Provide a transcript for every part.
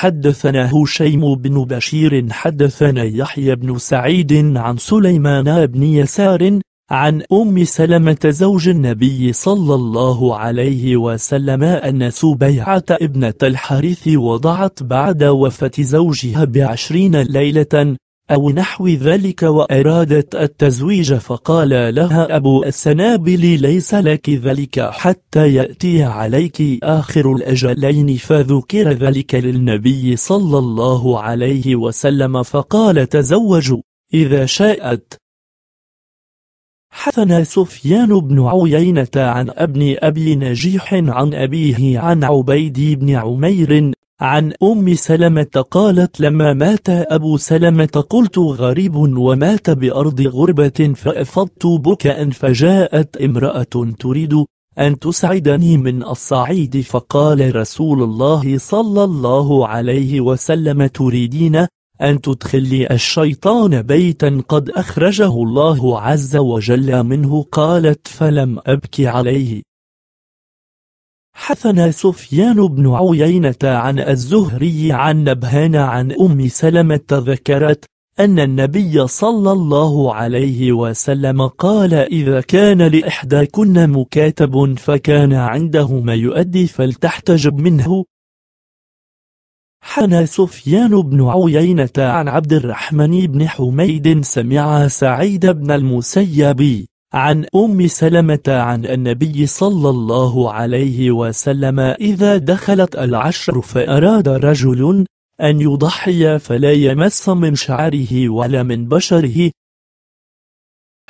حدثنا هشيم بن بشير حدثنا يحيى بن سعيد عن سليمان بن يسار عن أم سلمة زوج النبي صلى الله عليه وسلم أن سبيعة ابنة الحارث وضعت بعد وفاة زوجها بعشرين ليلة أو نحو ذلك وأرادت التزويج فقال لها أبو السنابل ليس لك ذلك حتى يأتي عليك آخر الأجلين فذكر ذلك للنبي صلى الله عليه وسلم فقال تزوج إذا شاءت حثنا سفيان بن عيينة عن ابن أبي نجيح عن أبيه عن عبيد بن عمير عن أم سلمة قالت لما مات أبو سلمة قلت غريب ومات بأرض غربة فأفضت بكاء فجاءت امرأة تريد أن تسعدني من الصعيد فقال رسول الله صلى الله عليه وسلم تريدين أن تدخلي الشيطان بيتا قد أخرجه الله عز وجل منه قالت فلم أبكي عليه حثنا سفيان بن عيينة عن الزهري عن نبهان عن أم سلمة ذكرت أن النبي صلى الله عليه وسلم قال إذا كان لإحدى كن مكاتب فكان عنده ما يؤدي فلتحتجب منه حنى سفيان بن عيينة عن عبد الرحمن بن حميد سمع سعيد بن المسيب عن أم سلمة عن النبي صلى الله عليه وسلم إذا دخلت العشر فأراد رجل أن يضحي فلا يمس من شعره ولا من بشره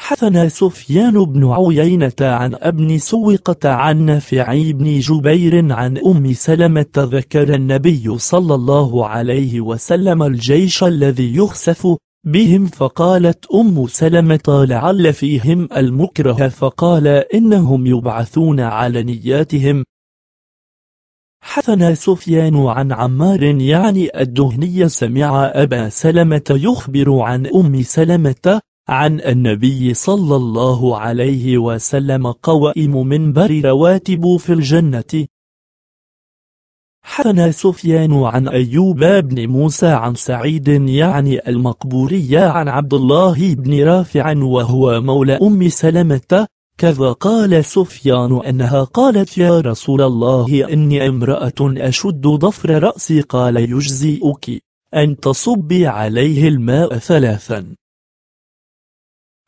حثنا سفيان بن عيينة عن ابن سوقة عن نافعي بن جبير عن أم سلمة ذكر النبي صلى الله عليه وسلم الجيش الذي يخسف بهم فقالت أم سلمة لعل فيهم المكره فقال إنهم يبعثون على نياتهم حثنا سفيان عن عمار يعني الدهني سمع أبا سلمة يخبر عن أم سلمة عن النبي صلى الله عليه وسلم قوائم منبر رواتب في الجنة حدثنا سفيان عن أيوب بن موسى عن سعيد يعني المقبوري عن عبد الله بن رافع وهو مولى أم سلمة كذا قال سفيان أنها قالت يا رسول الله إني امرأة أشد ضفر رأسي قال يجزئك أن تصبي عليه الماء ثلاثا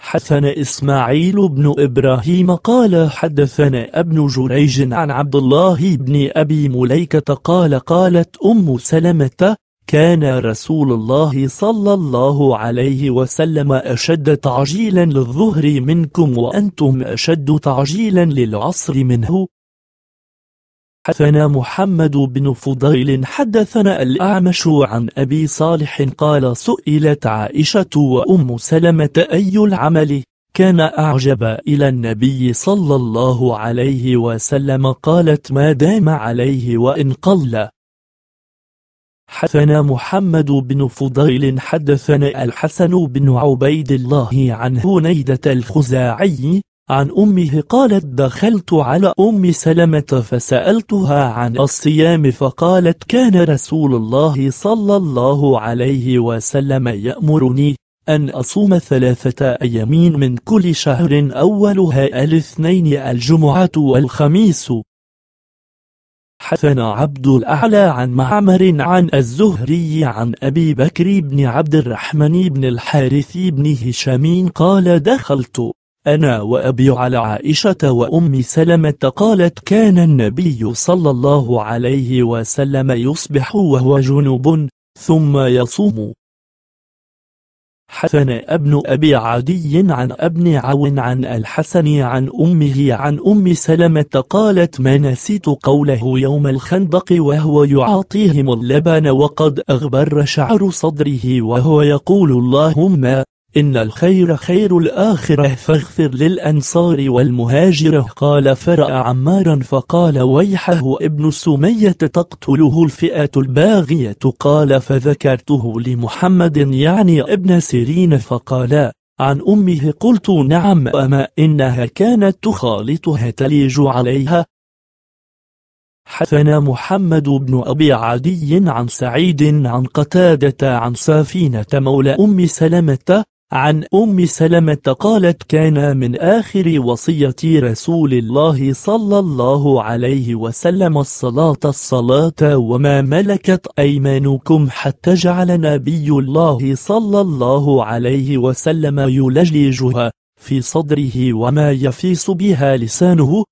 حدثنا إسماعيل بن إبراهيم قال حدثنا ابن جريج عن عبد الله بن أبي مليكة قال قالت أم سلمة كان رسول الله صلى الله عليه وسلم أشد تعجيلا للظهر منكم وأنتم أشد تعجيلا للعصر منه حدثنا محمد بن فضيل حدثنا الأعمش عن أبي صالح قال سئلت عائشة وأم سلمة أي العمل كان أعجب إلى النبي صلى الله عليه وسلم قالت ما دام عليه وإن قل حدثنا محمد بن فضيل حدثنا الحسن بن عبيد الله عن هنيدة الخزاعي عن أمه قالت دخلت على أم سلمة فسألتها عن الصيام فقالت كان رسول الله صلى الله عليه وسلم يأمرني أن أصوم ثلاثة أيام من كل شهر أولها الاثنين الجمعة والخميس حثنا عبد الأعلى عن معمر عن الزهري عن أبي بكر بن عبد الرحمن بن الحارث بن هشام قال دخلت أنا وأبي على عائشة وأم سلمة قالت كان النبي صلى الله عليه وسلم يصبح وهو جنوب ثم يصوم حثنا ابن أبي عدي عن ابن عون عن الحسن عن أمه عن أم سلمة قالت ما نسيت قوله يوم الخندق وهو يعاطيهم اللبن وقد أغبر شعر صدره وهو يقول اللهم إن الخير خير الآخرة فاغفر للأنصار والمهاجرة قال فرأى عمارا فقال ويحه ابن سمية تقتله الفئة الباغية قال فذكرته لمحمد يعني ابن سيرين فقال عن أمه قلت نعم أما إنها كانت تخالطها تليج عليها حثنا محمد بن أبي عدي عن سعيد عن قتادة عن سافينة مولى أم سلمة عن أم سلمة قالت كان من آخر وصية رسول الله صلى الله عليه وسلم الصلاة الصلاة وما ملكت أيمانكم حتى جعل نبي الله صلى الله عليه وسلم يلجلجها في صدره وما يفيس بها لسانه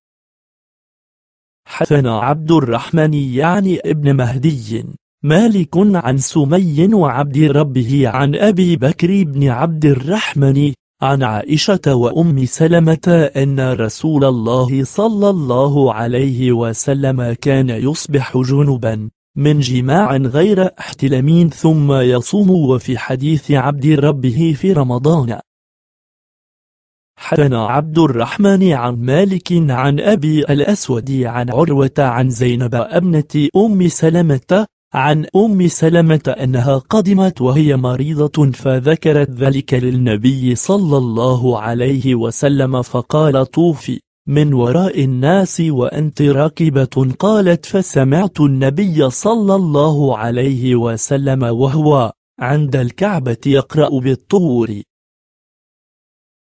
حسن عبد الرحمن يعني ابن مهدي مالك عن سمي وعبد ربه عن أبي بكر بن عبد الرحمن عن عائشة وأم سلمة أن رسول الله صلى الله عليه وسلم كان يصبح جنبا من جماع غير احتلمين ثم يصوم وفي حديث عبد ربه في رمضان حدنا عبد الرحمن عن مالك عن أبي الأسود عن عروة عن زينب ابنة أم سلمة عن أم سلمة أنها قدمت وهي مريضة فذكرت ذلك للنبي صلى الله عليه وسلم فقال طوفي من وراء الناس وأنت راكبة قالت فسمعت النبي صلى الله عليه وسلم وهو عند الكعبة يقرأ بالطور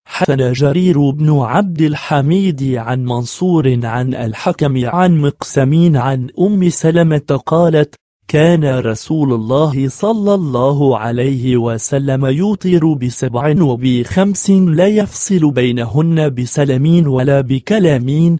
حسن جرير بن عبد الحميد عن منصور عن الحكم عن مقسمين عن أم سلمة قالت كان رسول الله صلى الله عليه وسلم يطير بسبع وبخمس لا يفصل بينهن بسلمين ولا بكلامين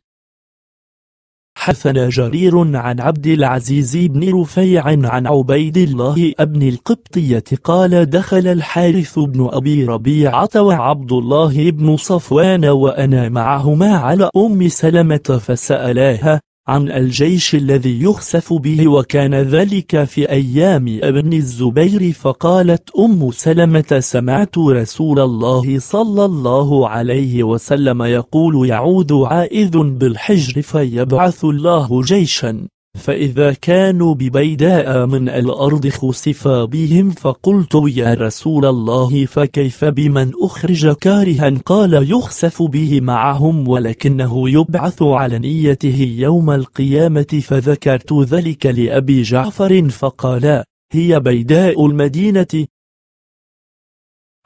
حثنا جرير عن عبد العزيز بن رفيع عن عبيد الله ابن القبطية قال دخل الحارث بن أبي ربيعة وعبد الله بن صفوان وأنا معهما على أم سلمة فسألاها عن الجيش الذي يخسف به وكان ذلك في أيام ابن الزبير فقالت أم سلمة سمعت رسول الله صلى الله عليه وسلم يقول يعود عائذ بالحجر فيبعث الله جيشا فإذا كانوا ببيداء من الأرض خسف بهم فقلت يا رسول الله فكيف بمن أخرج كارها قال يخسف به معهم ولكنه يبعث على نيته يوم القيامة فذكرت ذلك لأبي جعفر فقال هي بيداء المدينة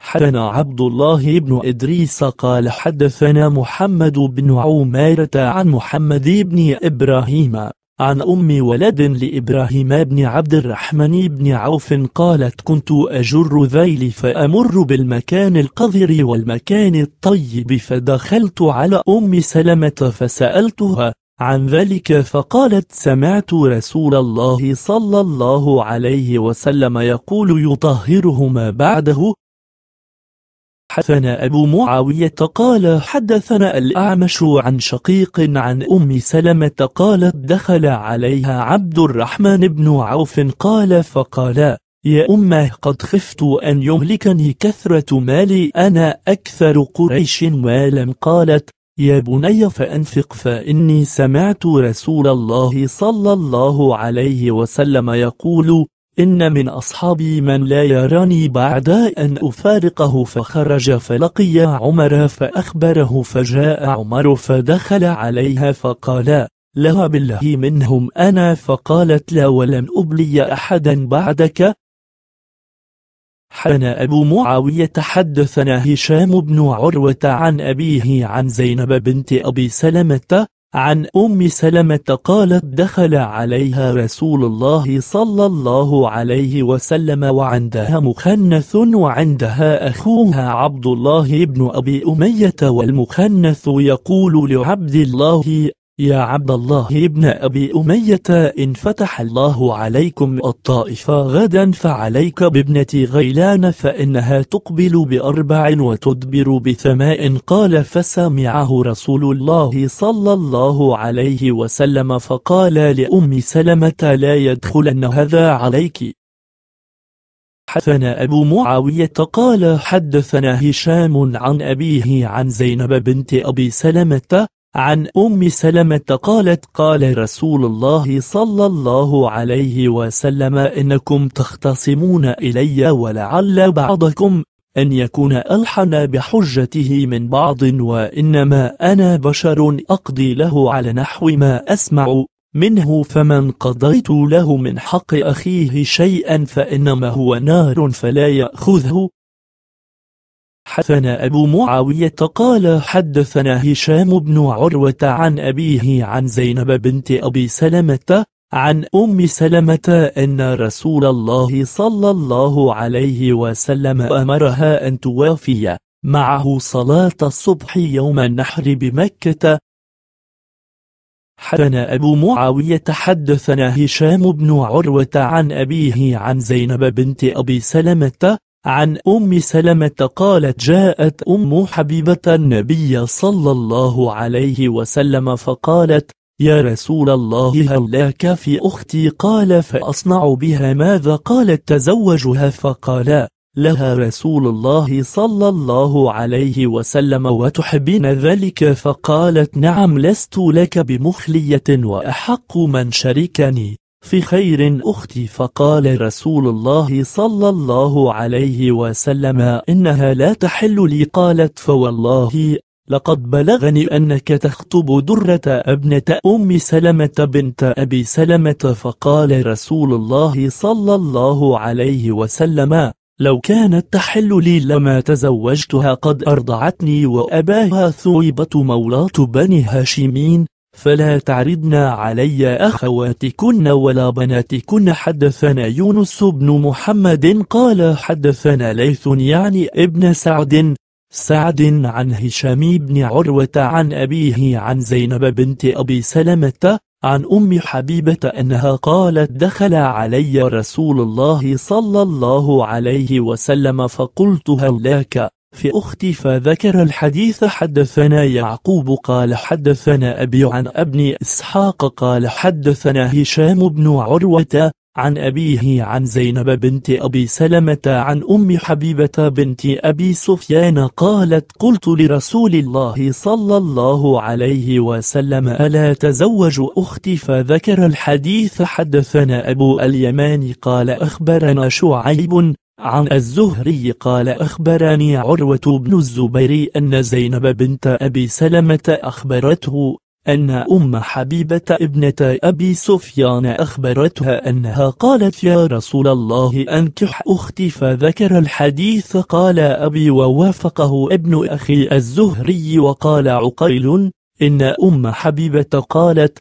حدثنا عبد الله بن إدريس قال حدثنا محمد بن عمارة عن محمد بن إبراهيم عن أم ولد لإبراهيم بن عبد الرحمن بن عوف قالت كنت أجر ذيلي فأمر بالمكان القذر والمكان الطيب فدخلت على أم سلمة فسألتها عن ذلك فقالت سمعت رسول الله صلى الله عليه وسلم يقول يطهرهما بعده حدثنا أبو معاوية قال حدثنا الأعمش عن شقيق عن أم سلمة قالت دخل عليها عبد الرحمن بن عوف قال فقال يا أمه قد خفت أن يهلكني كثرة مالي أنا أكثر قريش مالا قالت يا بني فأنفق فإني سمعت رسول الله صلى الله عليه وسلم يقول إن من أصحابي من لا يراني بعد أن أفارقه فخرج فلقي عمر فأخبره فجاء عمر فدخل عليها فقال لها بالله منهم أنا فقالت لا ولم أبلي أحدا بعدك حان أبو معاوية حدثنا هشام بن عروة عن أبيه عن زينب بنت أبي سلمة عن أم سلمة قالت دخل عليها رسول الله صلى الله عليه وسلم وعندها مخنث وعندها أخوها عبد الله بن أبي أمية والمخنث يقول لعبد الله يا عبد الله ابن أبي أمية إن فتح الله عليكم الطائف غدا فعليك بابنة غيلان فإنها تقبل بأربع وتدبر بثماء قال فسمعه رسول الله صلى الله عليه وسلم فقال لأم سلمة لا يدخلن هذا عليك حدثنا أبو معاوية قال حدثنا هشام عن أبيه عن زينب بنت أبي سلمة عن أم سلمة قالت قال رسول الله صلى الله عليه وسلم إنكم تختصمون إلي ولعل بعضكم أن يكون ألحن بحجته من بعض وإنما أنا بشر أقضي له على نحو ما أسمع منه فمن قضيت له من حق أخيه شيئا فإنما هو نار فلا يأخذه حدثنا أبو معاوية قال حدثنا هشام بن عروة عن أبيه عن زينب بنت أبي سلمة عن أم سلمة أن رسول الله صلى الله عليه وسلم أمرها أن توافي معه صلاة الصبح يوم النحر بمكة حدثنا أبو معاوية حدثنا هشام بن عروة عن أبيه عن زينب بنت أبي سلمة عن أم سلمة قالت جاءت أم حبيبة النبي صلى الله عليه وسلم فقالت يا رسول الله هل لك في أختي قال فأصنع بها ماذا قالت تزوجها فقال لها رسول الله صلى الله عليه وسلم وتحبين ذلك فقالت نعم لست لك بمخلية وأحق من شركني في خير أختي فقال رسول الله صلى الله عليه وسلم إنها لا تحل لي قالت فوالله لقد بلغني أنك تخطب درة ابنة أم سلمة بنت أبي سلمة فقال رسول الله صلى الله عليه وسلم لو كانت تحل لي لما تزوجتها قد أرضعتني وأباها ثويبة مولاة بني هاشمين فلا تعرضن علي أخواتكن ولا بناتكن حدثنا يونس بن محمد قال حدثنا ليث يعني ابن سعد سعد عن هشام بن عروة عن أبيه عن زينب بنت أبي سلمة عن أم حبيبة أنها قالت دخل علي رسول الله صلى الله عليه وسلم فقلت هلاك في أختي فذكر الحديث حدثنا يعقوب قال حدثنا أبي عن ابن إسحاق قال حدثنا هشام بن عروة عن أبيه عن زينب بنت أبي سلمة عن أم حبيبة بنت أبي سفيان قالت قلت لرسول الله صلى الله عليه وسلم ألا تزوج أختي فذكر الحديث حدثنا أبو اليمان قال أخبرنا شعيب عن الزهري قال أخبرني عروة بن الزبير أن زينب بنت أبي سلمة أخبرته أن أم حبيبة ابنة أبي سفيان أخبرتها أنها قالت يا رسول الله أنكح أختي فذكر الحديث قال أبي ووافقه ابن أخي الزهري وقال عقيل إن أم حبيبة قالت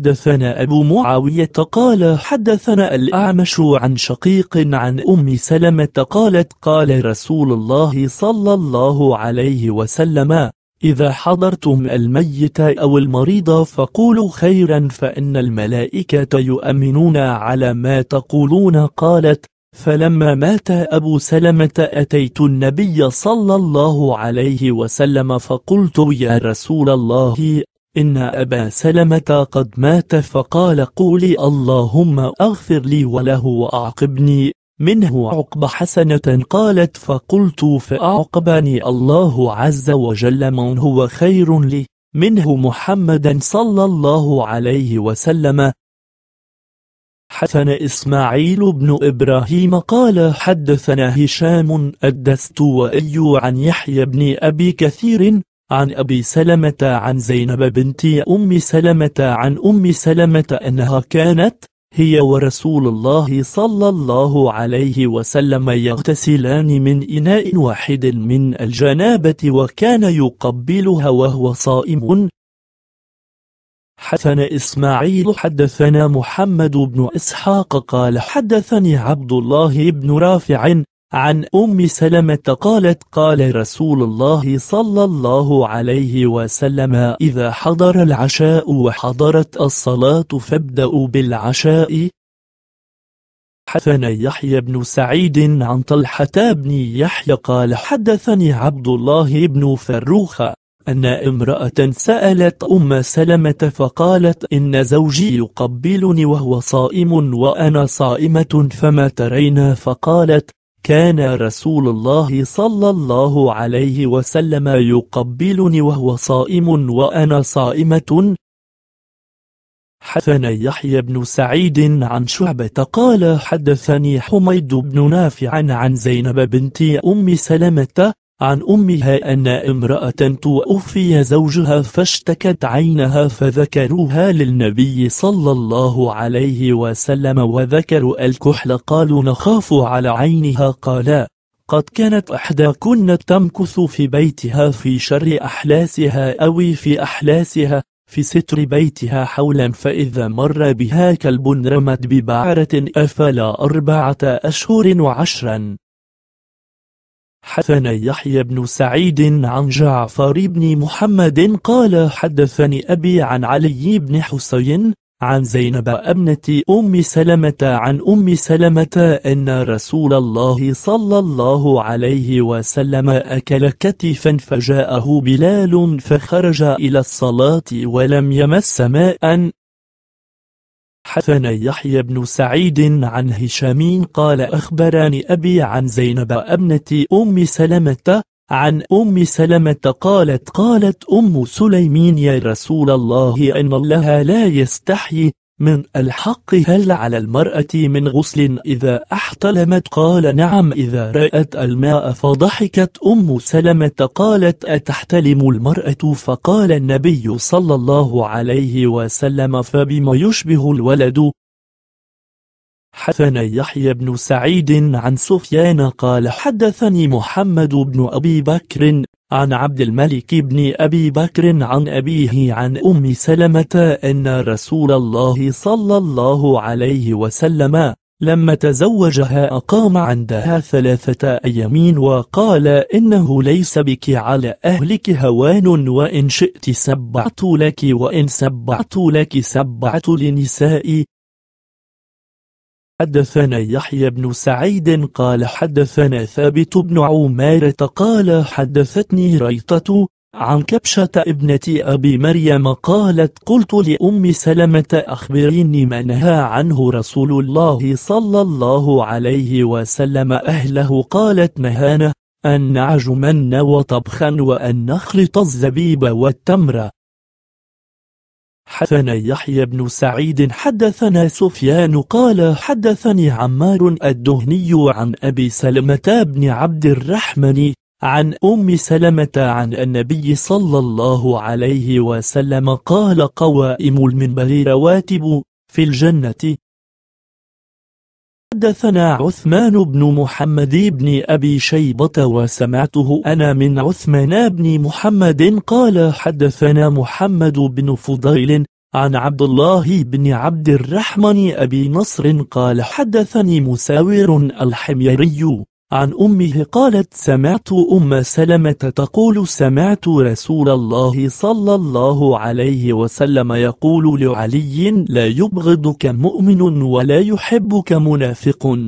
حدثنا أبو معاوية قال حدثنا الأعمش عن شقيق عن أم سلمة قالت قال رسول الله صلى الله عليه وسلم إذا حضرتم الميت أو المريض فقولوا خيرا فإن الملائكة يؤمنون على ما تقولون قالت فلما مات أبو سلمة أتيت النبي صلى الله عليه وسلم فقلت يا رسول الله إن أبا سلمة قد مات فقال قولي اللهم أغفر لي وله وأعقبني منه عقب حسنة قالت فقلت فأعقبني الله عز وجل من هو خير لي منه محمدا صلى الله عليه وسلم حسن إسماعيل بن إبراهيم قال حدثنا هشام الدستوائي عن يحيى بن أبي كثير عن أبي سلمة عن زينب بنت أم سلمة عن أم سلمة أنها كانت هي ورسول الله صلى الله عليه وسلم يغتسلان من إناء واحد من الجنابة وكان يقبلها وهو صائم حدثنا إسماعيل حدثنا محمد بن إسحاق قال حدثني عبد الله بن رافع عن أم سلمة قالت قال رسول الله صلى الله عليه وسلم إذا حضر العشاء وحضرت الصلاة فابدأوا بالعشاء حدثنا يحيى بن سعيد عن طلحة بن يحيى قال حدثني عبد الله بن فروخ أن امرأة سألت أم سلمة فقالت إن زوجي يقبلني وهو صائم وأنا صائمة فما ترين فقالت كان رسول الله صلى الله عليه وسلم يقبلني وهو صائم وأنا صائمة حدثنا يحيى بن سعيد عن شعبة قال حدثني حميد بن نافع عن زينب بنت أم سلمة عن أمها أن امرأة توفي زوجها فاشتكت عينها فذكروها للنبي صلى الله عليه وسلم وذكروا الكحل قالوا نخاف على عينها قالا قد كانت إحداكن تمكث في بيتها في شر أحلاسها أو في أحلاسها في ستر بيتها حولا فإذا مر بها كلب رمت ببعرة أفلا أربعة أشهر وعشرا حدثنا يحيى بن سعيد عن جعفر بن محمد قال حدثني أبي عن علي بن حسين عن زينب ابنة أم سلمة عن أم سلمة أن رسول الله صلى الله عليه وسلم أكل كتفا فجاءه بلال فخرج إلى الصلاة ولم يمس ماء حدثنا يحيى بن سعيد عن هشام قال أخبرني أبي عن زينب ابنة أم سلمة عن أم سلمة قالت قالت أم سليمين يا رسول الله إن الله لا يستحيي من الحق هل على المرأة من غسل إذا احتلمت قال نعم إذا رأت الماء فضحكت أم سلمة قالت أتحتلم المرأة فقال النبي صلى الله عليه وسلم فبما يشبه الولد حدثنا يحيى بن سعيد عن سفيان قال حدثني محمد بن أبي بكر عن عبد الملك بن أبي بكر عن أبيه عن أم سلمة أن رسول الله صلى الله عليه وسلم لما تزوجها أقام عندها ثلاثة أيام وقال إنه ليس بك على أهلك هوان وإن شئت سبعت لك وإن سبعت لك سبعت لنسائي حدثنا يحيى بن سعيد قال حدثنا ثابت بن عمارة قال حدثتني ريطة عن كبشة ابنة أبي مريم قالت قلت لأم سلمة أخبريني ما نهى عنه رسول الله صلى الله عليه وسلم أهله قالت نهانا أن نعجمن وطبخا وأن نخلط الزبيب والتمر حدثنا يحيى بن سعيد حدثنا سفيان قال حدثني عمار الدهني عن أبي سلمة بن عبد الرحمن عن أم سلمة عن النبي صلى الله عليه وسلم قال قوائم المنبر رواتب في الجنة حدثنا عثمان بن محمد بن أبي شيبة وسمعته أنا من عثمان بن محمد قال حدثنا محمد بن فضيل عن عبد الله بن عبد الرحمن أبي نصر قال حدثني مساور الحميري عن أمه قالت سمعت أم سلمة تقول سمعت رسول الله صلى الله عليه وسلم يقول لعلي لا يبغضك مؤمن ولا يحبك منافق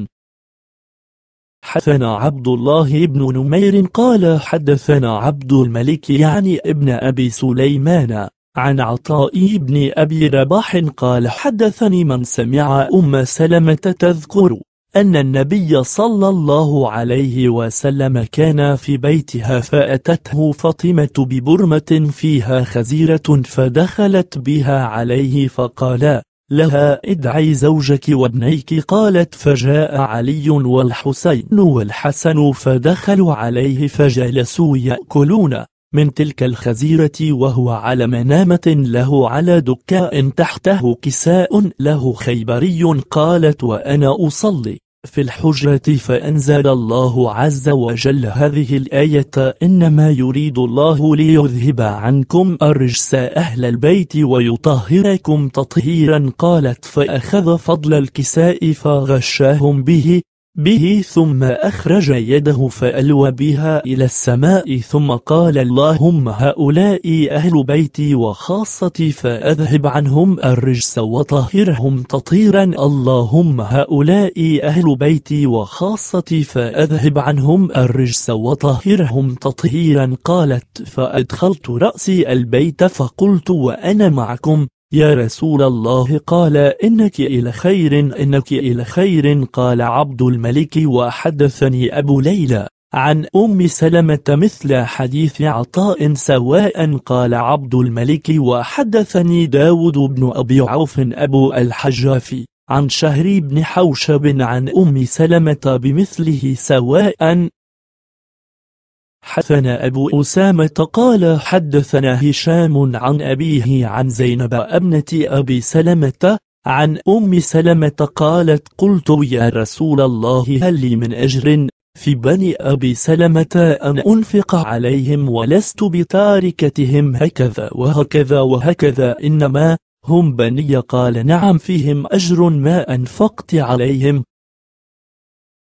حدثنا عبد الله بن نمير قال حدثنا عبد الملك يعني ابن أبي سليمان عن عطاء بن أبي رباح قال حدثني من سمع أم سلمة تذكر أن النبي صلى الله عليه وسلم كان في بيتها فأتته فاطمة ببرمة فيها خزيرة فدخلت بها عليه فقالا لها ادعي زوجك وابنيك قالت فجاء علي والحسين والحسن فدخلوا عليه فجلسوا يأكلون من تلك الخزيرة وهو على منامة له على دكاء تحته كساء له خيبري قالت وأنا أصلي في الحجرة فأنزل الله عز وجل هذه الآية إنما يريد الله ليذهب عنكم الرجس أهل البيت ويطهركم تطهيرا قالت فأخذ فضل الكساء فغشاهم به به ثم أخرج يده فألوى بها إلى السماء ثم قال اللهم هؤلاء أهل بيتي وخاصتي فأذهب عنهم الرجس وطهرهم تطهيرا اللهم هؤلاء أهل بيتي وخاصتي فأذهب عنهم الرجس وطهرهم تطهيرا قالت فأدخلت رأسي البيت فقلت وأنا معكم يا رسول الله قال إنك إلى خير إنك إلى خير قال عبد الملك وحدثني أبو ليلى عن أم سلمة مثل حديث عطاء سواء قال عبد الملك وحدثني داود بن أبي عوف أبو الحجافي عن شهري بن حوشب عن أم سلمة بمثله سواء حدثنا أبو أسامة قال حدثنا هشام عن أبيه عن زينب ابنة أبي سلمة عن أم سلمة قالت قلت يا رسول الله هل لي من أجر في بني أبي سلمة أن أنفق عليهم ولست بتاركتهم هكذا وهكذا وهكذا إنما هم بني قال نعم فيهم أجر ما أنفقت عليهم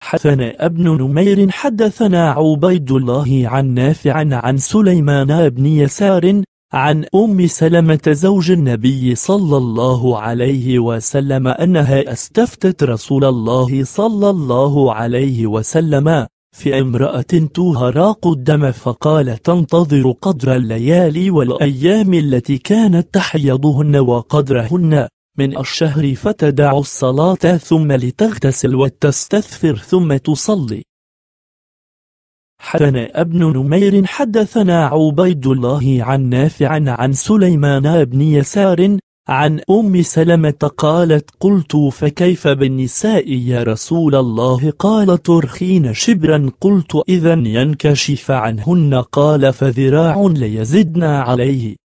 حدثنا ابن نمير حدثنا عبيد الله عن نافع عن سليمان بن يسار عن أم سلمة زوج النبي صلى الله عليه وسلم أنها استفتت رسول الله صلى الله عليه وسلم في امرأة تهراق الدم فقال تنتظر قدر الليالي والأيام التي كانت تحيضهن وقدرهن من الشهر فتدع الصلاة ثم لتغتسل وتستثفر ثم تصلي حدثنا ابن نمير حدثنا عبيد الله عن نافع عن سليمان بن يسار عن أم سلمة قالت قلت فكيف بالنساء يا رسول الله قال ترخين شبرا قلت إذا ينكشف عنهن قال فذراع ليزدن عليه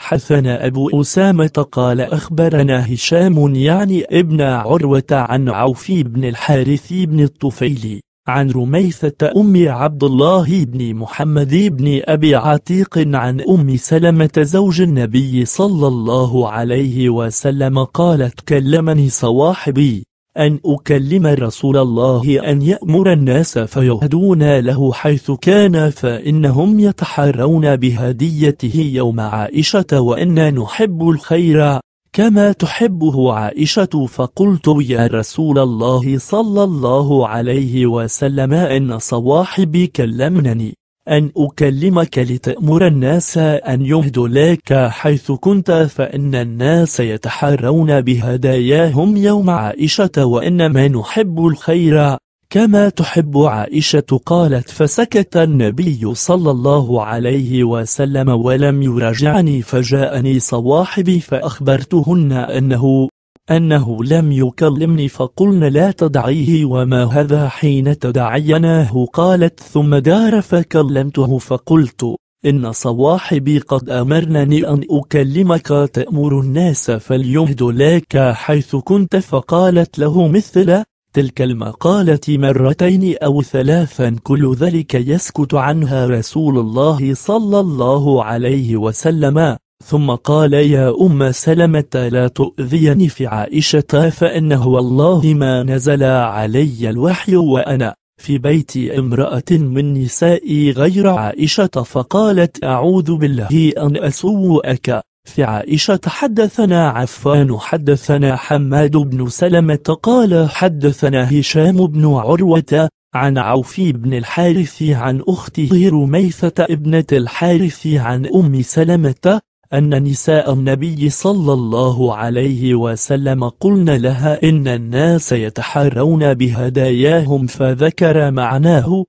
حدثنا أبو أسامة قال أخبرنا هشام يعني ابن عروة عن عوف بن الحارث بن الطفيل عن رميثة أم عبد الله بن محمد بن أبي عتيق عن أم سلمة زوج النبي صلى الله عليه وسلم قالت كلمني صواحبي أن أكلم رسول الله أن يأمر الناس فيهدون له حيث كان فإنهم يتحرون بهديته يوم عائشة وإنا نحب الخير كما تحبه عائشة فقلت يا رسول الله صلى الله عليه وسلم إن صواحبي كلمنني أن أكلمك لتأمر الناس أن يهدوا لك حيث كنت فإن الناس يتحرون بهداياهم يوم عائشة وإنما نحب الخير كما تحب عائشة قالت فسكت النبي صلى الله عليه وسلم ولم يراجعني فجاءني صواحبي فأخبرتهن أنه أنه لم يكلمني فقلنا لا تدعيه وما هذا حين تدعيناه قالت ثم دار فكلمته فقلت إن صواحبي قد أمرنني أن أكلمك تأمر الناس فليمهد لك حيث كنت فقالت له مثل تلك المقالة مرتين أو ثلاثا كل ذلك يسكت عنها رسول الله صلى الله عليه وسلم ثم قال يا أم سلمة لا تؤذيني في عائشة فإنه والله ما نزل علي الوحي وأنا في بيت امرأة من نسائي غير عائشة فقالت أعوذ بالله أن أسوءك في عائشة حدثنا عفان حدثنا حماد بن سلمة قال حدثنا هشام بن عروة عن عوف بن الحارث عن أخته رميثة ابنة الحارث عن أم سلمة أن نساء النبي صلى الله عليه وسلم قلن لها إن الناس يتحرون بهداياهم فذكر معناه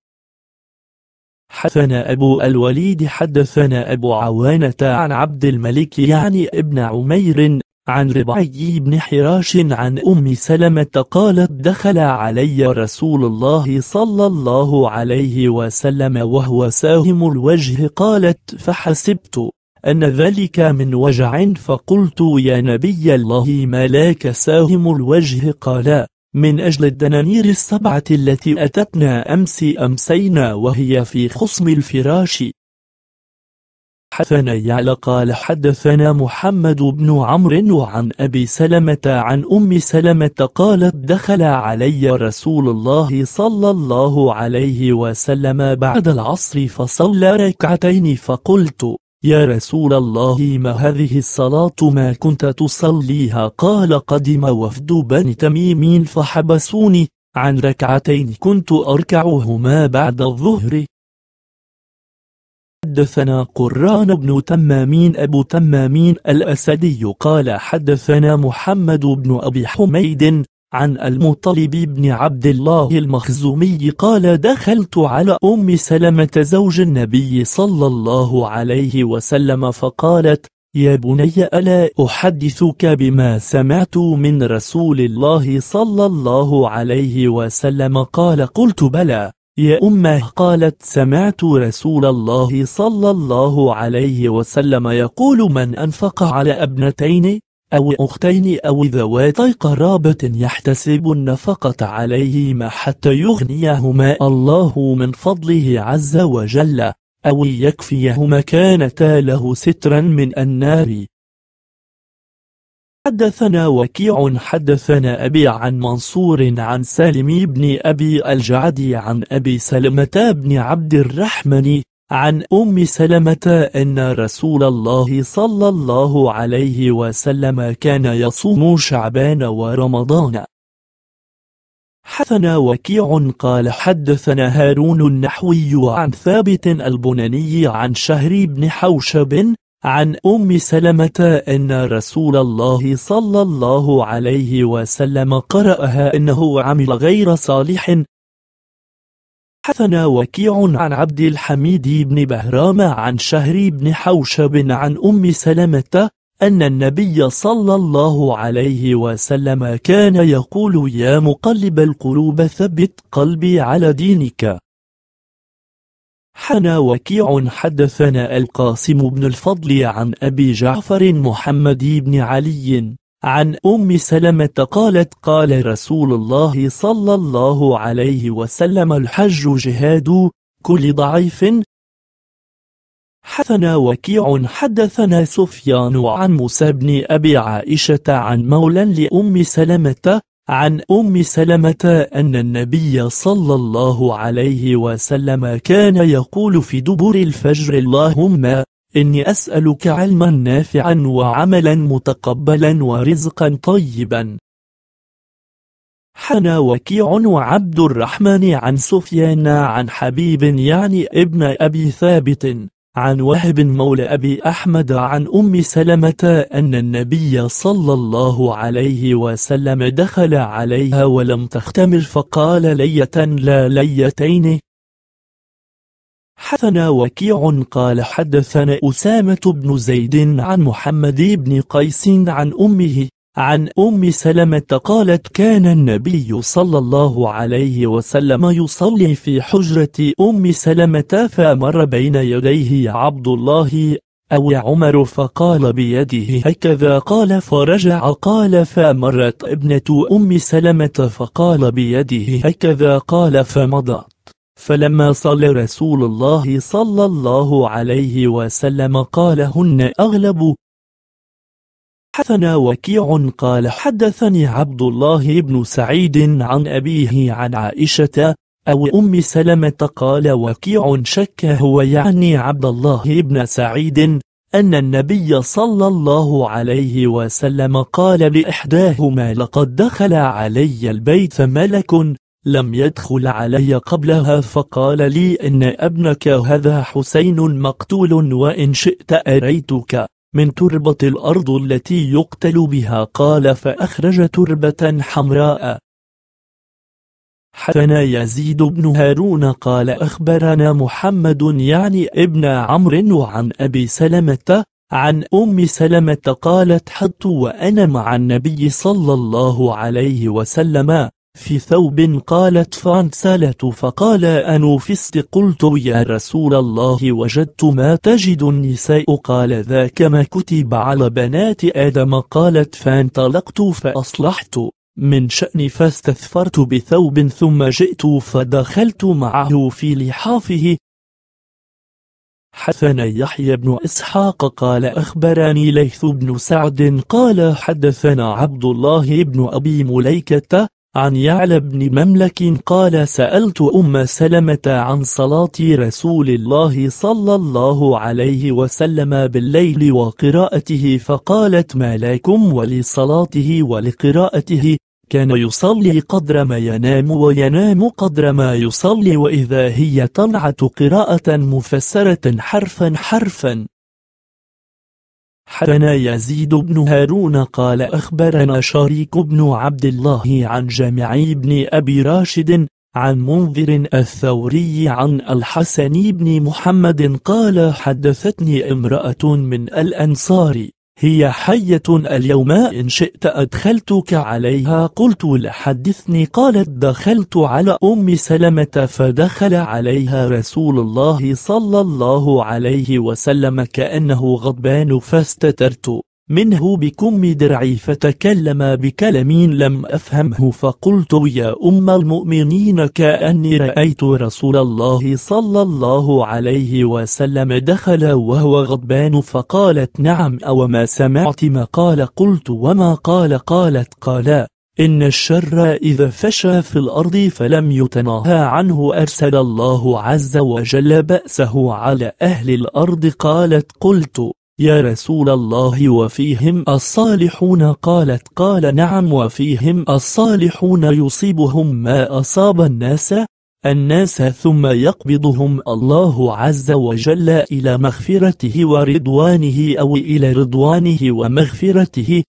حدثنا أبو الوليد حدثنا أبو عوانة عن عبد الملك يعني ابن عمير عن ربعي بن حراش عن أم سلمة قالت دخل علي رسول الله صلى الله عليه وسلم وهو ساهم الوجه قالت فحسبت أن ذلك من وجع فقلت يا نبي الله ما لاك ساهم الوجه قال من أجل الدنانير السبعة التي أتتنا أمس أمسينا وهي في خصم الفراش حدثنا يعلى قال حدثنا محمد بن عمرو وعن أبي سلمة عن أم سلمة قالت دخل علي رسول الله صلى الله عليه وسلم بعد العصر فصلى ركعتين فقلت يا رسول الله ما هذه الصلاة ما كنت تصليها قال قدم وفد بني تميم فحبسوني عن ركعتين كنت أركعهما بعد الظهر حدثنا قران بن تمامين أبو تمامين الأسدي قال حدثنا محمد بن أبي حميد عن المطلب بن عبد الله المخزومي قال دخلت على أم سلمة زوج النبي صلى الله عليه وسلم فقالت يا بني ألا أحدثك بما سمعت من رسول الله صلى الله عليه وسلم قال قلت بلى يا أمه قالت سمعت رسول الله صلى الله عليه وسلم يقول من أنفق على أبنتين أو أختين أو ذواتي قرابة يحتسب النفقة عليهما حتى يغنيهما الله من فضله عز وجل أو يكفيهما كانتا له سترا من النار حدثنا وكيع حدثنا أبي عن منصور عن سالم بن أبي الجعدي عن أبي سلمة بن عبد الرحمن عن أم سلمة أن رسول الله صلى الله عليه وسلم كان يصوم شعبان ورمضان حدثنا وكيع قال حدثنا هارون النحوي عن ثابت البناني عن شهر بن حوشب عن أم سلمة أن رسول الله صلى الله عليه وسلم قرأها أنه عمل غير صالح حدثنا وكيع عن عبد الحميد بن بهرام عن شهر بن حوشب عن أم سلمة أن النبي صلى الله عليه وسلم كان يقول يا مقلب القلوب ثبت قلبي على دينك حنا وكيع حدثنا القاسم بن الفضل عن أبي جعفر محمد بن علي عن أم سلمة قالت قال رسول الله صلى الله عليه وسلم الحج جهاد كل ضعيف حثنا وكيع حدثنا سفيان عن موسى بن أبي عائشة عن مولى لأم سلمة عن أم سلمة أن النبي صلى الله عليه وسلم كان يقول في دبر الفجر اللهم إني أسألك علما نافعا وعملا متقبلا ورزقا طيبا حنا وكيع وعبد الرحمن عن سفيان عن حبيب يعني ابن أبي ثابت عن وهب مولى أبي أحمد عن أم سلمة أن النبي صلى الله عليه وسلم دخل عليها ولم تختمر فقال لية لا ليتين حدثنا وكيع قال حدثنا أسامة بن زيد عن محمد بن قيس عن أمه عن أم سلمة قالت كان النبي صلى الله عليه وسلم يصلي في حجرة أم سلمة فمر بين يديه عبد الله أو عمر فقال بيده هكذا قال فرجع قال فمرت ابنة أم سلمة فقال بيده هكذا قال فمضت فلما صلى رسول الله صلى الله عليه وسلم قالهن أغلب حدثنا وكيع قال حدثني عبد الله بن سعيد عن أبيه عن عائشة أو أم سلمة قال وكيع شك هو يعني عبد الله بن سعيد أن النبي صلى الله عليه وسلم قال لإحداهما لقد دخل علي البيت ملك لم يدخل علي قبلها فقال لي إن ابنك هذا حسين مقتول وإن شئت أريتك من تربة الأرض التي يقتل بها قال فأخرج تربة حمراء حدثنا يزيد بن هارون قال أخبرنا محمد يعني ابن عمرو وعن أبي سلمة عن أم سلمة قالت حط وأنا مع النبي صلى الله عليه وسلم في ثوب قالت فانسلت فقال أنوفست قلت يا رسول الله وجدت ما تجد النساء قال ذاك ما كتب على بنات آدم قالت فانطلقت فأصلحت من شأني فاستثفرت بثوب ثم جئت فدخلت معه في لحافه حدثنا يحيى بن إسحاق قال أخبرني ليث بن سعد قال حدثنا عبد الله بن أبي مليكة عن يعلى بن مملك قال سألت أم سلمة عن صلاة رسول الله صلى الله عليه وسلم بالليل وقراءته فقالت ما لكم ولصلاته ولقراءته كان يصلي قدر ما ينام وينام قدر ما يصلي وإذا هي طلعت قراءة مفسرة حرفا حرفا حدنا يزيد بن هارون قال أخبرنا شريك بن عبد الله عن جامعي بن أبي راشد عن منذر الثوري عن الحسن بن محمد قال حدثتني امرأة من الأنصار هي حية اليوم إن شئت أدخلتك عليها قلت لحدثني قالت دخلت على أم سلمة فدخل عليها رسول الله صلى الله عليه وسلم كأنه غضبان فاستترت منه بكم درعي فتكلم بكلم لم أفهمه فقلت يا أم المؤمنين كأني رأيت رسول الله صلى الله عليه وسلم دخل وهو غضبان فقالت نعم أو ما سمعت ما قال قلت وما قال قالت قالا إن الشر إذا فشى في الأرض فلم يتناهى عنه أرسل الله عز وجل بأسه على أهل الأرض قالت قلت يا رسول الله وفيهم الصالحون قالت قال نعم وفيهم الصالحون يصيبهم ما أصاب الناس الناس ثم يقبضهم الله عز وجل إلى مغفرته ورضوانه أو إلى رضوانه ومغفرته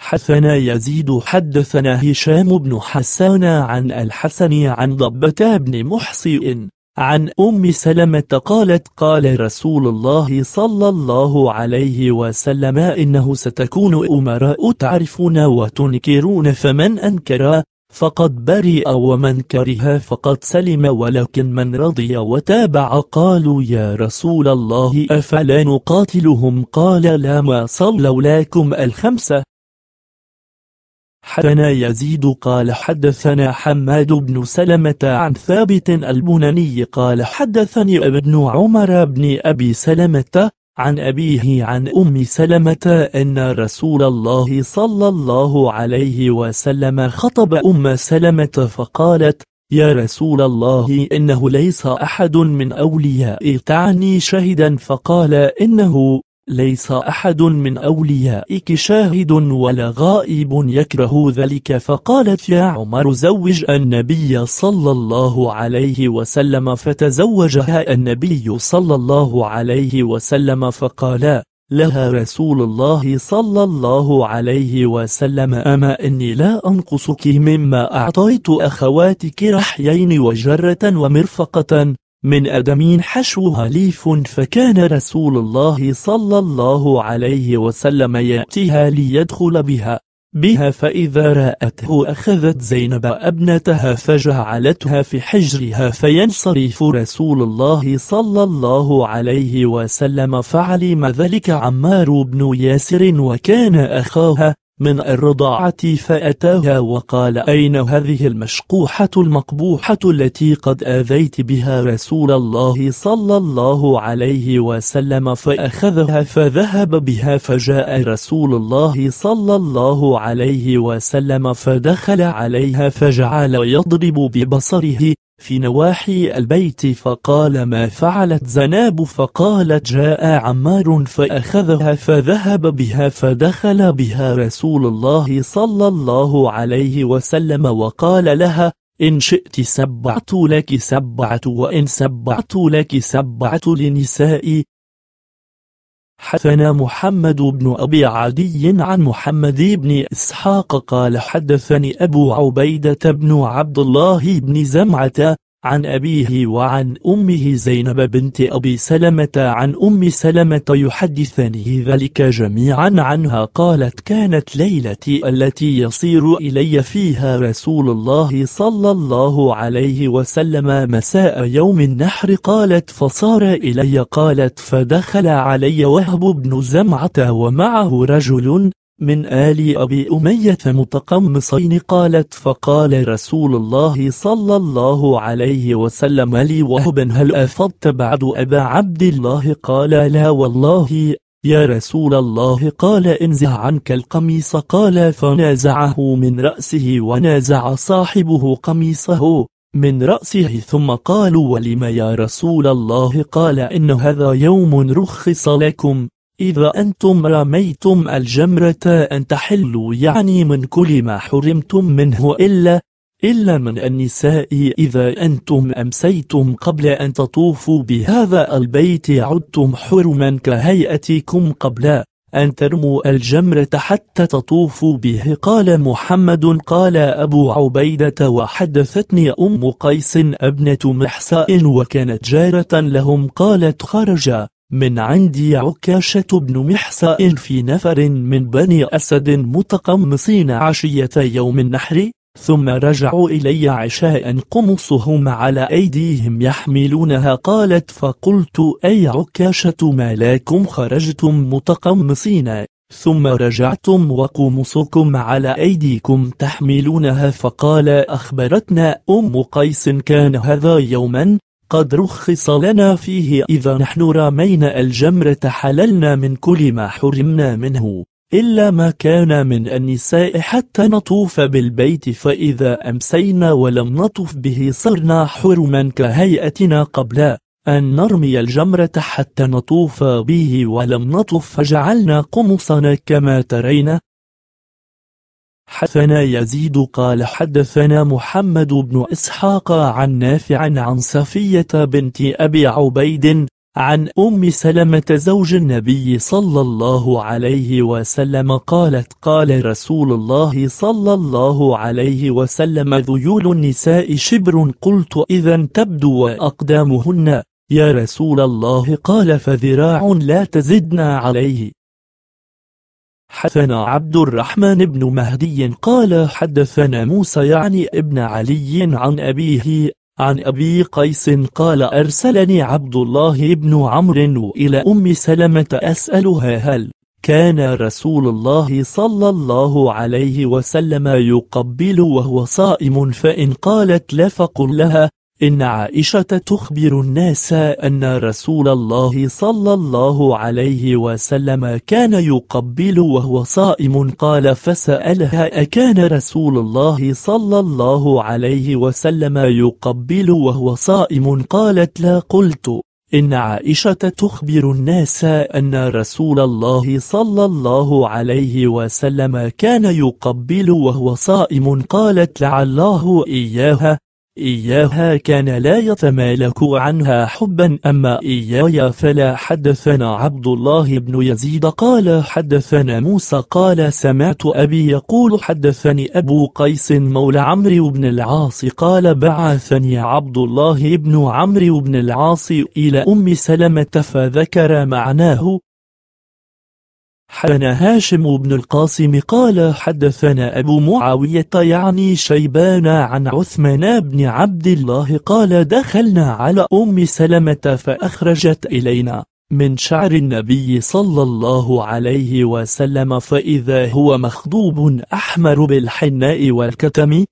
حثنا يزيد حدثنا هشام بن حسان عن الحسن عن ضبة بن محصي عن أم سلمة قالت قال رسول الله صلى الله عليه وسلم إنه ستكون أمراء تعرفون وتنكرون فمن أنكر فقد برئ ومن كره فقد سلم ولكن من رضي وتابع قالوا يا رسول الله أفلا نقاتلهم قال لا ما صلوا لكم الخمسة حدثنا يزيد قال حدثنا حماد بن سلمة عن ثابت البناني قال حدثني ابن عمر بن أبي سلمة عن أبيه عن أم سلمة أن رسول الله صلى الله عليه وسلم خطب أم سلمة فقالت يا رسول الله إنه ليس أحد من أولياء تعني شهدا فقال إنه ليس أحد من أوليائك شاهد ولا غائب يكره ذلك فقالت يا عمر زوج النبي صلى الله عليه وسلم فتزوجها النبي صلى الله عليه وسلم فقال لها رسول الله صلى الله عليه وسلم أما إني لا أنقصك مما أعطيت أخواتك رحيين وجرة ومرفقة من أدم حشوها ليف فكان رسول الله صلى الله عليه وسلم يأتيها ليدخل بها بها فإذا رأته أخذت زينب أبنتها فجعلتها في حجرها فينصرف رسول الله صلى الله عليه وسلم فعلم ذلك عمار بن ياسر وكان أخاها من الرضاعة فأتاها وقال أين هذه المشقوحة المقبوحة التي قد آذيت بها رسول الله صلى الله عليه وسلم فأخذها فذهب بها فجاء رسول الله صلى الله عليه وسلم فدخل عليها فجعل يضرب ببصره في نواحي البيت فقال ما فعلت زناب فقالت جاء عمار فأخذها فذهب بها فدخل بها رسول الله صلى الله عليه وسلم وقال لها إن شئت سبعت لك سبعة وإن سبعت لك سبعة لنسائي حدثنا محمد بن أبي عدي عن محمد بن إسحاق قال حدثني أبو عبيدة بن عبد الله بن زمعة عن أبيه وعن أمه زينب بنت أبي سلمة عن أم سلمة يحدثني ذلك جميعا عنها قالت كانت ليلتي التي يصير إلي فيها رسول الله صلى الله عليه وسلم مساء يوم النحر قالت فصار إلي قالت فدخل علي وهب بن زمعة ومعه رجل من آل أبي أمية متقمصين قالت فقال رسول الله صلى الله عليه وسلم لي وهبا هل أفضت بعد أبا عبد الله قال لا والله يا رسول الله قال انزع عنك القميص قال فنازعه من رأسه ونازع صاحبه قميصه من رأسه ثم قالوا ولم يا رسول الله قال إن هذا يوم رخص لكم إذا أنتم رميتم الجمرة أن تحلوا يعني من كل ما حرمتم منه إلا إلا من النساء إذا أنتم أمسيتم قبل أن تطوفوا بهذا البيت عدتم حرما كهيئتكم قبل أن ترموا الجمرة حتى تطوفوا به قال محمد قال أبو عبيدة وحدثتني أم قيس ابنة محساء وكانت جارة لهم قالت خرج من عندي عكاشة بن محساء في نفر من بني أسد متقمصين عشية يوم النحر ثم رجعوا إلي عشاء قمصهم على أيديهم يحملونها قالت فقلت أي عكاشة ما لكم خرجتم متقمصين ثم رجعتم وقمصكم على أيديكم تحملونها فقال أخبرتنا أم قيس كان هذا يوما قد رخص لنا فيه إذا نحن رمينا الجمرة حللنا من كل ما حرمنا منه إلا ما كان من النساء حتى نطوف بالبيت فإذا أمسينا ولم نطف به صرنا حرما كهيئتنا قبل أن نرمي الجمرة حتى نطوف به ولم نطف فجعلنا قمصنا كما ترين حدثنا يزيد قال حدثنا محمد بن إسحاق عن نافع عن صفية بنت أبي عبيد عن أم سلمة زوج النبي صلى الله عليه وسلم قالت قال رسول الله صلى الله عليه وسلم ذيول النساء شبر قلت إذا تبدو وأقدامهن يا رسول الله قال فذراع لا تزدنا عليه حدثنا عبد الرحمن بن مهدي قال حدثنا موسى يعني ابن علي عن أبيه عن أبي قيس قال أرسلني عبد الله بن عمرو إلى أم سلمة أسألها هل كان رسول الله صلى الله عليه وسلم يقبل وهو صائم فإن قالت لا فقل لها إن عائشة تخبر الناس أن رسول الله صلى الله عليه وسلم كان يقبل وهو صائم قال فسألها أكان رسول الله صلى الله عليه وسلم يقبل وهو صائم قالت لا قلت إن عائشة تخبر الناس أن رسول الله صلى الله عليه وسلم كان يقبل وهو صائم قالت لعله إياها إياها كان لا يتمالك عنها حبا أما إياي فلا حدثنا عبد الله بن يزيد قال حدثنا موسى قال سمعت أبي يقول حدثني أبو قيس مولى عمرو بن العاص قال بعثني عبد الله بن عمرو بن العاص إلى أم سلمة فذكر معناه حدثنا هاشم بن القاسم قال حدثنا أبو معاوية يعني شيبان عن عثمان بن عبد الله قال دخلنا على أم سلمة فأخرجت إلينا من شعر النبي صلى الله عليه وسلم فإذا هو مخضوب أحمر بالحناء والكتم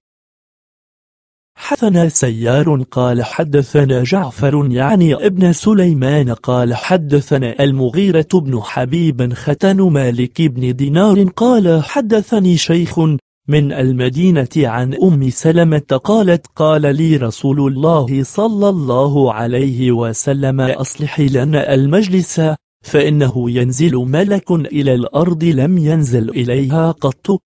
حدثنا سيار قال حدثنا جعفر يعني ابن سليمان قال حدثنا المغيرة بن حبيب ختن مالك بن دينار قال حدثني شيخ من المدينة عن أم سلمة قالت قال لي رسول الله صلى الله عليه وسلم أصلح لنا المجلس فإنه ينزل ملك إلى الأرض لم ينزل إليها قط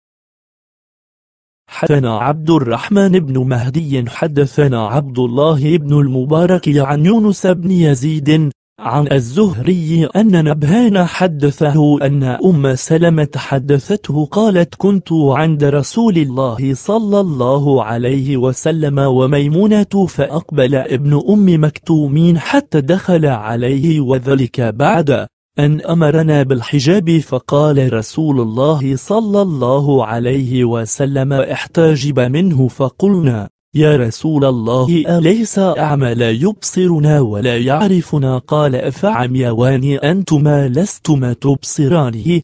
حدثنا عبد الرحمن بن مهدي حدثنا عبد الله بن المبارك عن يونس بن يزيد عن الزهري أن نبهان حدثه أن أم سلمة حدثته قالت كنت عند رسول الله صلى الله عليه وسلم وميمونة فأقبل ابن أم مكتومين حتى دخل عليه وذلك بعد أن أمرنا بالحجاب فقال رسول الله صلى الله عليه وسلم احتجب منه فقلنا يا رسول الله أليس أعمى لا يبصرنا ولا يعرفنا قال فعميوان أنتما لستما تبصرانه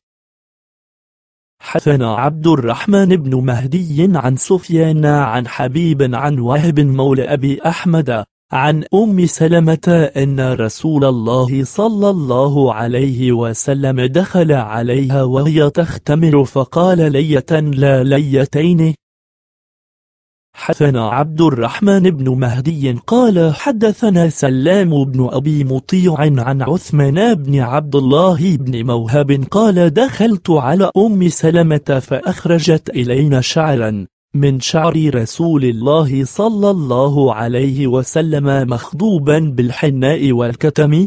حثنا عبد الرحمن بن مهدي عن سفيان عن حبيب عن وهب مولى أبي أحمد عن أم سلمة أن رسول الله صلى الله عليه وسلم دخل عليها وهي تختمر فقال لية لا ليتين حدثنا عبد الرحمن بن مهدي قال حدثنا سلام بن أبي مطيع عن عثمان بن عبد الله بن موهب قال دخلت على أم سلمة فأخرجت إلينا شعرا من شعر رسول الله صلى الله عليه وسلم مخضوبا بالحناء والكتم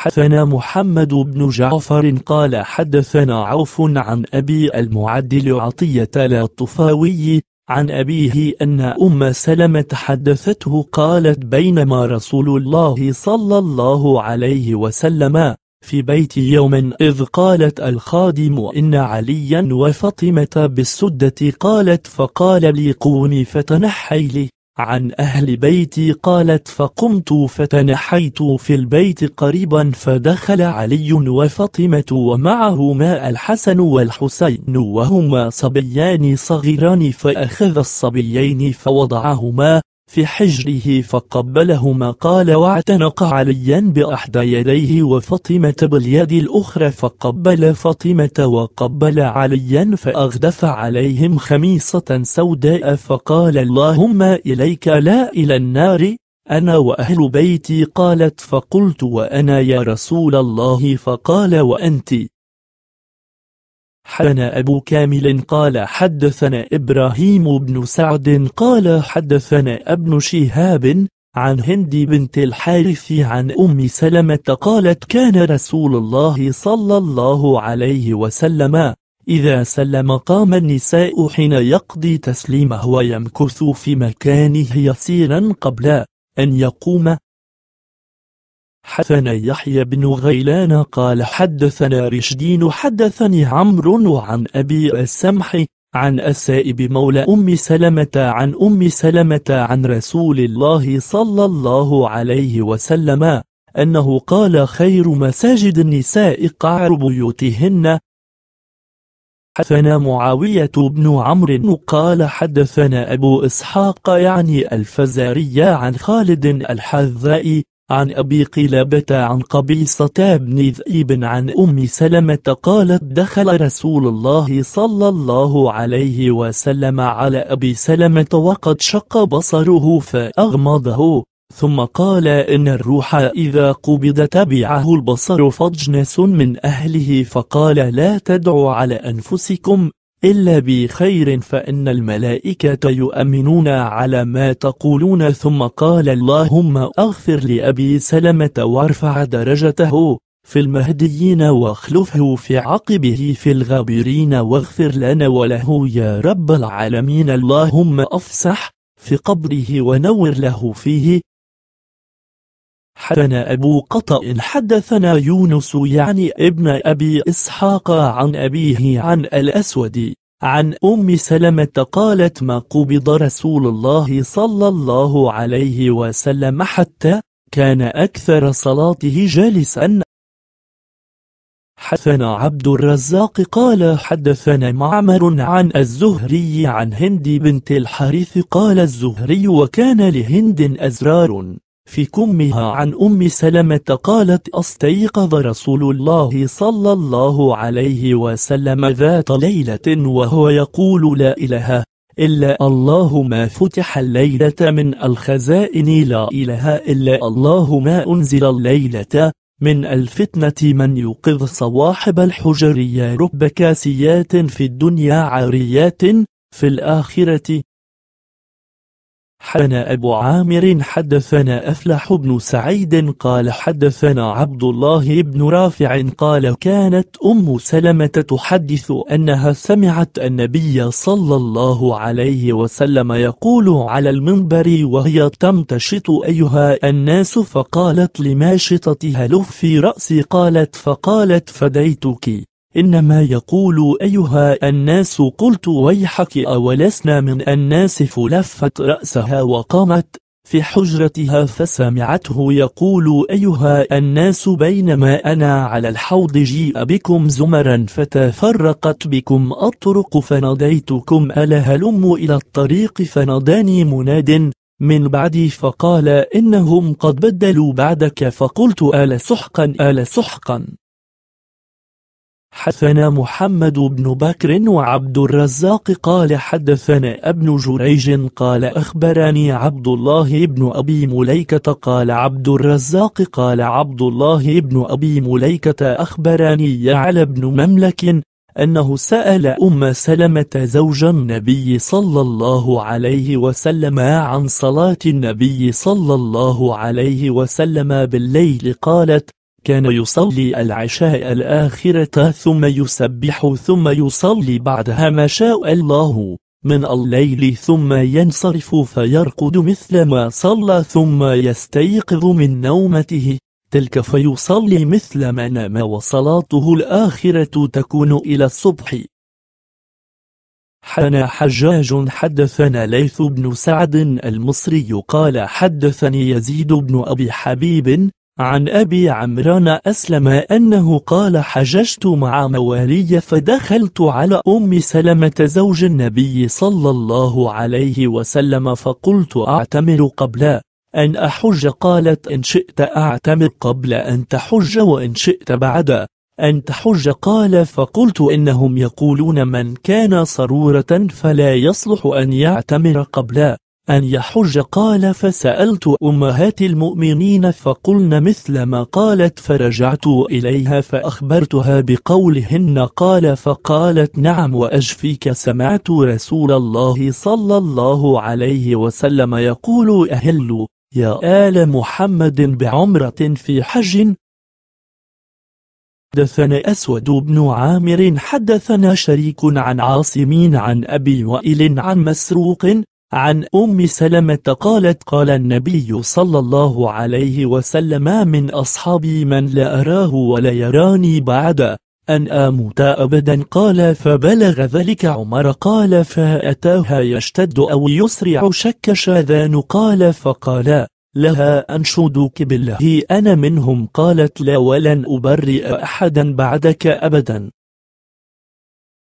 حدثنا محمد بن جعفر قال حدثنا عوف عن أبي المعدل عطية الطفاوي عن أبيه أن أم سلمة حدثته قالت بينما رسول الله صلى الله عليه وسلم في بيت يوم إذ قالت الخادم إن عليا وفاطمة بالسدة قالت فقال لي قومي فتنحي لي عن أهل بيتي قالت فقمت فتنحيت في البيت قريبا فدخل علي وفاطمة ومعهما الحسن والحسين وهما صبيان صغيران فأخذ الصبيين فوضعهما في حجره فقبلهما قال واعتنق عليا بأحدى يديه وفاطمة باليد الأخرى فقبل فاطمة وقبل عليا فأغدف عليهم خميصة سوداء فقال اللهم إليك لا إلى النار أنا وأهل بيتي قالت فقلت وأنا يا رسول الله فقال وأنت حدثنا أبو كامل قال حدثنا إبراهيم بن سعد قال حدثنا ابن شهاب عن هند بنت الحارث عن أم سلمة قالت كان رسول الله صلى الله عليه وسلم إذا سلم قام النساء حين يقضي تسليمه ويمكث في مكانه يسيرا قبل أن يقوم حدثنا يحيى بن غيلان قال حدثنا رشدين حدثني عمرو عن أبي السمح عن السائب مولى أم سلمة عن أم سلمة عن رسول الله صلى الله عليه وسلم أنه قال خير مساجد النساء قعر بيوتهن حدثنا معاوية بن عمرو قال حدثنا أبو إسحاق يعني الفزاري عن خالد الحذائي عن أبي قلابة عن قبيصة بن ذئب عن أم سلمة قالت دخل رسول الله صلى الله عليه وسلم على أبي سلمة وقد شق بصره فأغمضه ثم قال إن الروح إذا قبض تبعه البصر فاجنس من أهله فقال لا تدعوا على أنفسكم إلا بخير فإن الملائكة يؤمنون على ما تقولون ثم قال اللهم أغفر لأبي سلمة وارفع درجته في المهديين واخلفه في عقبه في الغابرين واغفر لنا وله يا رب العالمين اللهم أفسح في قبره ونور له فيه حدثنا أبو قطأ حدثنا يونس يعني ابن أبي إسحاق عن أبيه عن الأسود عن أم سلمة قالت ما قبض رسول الله صلى الله عليه وسلم حتى كان أكثر صلاته جالسا حدثنا عبد الرزاق قال حدثنا معمر عن الزهري عن هند بنت الحارث قال الزهري وكان لهند أزرار في كمها عن أم سلمة قالت استيقظ رسول الله صلى الله عليه وسلم ذات ليلة وهو يقول لا إله إلا الله ما فتح الليلة من الخزائن لا إله إلا الله ما أنزل الليلة من الفتنة من يوقظ صواحب يا رب كاسيات في الدنيا عاريات في الآخرة حدثنا أبو عامر حدثنا أفلح بن سعيد قال حدثنا عبد الله بن رافع قال كانت أم سلمة تحدث أنها سمعت النبي صلى الله عليه وسلم يقول على المنبر وهي تمتشط أيها الناس فقالت لماشطتها لف في رأسي قالت فقالت فديتك إنما يقول أيها الناس قلت ويحك أولسنا من الناس فلفت رأسها وقامت في حجرتها فسمعته يقول أيها الناس بينما أنا على الحوض جيء بكم زمرا فتفرقت بكم الطرق فناديتكم ألا هلم إلى الطريق فناداني مناد من بعدي فقال إنهم قد بدلوا بعدك فقلت آل سحقا آل سحقا حدثنا محمد بن بكر وعبد الرزاق قال حدثنا ابن جريج قال أخبرني عبد الله بن أبي مليكة قال عبد الرزاق قال عبد الله بن أبي مليكة أخبرني يعلى بن مملك أنه سأل أم سلمة زوج النبي صلى الله عليه وسلم عن صلاة النبي صلى الله عليه وسلم بالليل قالت كان يصلي العشاء الآخرة ثم يسبح ثم يصلي بعدها ما شاء الله من الليل ثم ينصرف فيرقد مثل ما صلى ثم يستيقظ من نومته تلك فيصلي مثل ما نام وصلاته الآخرة تكون إلى الصبح حنا حجاج حدثنا ليث بن سعد المصري قال حدثني يزيد بن أبي حبيب عن أبي عمران أسلم أنه قال حججت مع موالي فدخلت على أم سلمة زوج النبي صلى الله عليه وسلم فقلت أعتمر قبل أن أحج قالت إن شئت أعتمر قبل أن تحج وإن شئت بعد أن تحج قال فقلت إنهم يقولون من كان صرورة فلا يصلح أن يعتمر قبل أن يحج قال فسألت أمهات المؤمنين فقلن مثل ما قالت فرجعت إليها فأخبرتها بقولهن قال فقالت نعم وأجفيك سمعت رسول الله صلى الله عليه وسلم يقول أهل يا آل محمد بعمرة في حج حدثنا أسود بن عامر حدثنا شريك عن عاصمين عن أبي وائل عن مسروق عن أم سلمة قالت قال النبي صلى الله عليه وسلم من أصحابي من لا أراه ولا يراني بعد أن أموت أبدا قال فبلغ ذلك عمر قال فأتاها يشتد أو يسرع شك شاذان قال فقال لها أنشدك بالله أنا منهم قالت لا ولن أبرئ أحدا بعدك أبدا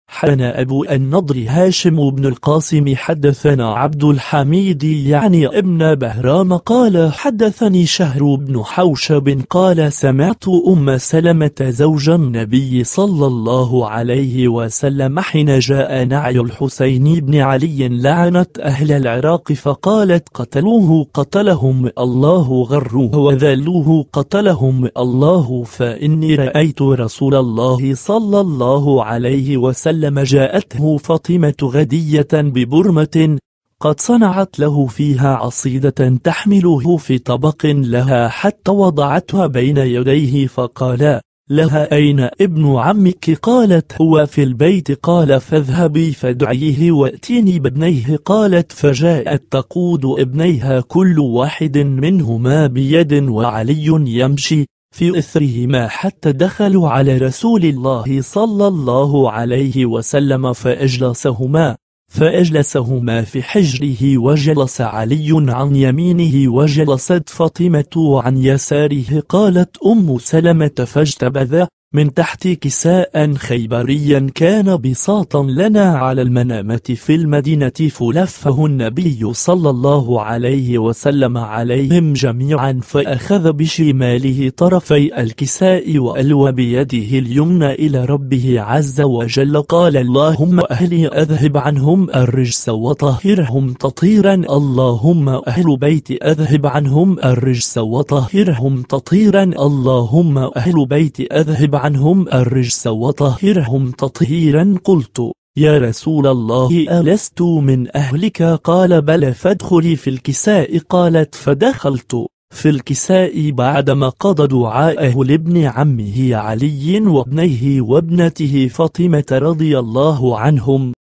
حدثنا أبو النضر هاشم بن القاسم حدثنا عبد الحميد يعني ابن بهرام قال حدثني شهر بن حوشب قال سمعت أم سلمة زوج النبي صلى الله عليه وسلم حين جاء نعي الحسين بن علي لعنت أهل العراق فقالت قتلوه قتلهم الله غروه وذلوه قتلهم الله فإني رأيت رسول الله صلى الله عليه وسلم وسلم جاءته فاطمة غدية ببرمة قد صنعت له فيها عصيدة تحمله في طبق لها حتى وضعتها بين يديه فقال لها أين ابن عمك قالت هو في البيت قال فاذهبي فادعيه واتيني بابنيه قالت فجاءت تقود ابنيها كل واحد منهما بيد وعلي يمشي في إثرهما حتى دخلوا على رسول الله صلى الله عليه وسلم فأجلسهما فأجلسهما في حجره وجلس علي عن يمينه وجلست فاطمة عن يساره قالت أم سلمة فاجتبذ من تحت كساء خيبريا كان بساطا لنا على المنامة في المدينة فلفه النبي صلى الله عليه وسلم عليهم جميعا فأخذ بشماله طرفي الكساء وألوى بيده اليمنى إلى ربه عز وجل قال اللهم أهلي أذهب عنهم الرجس وطهرهم تطهيرا اللهم أهل بيتي أذهب عنهم الرجس وطهرهم تطهيرا اللهم أهل بيتي أذهب عنهم الرجس وطهرهم تطهيرا قلت يا رسول الله ألست من أهلك قال بلى فادخلي في الكساء قالت فدخلت في الكساء بعدما قضى دعاءه لابن عمه علي وابنيه وابنته فاطمة رضي الله عنهم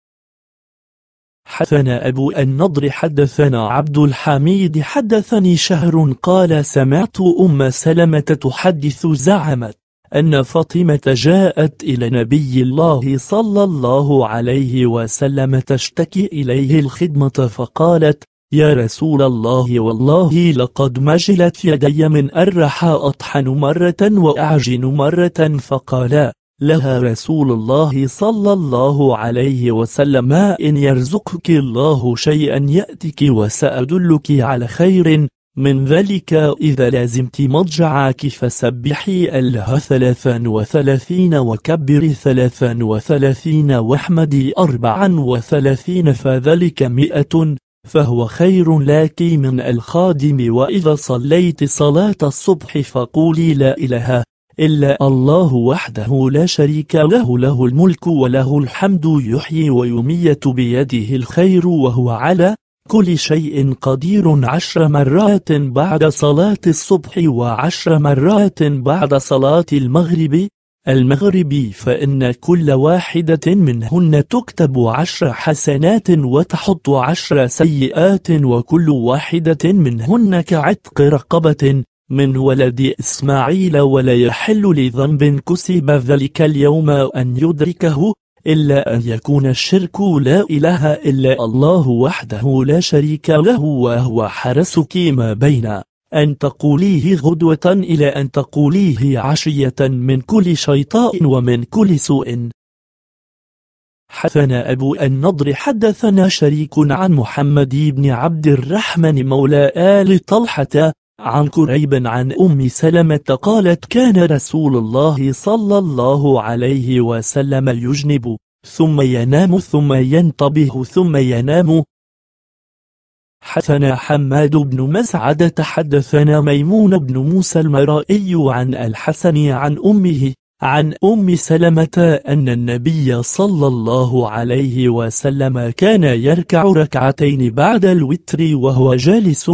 حدثنا أبو النضر حدثنا عبد الحميد حدثني شهر قال سمعت أم سلمة تحدث زعمت أن فاطمة جاءت إلى نبي الله صلى الله عليه وسلم تشتكي إليه الخدمة فقالت يا رسول الله والله لقد مجلت يدي من الرحى أطحن مرة وأعجن مرة فقال لها رسول الله صلى الله عليه وسلم إن يرزقك الله شيئا يأتك وسأدلك على خير من ذلك إذا لازمت مضجعك فسبحي الله ثلاثا وثلاثين وكبري ثلاثا وثلاثين واحمدي أربعا وثلاثين فذلك مئة فهو خير لك من الخادم وإذا صليت صلاة الصبح فقولي لا إله إلا الله وحده لا شريك له له الملك وله الحمد يحيي ويميت بيده الخير وهو على كل شيء قدير عشر مرات بعد صلاة الصبح وعشر مرات بعد صلاة المغرب المغربي فإن كل واحدة منهن تكتب عشر حسنات وتحط عشر سيئات وكل واحدة منهن كعتق رقبة من ولد إسماعيل ولا يحل لذنب كسب ذلك اليوم أن يدركه إلا أن يكون الشرك لا إله إلا الله وحده لا شريك له وهو حرسك ما بين أن تقوليه غدوة إلى أن تقوليه عشية من كل شيطاء ومن كل سوء حثنا أبو النضر حدثنا شريك عن محمد بن عبد الرحمن مولى آل طلحة عن كريب عن أم سلمة قالت كان رسول الله صلى الله عليه وسلم يجنب ثم ينام ثم ينتبه ثم ينام حدثنا حماد بن مسعد تحدثنا ميمون بن موسى المرائي عن الحسن عن أمه عن أم سلمة أن النبي صلى الله عليه وسلم كان يركع ركعتين بعد الوتر وهو جالس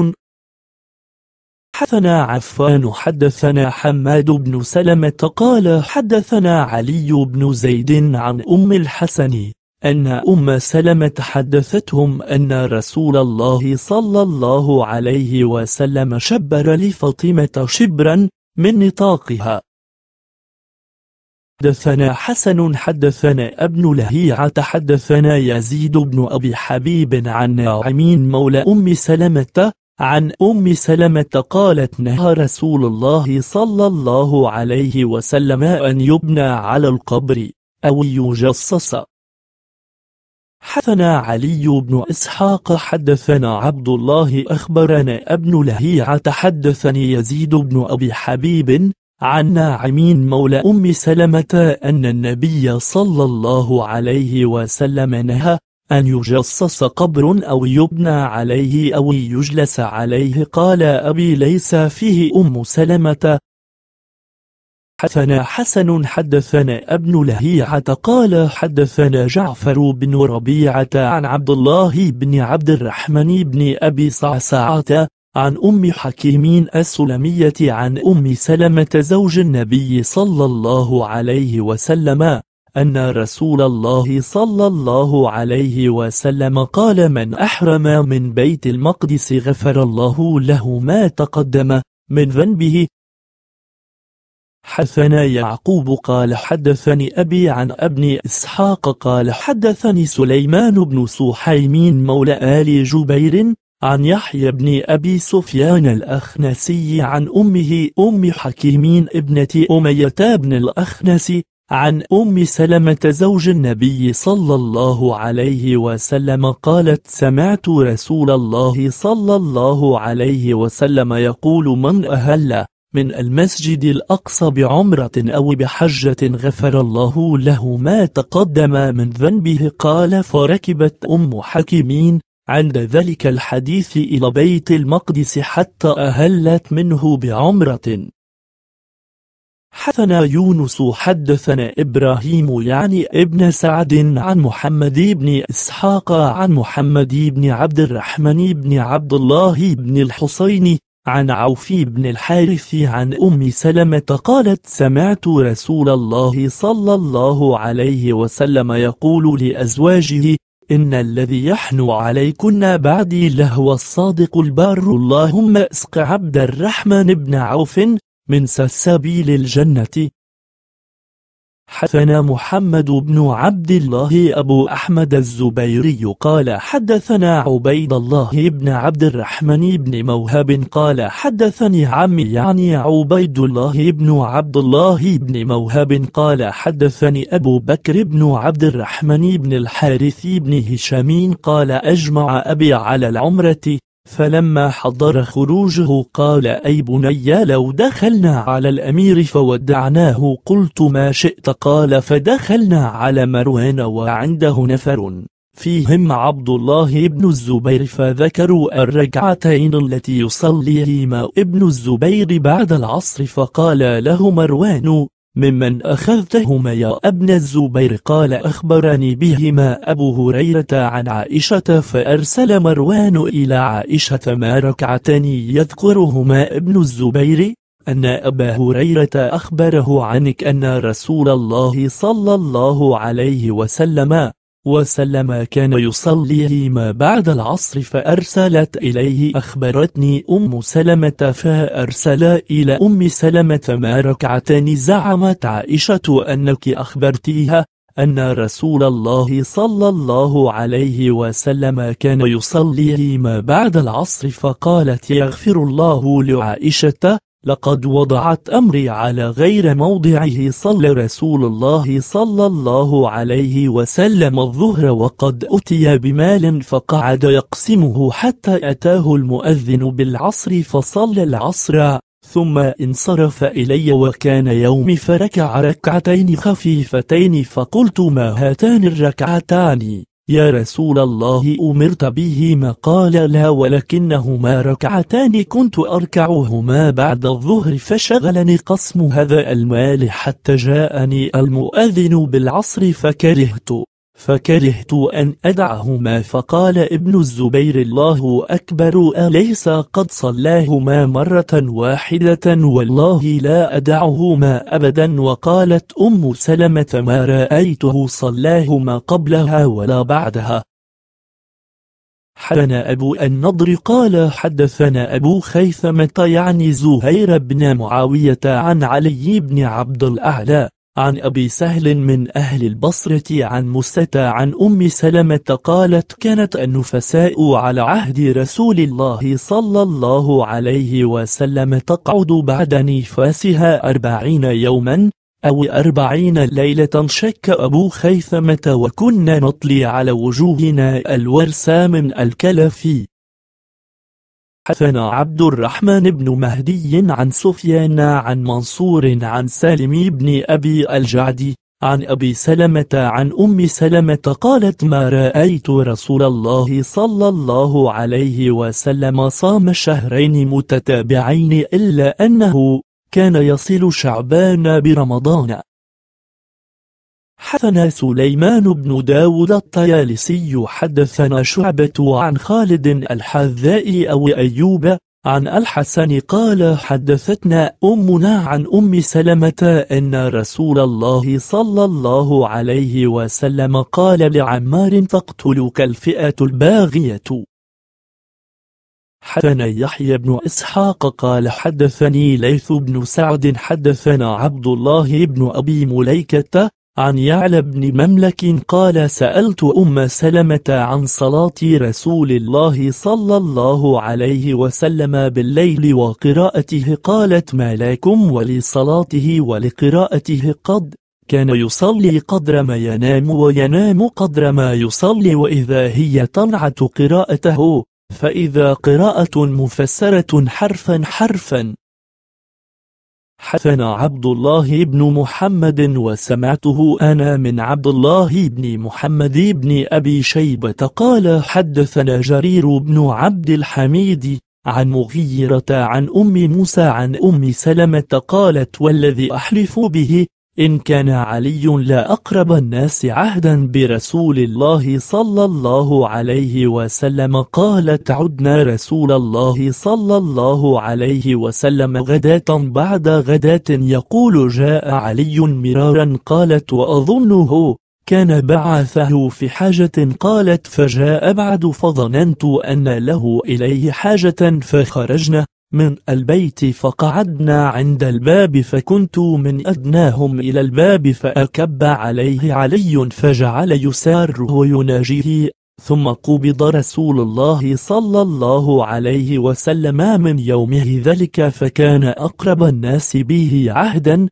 حدثنا عفان حدثنا حماد بن سلمة قال حدثنا علي بن زيد عن أم الحسن أن أم سلمة حدثتهم أن رسول الله صلى الله عليه وسلم شبر لفاطمة شبرا من نطاقها حدثنا حسن حدثنا ابن لهيعة حدثنا يزيد بن أبي حبيب عن ناعمين مولى أم سلمة عن أم سلمة قالت نهى رسول الله صلى الله عليه وسلم أن يبنى على القبر أو يجصص حدثنا علي بن إسحاق حدثنا عبد الله أخبرنا ابن لهيعة حدثني يزيد بن أبي حبيب عن ناعمين مولى أم سلمة أن النبي صلى الله عليه وسلم نهى أن يجصص قبر أو يبنى عليه أو يجلس عليه قال أبي ليس فيه أم سلمة حدثنا حسن حدثنا ابن لهيعة قال حدثنا جعفر بن ربيعة عن عبد الله بن عبد الرحمن بن أبي صعصعة عن أم حكيم السلمية عن أم سلمة زوج النبي صلى الله عليه وسلم أن رسول الله صلى الله عليه وسلم قال من أحرم من بيت المقدس غفر الله له ما تقدم من ذنبه حثنا يعقوب قال حدثني أبي عن ابن إسحاق قال حدثني سليمان بن سوحيمين مولى آل جبير عن يحيى بن أبي سفيان الأخنسي عن أمه أم حكيمين ابنة أمية بن الأخنسي عن أم سلمة زوج النبي صلى الله عليه وسلم قالت سمعت رسول الله صلى الله عليه وسلم يقول من أهل من المسجد الأقصى بعمرة أو بحجة غفر الله له ما تقدم من ذنبه قال فركبت أم حكيمين عند ذلك الحديث إلى بيت المقدس حتى أهلت منه بعمرة حدثنا يونس حدثنا إبراهيم يعني ابن سعد عن محمد بن إسحاق عن محمد بن عبد الرحمن بن عبد الله بن الحسين عن عوف بن الحارث عن أم سلمة قالت سمعت رسول الله صلى الله عليه وسلم يقول لأزواجه إن الذي يحنو عليكن بعدي لهو الصادق البار اللهم اسق عبد الرحمن بن عوف من سبيل الجنة حدثنا محمد بن عبد الله أبو أحمد الزبيري قال حدثنا عبيد الله بن عبد الرحمن بن موهب قال حدثني عمي يعني عبيد الله بن عبد الله بن موهب قال حدثني أبو بكر بن عبد الرحمن بن الحارث بن هشام قال أجمع أبي على العمرة فلما حضر خروجه قال أي بني لو دخلنا على الأمير فودعناه قلت ما شئت قال فدخلنا على مروان وعنده نفر فيهم عبد الله بن الزبير فذكروا الركعتين التي يصليهما ابن الزبير بعد العصر فقال له مروان ممن أخذتهما يا ابن الزبير قال أخبرني بهما أبو هريرة عن عائشة فأرسل مروان إلى عائشة ما ركعتان يذكرهما ابن الزبير أن أبا هريرة أخبره عنك أن رسول الله صلى الله عليه وسلم وسلم كان يصليهما بعد العصر فأرسلت إليه أخبرتني أم سلمة فأرسل إلى أم سلمة ما ركعتان زعمت عائشة أنك أخبرتيها أن رسول الله صلى الله عليه وسلم كان يصليهما بعد العصر فقالت يغفر الله لعائشة لقد وضعت أمري على غير موضعه صلى رسول الله صلى الله عليه وسلم الظهر وقد أتي بمال فقعد يقسمه حتى أتاه المؤذن بالعصر فصلى العصر ثم انصرف إلي وكان يومي فركع ركعتين خفيفتين فقلت ما هاتان الركعتان يا رسول الله أمرت بهما قال لا ولكنهما ركعتان كنت أركعهما بعد الظهر فشغلني قسم هذا المال حتى جاءني المؤذن بالعصر فكرهت فكرهت أن أدعهما فقال ابن الزبير الله أكبر أليس قد صلاهما مرة واحدة والله لا أدعهما أبدا وقالت أم سلمة ما رأيته صلاهما قبلها ولا بعدها حدثنا أبو النضر قال حدثنا أبو خيثمة يعني زهير بن معاوية عن علي بن عبد الأعلى عن أبي سهل من أهل البصرة عن مسة عن أم سلمة قالت كانت النفساء على عهد رسول الله صلى الله عليه وسلم تقعد بعد نفاسها أربعين يوما أو أربعين ليلة شك أبو خيثمة وكنا نطلي على وجوهنا الورسى من الكلف حدثنا عبد الرحمن بن مهدي عن سفيان عن منصور عن سالم بن أبي الجعد عن أبي سلمة عن أم سلمة قالت ما رأيت رسول الله صلى الله عليه وسلم صام شهرين متتابعين إلا أنه كان يصل شعبان برمضان حدثنا سليمان بن داود الطيالسي حدثنا شعبة عن خالد الحذاء أو أيوب عن الحسن قال حدثتنا أمنا عن أم سلمة أن رسول الله صلى الله عليه وسلم قال لعمار تقتلك الفئة الباغية حدثنا يحيى بن إسحاق قال حدثني ليث بن سعد حدثنا عبد الله بن أبي مليكة عن يعلى بن مملك قال سألت أم سلمة عن صلاة رسول الله صلى الله عليه وسلم بالليل وقراءته قالت ما لكم ولصلاته ولقراءته قد كان يصلي قدر ما ينام وينام قدر ما يصلي وإذا هي تنعت قراءته فإذا قراءة مفسرة حرفا حرفا حثنا عبد الله بن محمد وسمعته أنا من عبد الله بن محمد بن أبي شيبة قال حدثنا جرير بن عبد الحميد عن مغيرة عن أم موسى عن أم سلمة قالت والذي أحلف به إن كان علي لا أقرب الناس عهدا برسول الله صلى الله عليه وسلم قالت عدنا رسول الله صلى الله عليه وسلم غداة بعد غداة يقول جاء علي مرارا قالت وأظنه كان بعثه في حاجة قالت فجاء بعد فظننت أن له إليه حاجة فخرجنا من البيت فقعدنا عند الباب فكنت من أدناهم إلى الباب فأكب عليه علي فجعل يساره ويناجيه ثم قبض رسول الله صلى الله عليه وسلم من يومه ذلك فكان أقرب الناس به عهدا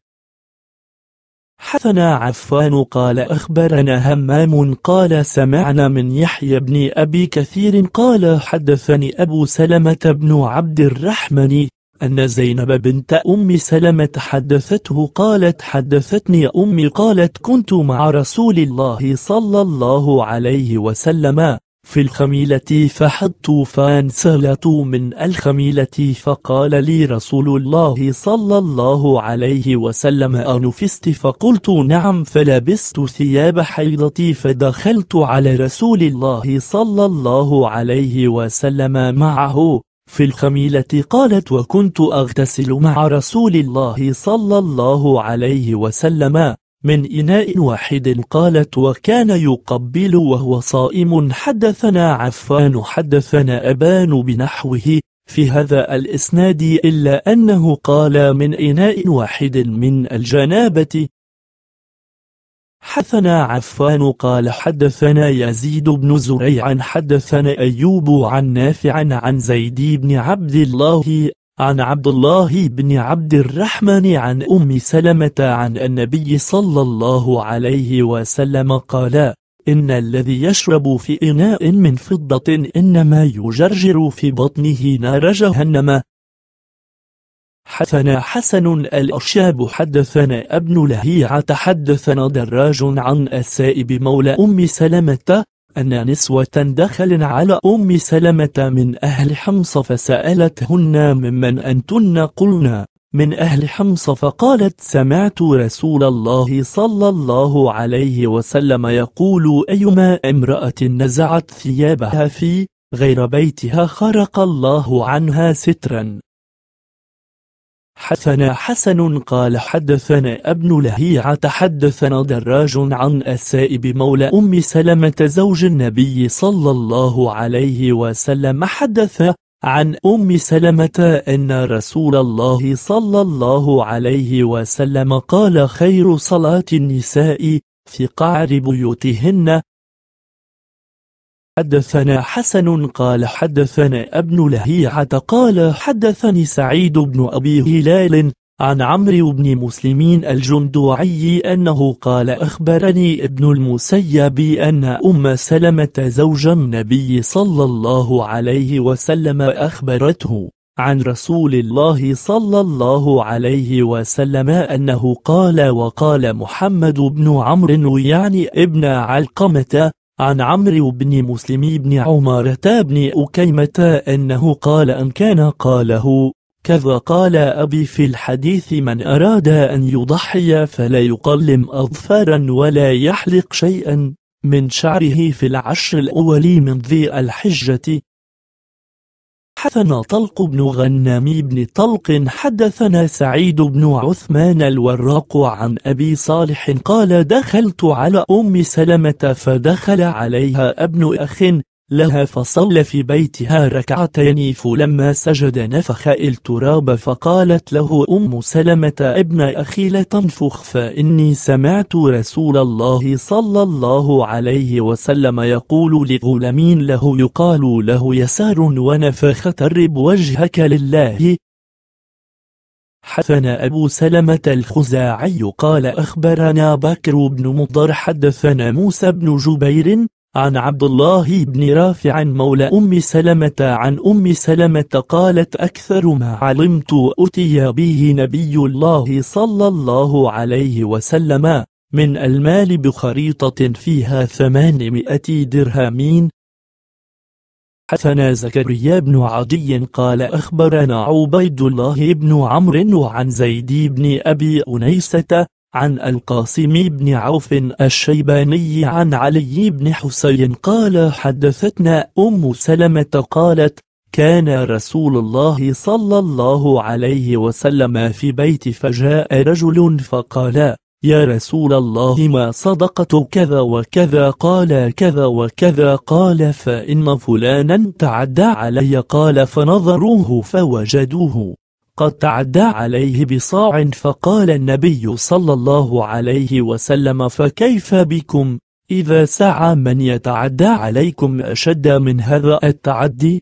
حثنا عفان قال أخبرنا همام قال سمعنا من يحيى بن أبي كثير قال حدثني أبو سلمة بن عبد الرحمن أن زينب بنت أم سلمة حدثته قالت حدثتني أمي قالت كنت مع رسول الله صلى الله عليه وسلم في الخميلة طوفان سالت من الخميلة فقال لي رسول الله صلى الله عليه وسلم أنفست فقلت نعم فلبست ثياب حيضتي فدخلت على رسول الله صلى الله عليه وسلم معه في الخميلة قالت وكنت أغتسل مع رسول الله صلى الله عليه وسلم من إناء واحد قالت وكان يقبل وهو صائم حدثنا عفان حدثنا أبان بنحوه في هذا الإسناد إلا أنه قال من إناء واحد من الجنابة حدثنا عفان قال حدثنا يزيد بن زريع حدثنا أيوب عن نافع عن زيد بن عبد الله عن عبد الله بن عبد الرحمن عن أم سلمة عن النبي صلى الله عليه وسلم قال إن الذي يشرب في إناء من فضة إنما يجرجر في بطنه نار جهنم حدثنا حسن الأشاب حدثنا ابن لهيعة حدثنا دراج عن السائب مولى أم سلمة أن نسوة دخل على أم سلمة من أهل حمص فسألتهن ممن أنتن قلنا من أهل حمص فقالت سمعت رسول الله صلى الله عليه وسلم يقول أيما امرأة نزعت ثيابها في غير بيتها خرق الله عنها سترا حدثنا حسن قال حدثنا ابن لهيعة حدثنا دراج عن السائب مولى أم سلمة زوج النبي صلى الله عليه وسلم حدث عن أم سلمة أن رسول الله صلى الله عليه وسلم قال خير صلاة النساء في قعر بيوتهن حدثنا حسن قال حدثنا ابن لهيعة قال حدثني سعيد بن أبي هلال عن عمرو بن مسلمين الجندوعي أنه قال أخبرني ابن المسيب أن أم سلمة زوج النبي صلى الله عليه وسلم أخبرته عن رسول الله صلى الله عليه وسلم أنه قال وقال محمد بن عمرو يعني ابن علقمة عن عمرو بن مسلم بن عمارة بن أكيمة أنه قال أن كان قاله كذا قال أبي في الحديث من أراد أن يضحي فلا يقلم أظفارا ولا يحلق شيئا من شعره في العشر الأول من ذي الحجة حدثنا طلق بن غنام بن طلق حدثنا سعيد بن عثمان الوراق عن أبي صالح قال دخلت على أم سلمة فدخل عليها ابن أخ لها فصلى في بيتها ركعتين فلما سجد نفخ التراب فقالت له أم سلمة ابن أخي لا تنفخ فإني سمعت رسول الله صلى الله عليه وسلم يقول لغلامين له يقال له يسار ونفخ ترب وجهك لله حدثنا أبو سلمة الخزاعي قال أخبرنا بكر بن مضر حدثنا موسى بن جبير عن عبد الله بن رافع مولى أم سلمة عن أم سلمة قالت أكثر ما علمت أتي به نبي الله صلى الله عليه وسلم من المال بخريطة فيها ثمانمائة درهمين حثنا زكريا بن عدي قال أخبرنا عبيد الله بن عمرو عن زيد بن أبي أنيسة عن القاسم بن عوف الشيباني عن علي بن حسين قال حدثتنا أم سلمة قالت كان رسول الله صلى الله عليه وسلم في بيت فجاء رجل فقال يا رسول الله ما صدقت كذا وكذا قال كذا وكذا قال فإن فلانا تعدى علي قال فنظروه فوجدوه قد تعدى عليه بصاع فقال النبي صلى الله عليه وسلم فكيف بكم إذا سعى من يتعدى عليكم أشد من هذا التعدي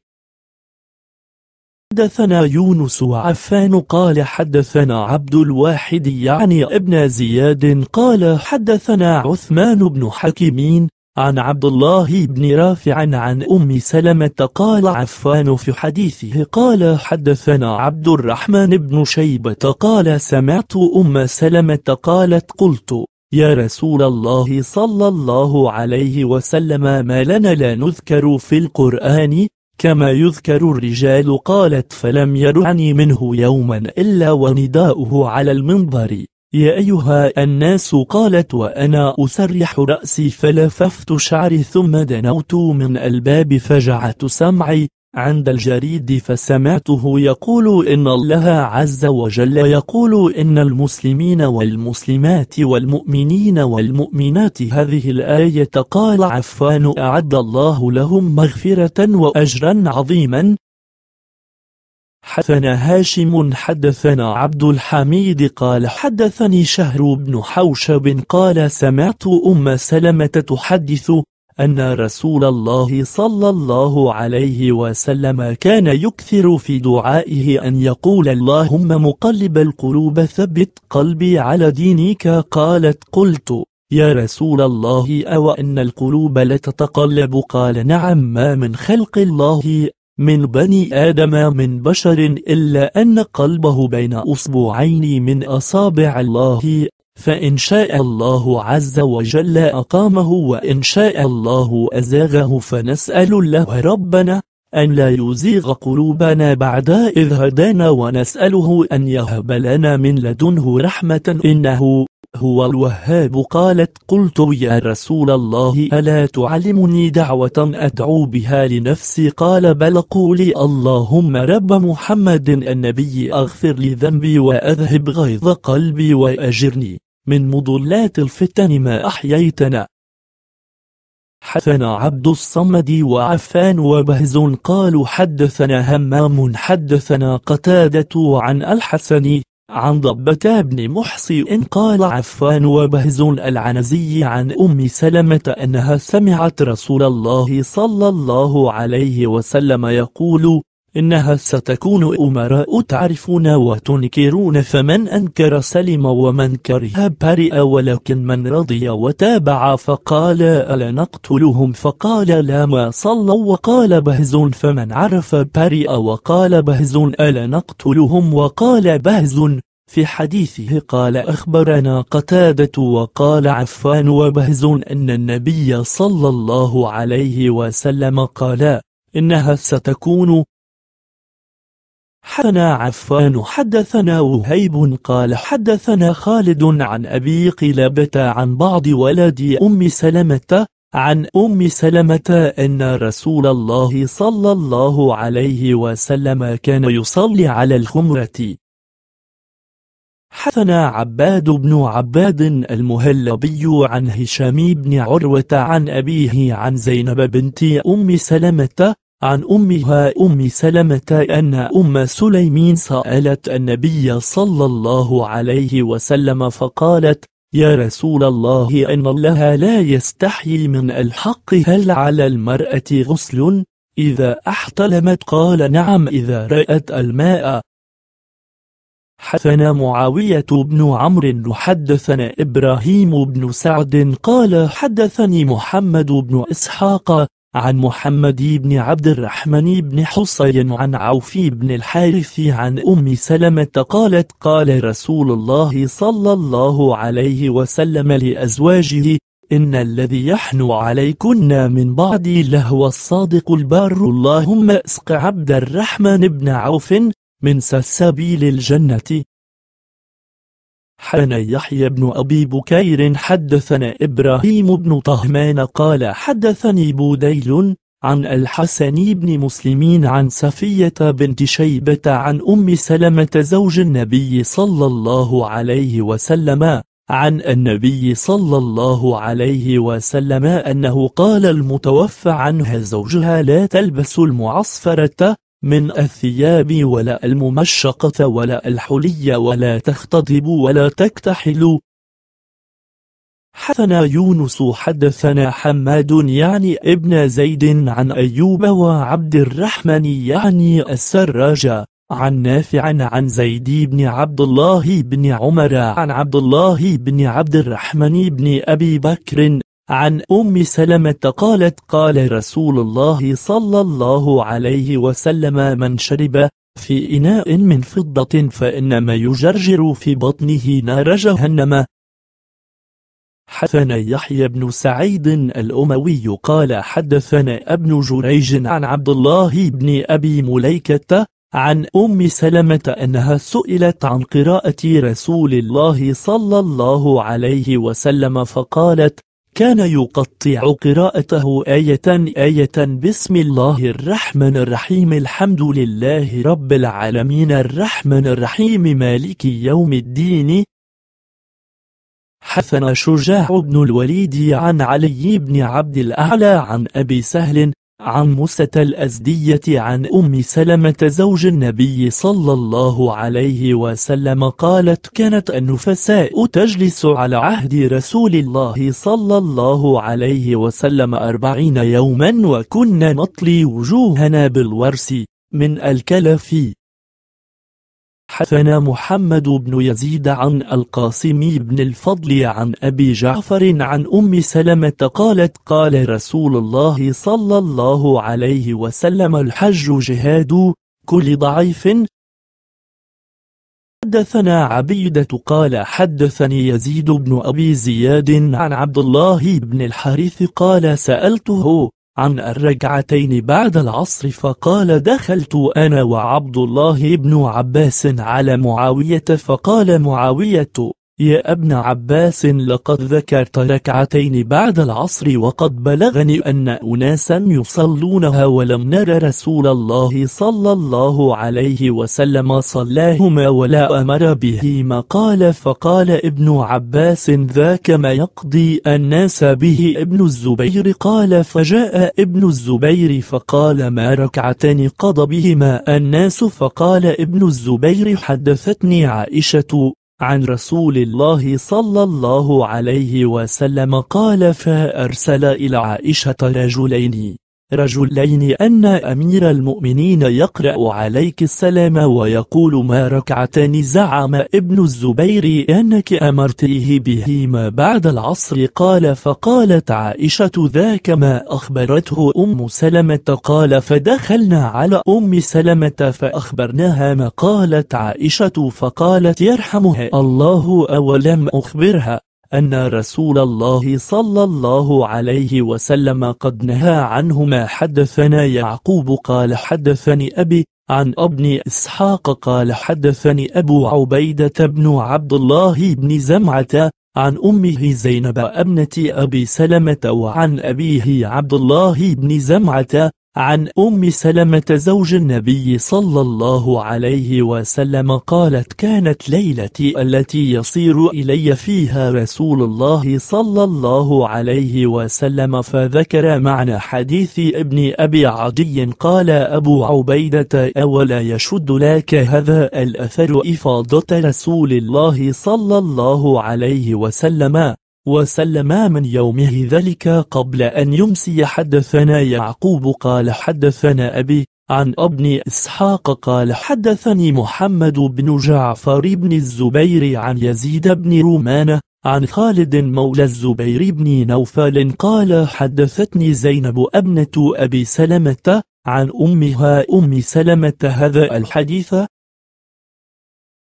حدثنا يونس وعفان قال حدثنا عبد الواحد يعني ابن زياد قال حدثنا عثمان بن حكيمين عن عبد الله بن رافع عن أم سلمة قال عفان في حديثه قال حدثنا عبد الرحمن بن شيبة قال سمعت أم سلمة قالت قلت يا رسول الله صلى الله عليه وسلم ما لنا لا نذكر في القرآن كما يذكر الرجال قالت فلم يرعني منه يوما إلا ونداؤه على المنبر يا أيها الناس قالت وأنا أسرح رأسي فلففت شعري ثم دنوت من الباب فجعت سمعي عند الجريد فسمعته يقول إن الله عز وجل يقول إن المسلمين والمسلمات والمؤمنين والمؤمنات هذه الآية قال عفان أعد الله لهم مغفرة وأجرا عظيما حدثنا هاشم حدثنا عبد الحميد قال حدثني شهر بن حوشب قال سمعت أم سلمة تحدث أن رسول الله صلى الله عليه وسلم كان يكثر في دعائه أن يقول اللهم مقلب القلوب ثبت قلبي على دينك قالت قلت يا رسول الله أو أن القلوب لتتقلب قال نعم ما من خلق الله من بني آدم من بشر إلا أن قلبه بين أصبعين من أصابع الله فإن شاء الله عز وجل أقامه وإن شاء الله أزاغه فنسأل الله ربنا أن لا يزيغ قلوبنا بعد إذ هدانا ونسأله أن يهب لنا من لدنه رحمة إنه هو الوهاب قالت قلت يا رسول الله ألا تعلمني دعوة أدعو بها لنفسي قال بل قولي اللهم رب محمد النبي أغفر لي ذنبي وأذهب غيظ قلبي وأجرني من مضلات الفتن ما أحييتنا حثنا عبد الصمد وعفان وبهز قالوا حدثنا همام حدثنا قتادة عن الحسن عن ضبة بن محصي إن قال عفان وبهز العنزي عن أم سلمة أنها سمعت رسول الله صلى الله عليه وسلم يقول إنها ستكون أمراء تعرفون وتنكرون فمن أنكر سلم ومن كره برئ ولكن من رضي وتابع فقال ألا نقتلهم فقال لا ما صلوا وقال بهز فمن عرف برئ وقال بهز ألا نقتلهم وقال بهز في حديثه قال أخبرنا قتادة وقال عفان وبهز أن النبي صلى الله عليه وسلم قال إنها ستكون حدثنا عفان حدثنا وهيب قال حدثنا خالد عن أبي قلابة عن بعض ولد أم سلمة عن أم سلمة أن رسول الله صلى الله عليه وسلم كان يصلي على الخمرة حثنا عباد بن عباد المهلبي عن هشام بن عروة عن أبيه عن زينب بنت أم سلمة عن أمها أم سلمة أن أم سليمين سألت النبي صلى الله عليه وسلم فقالت يا رسول الله إن الله لا يستحي من الحق هل على المرأة غسل؟ إذا أحتلمت قال نعم إذا رأت الماء حدثنا معاوية بن عمرو حدثنا إبراهيم بن سعد قال حدثني محمد بن إسحاق عن محمد بن عبد الرحمن بن حصين عن عوف بن الحارث عن أم سلمة قالت قال رسول الله صلى الله عليه وسلم لأزواجه إن الذي يحن عليكن من بعدي لهو الصادق البار اللهم اسق عبد الرحمن بن عوف من سسبيل الجنة حدثنا يحيى بن أبي بكير حدثنا إبراهيم بن طهمان قال حدثني بوديل عن الحسن بن مسلمين عن سفية بنت شيبة عن أم سلمة زوج النبي صلى الله عليه وسلم عن النبي صلى الله عليه وسلم أنه قال المتوفى عنها زوجها لا تلبس المعصفرة من الثياب ولا الممشقة ولا الحلي ولا تختضب ولا تكتحل حدثنا يونس حدثنا حماد يعني ابن زيد عن أيوب وعبد الرحمن يعني السراج عن نافع عن زيد بن عبد الله بن عمر عن عبد الله بن عبد الرحمن بن أبي بكر عن أم سلمة قالت قال رسول الله صلى الله عليه وسلم من شرب في إناء من فضة فإنما يجرجر في بطنه نار جهنم حدثنا يحيى بن سعيد الأموي قال حدثنا ابن جريج عن عبد الله بن أبي مليكة عن أم سلمة أنها سئلت عن قراءة رسول الله صلى الله عليه وسلم فقالت كان يقطع قراءته آية آية بسم الله الرحمن الرحيم الحمد لله رب العالمين الرحمن الرحيم مالك يوم الدين حثنا شجاع بن الوليد عن علي بن عبد الأعلى عن أبي سهل عن موسى الأزدية عن أم سلمة زوج النبي صلى الله عليه وسلم قالت كانت النفساء تجلس على عهد رسول الله صلى الله عليه وسلم أربعين يوما وكنا نطلي وجوهنا بالورس من الكلف حدثنا محمد بن يزيد عن القاسم بن الفضل عن أبي جعفر عن أم سلمة قالت قال رسول الله صلى الله عليه وسلم الحج جهاد كل ضعيف حدثنا عبيدة قال حدثني يزيد بن أبي زياد عن عبد الله بن الحارث قال سألته عن الركعتين بعد العصر فقال دخلت أنا وعبد الله بن عباس على معاوية فقال معاوية يا ابن عباس لقد ذكرت ركعتين بعد العصر وقد بلغني أن أناسا يصلونها ولم نر رسول الله صلى الله عليه وسلم صلاهما ولا أمر بهما قال فقال ابن عباس ذاك ما يقضي الناس به ابن الزبير قال فجاء ابن الزبير فقال ما ركعتان قضى بهما الناس فقال ابن الزبير حدثتني عائشة عن رسول الله صلى الله عليه وسلم قال فأرسل إلى عائشة رجلين رجلين أن أمير المؤمنين يقرأ عليك السلام ويقول ما ركعتان زعم ابن الزبير أنك أمرتيه بهما بعد العصر قال فقالت عائشة ذاك ما أخبرته أم سلمة قال فدخلنا على أم سلمة فأخبرناها ما قالت عائشة فقالت يرحمها الله أولم أخبرها أن رسول الله صلى الله عليه وسلم قد نهى عنهما حدثنا يعقوب قال حدثني أبي عن ابن إسحاق قال حدثني أبو عبيدة بن عبد الله بن زمعة عن أمه زينب ابنة أبي سلمة وعن أبيه عبد الله بن زمعة عن أم سلمة زوج النبي صلى الله عليه وسلم قالت كانت ليلتي التي يصير إلي فيها رسول الله صلى الله عليه وسلم فذكر معنى حديث ابن أبي عدي قال أبو عبيدة أولا يشد لك هذا الأثر إفاضة رسول الله صلى الله عليه وسلم وسلما من يومه ذلك قبل أن يمسي حدثنا يعقوب قال حدثنا أبي عن ابن إسحاق قال حدثني محمد بن جعفر بن الزبير عن يزيد بن رومان عن خالد مولى الزبير بن نوفل قال حدثتني زينب أبنة أبي سلمة عن أمها أم سلمة هذا الحديث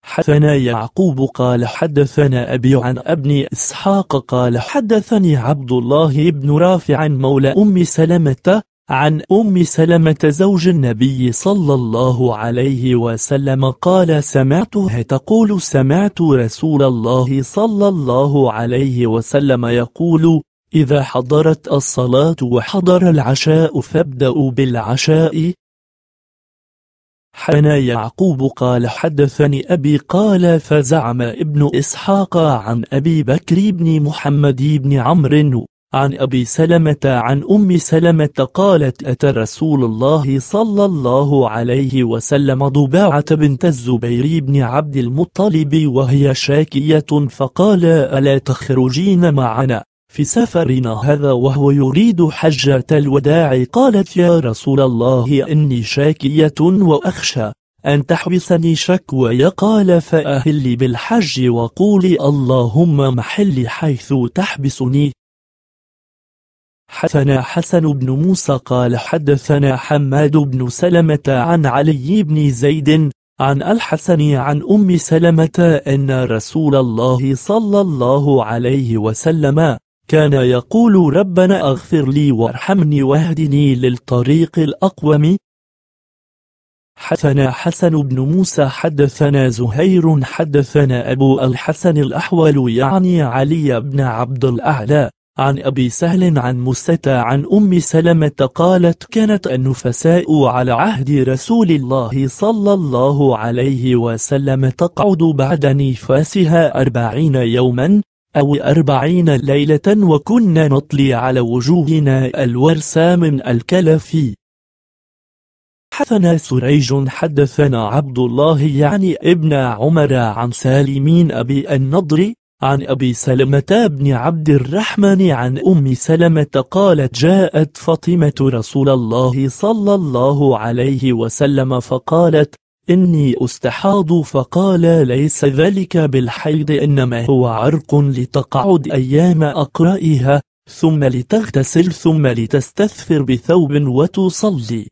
حدثنا يعقوب قال حدثنا أبي عن ابن إسحاق قال حدثني عبد الله بن رافع مولى أم سلمة عن أم سلمة زوج النبي صلى الله عليه وسلم قال سمعتها تقول سمعت رسول الله صلى الله عليه وسلم يقول إذا حضرت الصلاة وحضر العشاء فابدأوا بالعشاء حنا يعقوب قال حدثني أبي قال فزعم ابن إسحاق عن أبي بكر بن محمد بن عمرو عن أبي سلمة عن أم سلمة قالت أتى رسول الله صلى الله عليه وسلم ضباعة بنت الزبير بن عبد المطلب وهي شاكية فقال ألا تخرجين معنا في سفرنا هذا وهو يريد حجة الوداع قالت يا رسول الله إني شاكية وأخشى أن تحبسني شكوى قال فأهلي بالحج وقولي اللهم محلي حيث تحبسني حدثنا حسن بن موسى قال حدثنا حماد بن سلمة عن علي بن زيد عن الحسن عن أم سلمة أن رسول الله صلى الله عليه وسلم كان يقول ربنا اغفر لي وارحمني واهدني للطريق الأقوم حدثنا حسن بن موسى حدثنا زهير حدثنا أبو الحسن الأحول يعني علي بن عبد الأعلى عن أبي سهل عن مستة عن أم سلمة قالت كانت النفساء على عهد رسول الله صلى الله عليه وسلم تقعد بعد نفاسها أربعين يوما أو أربعين ليلة وكنا نطلي على وجوهنا الورسى من الكلفي حثنا سريج حدثنا عبد الله يعني ابن عمر عن سالمين أبي النضر عن أبي سلمة بن عبد الرحمن عن أم سلمة قالت جاءت فاطمة رسول الله صلى الله عليه وسلم فقالت إني أستحاض فقال ليس ذلك بالحيض إنما هو عرق لتقعد أيام أقرائها ثم لتغتسل ثم لتستثفر بثوب وتصلي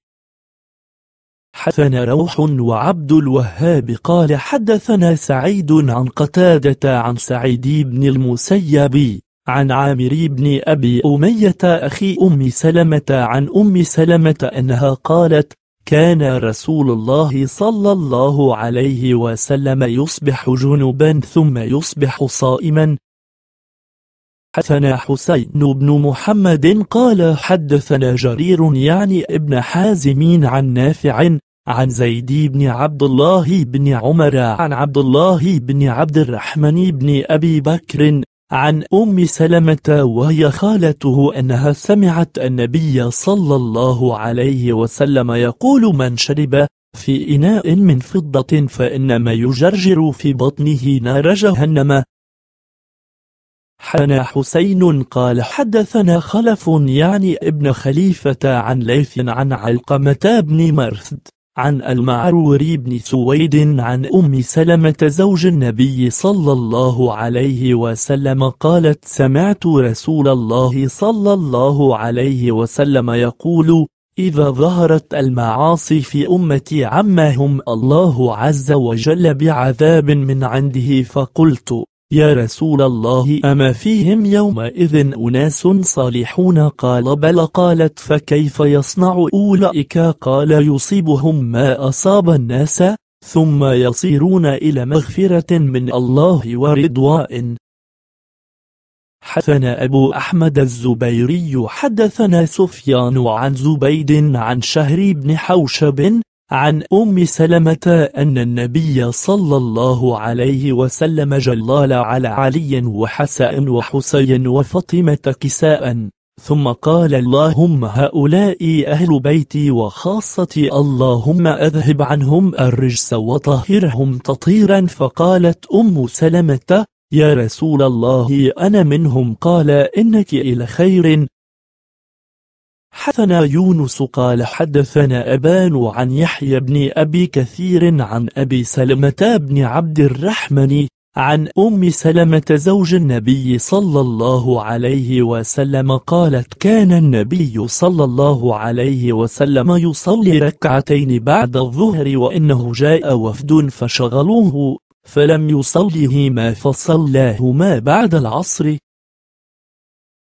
حدثنا روح وعبد الوهاب قال حدثنا سعيد عن قتادة عن سعيد بن المسيب عن عامر بن أبي أمية أخي أم سلمة عن أم سلمة أنها قالت كان رسول الله صلى الله عليه وسلم يصبح جنبا ثم يصبح صائما حدثنا حسين بن محمد قال حدثنا جرير يعني ابن حازم عن نافع عن زيد بن عبد الله بن عمر عن عبد الله بن عبد الرحمن بن أبي بكر عن أم سلمة وهي خالته أنها سمعت النبي صلى الله عليه وسلم يقول من شرب في إناء من فضة فإنما يجرجر في بطنه نار جهنم حنا حسين قال حدثنا خلف يعني ابن خليفة عن ليث عن علقمة بن مرثد عن المعرور بن سويد عن أم سلمة زوج النبي صلى الله عليه وسلم قالت سمعت رسول الله صلى الله عليه وسلم يقول إذا ظهرت المعاصي في أمتي عمهم الله عز وجل بعذاب من عنده فقلت يا رسول الله أما فيهم يومئذ أناس صالحون قال بل قالت فكيف يصنع أولئك قال يصيبهم ما أصاب الناس ثم يصيرون إلى مغفرة من الله ورضوان حدثنا أبو أحمد الزبيري حدثنا سفيان عن زبيد عن شهر بن حوشب عن أم سلمة أن النبي صلى الله عليه وسلم جلال على علي وحسن وحسين وفاطمة كساء ثم قال اللهم هؤلاء أهل بيتي وخاصتي اللهم أذهب عنهم الرجس وطهرهم تطهيرا فقالت أم سلمة يا رسول الله أنا منهم قال إنك إلى خير حدثنا يونس قال حدثنا أبان عن يحيى بن أبي كثير عن أبي سلمة بن عبد الرحمن عن أم سلمة زوج النبي صلى الله عليه وسلم قالت كان النبي صلى الله عليه وسلم يصلي ركعتين بعد الظهر وإنه جاء وفد فشغلوه فلم يصليهما فصلاهما بعد العصر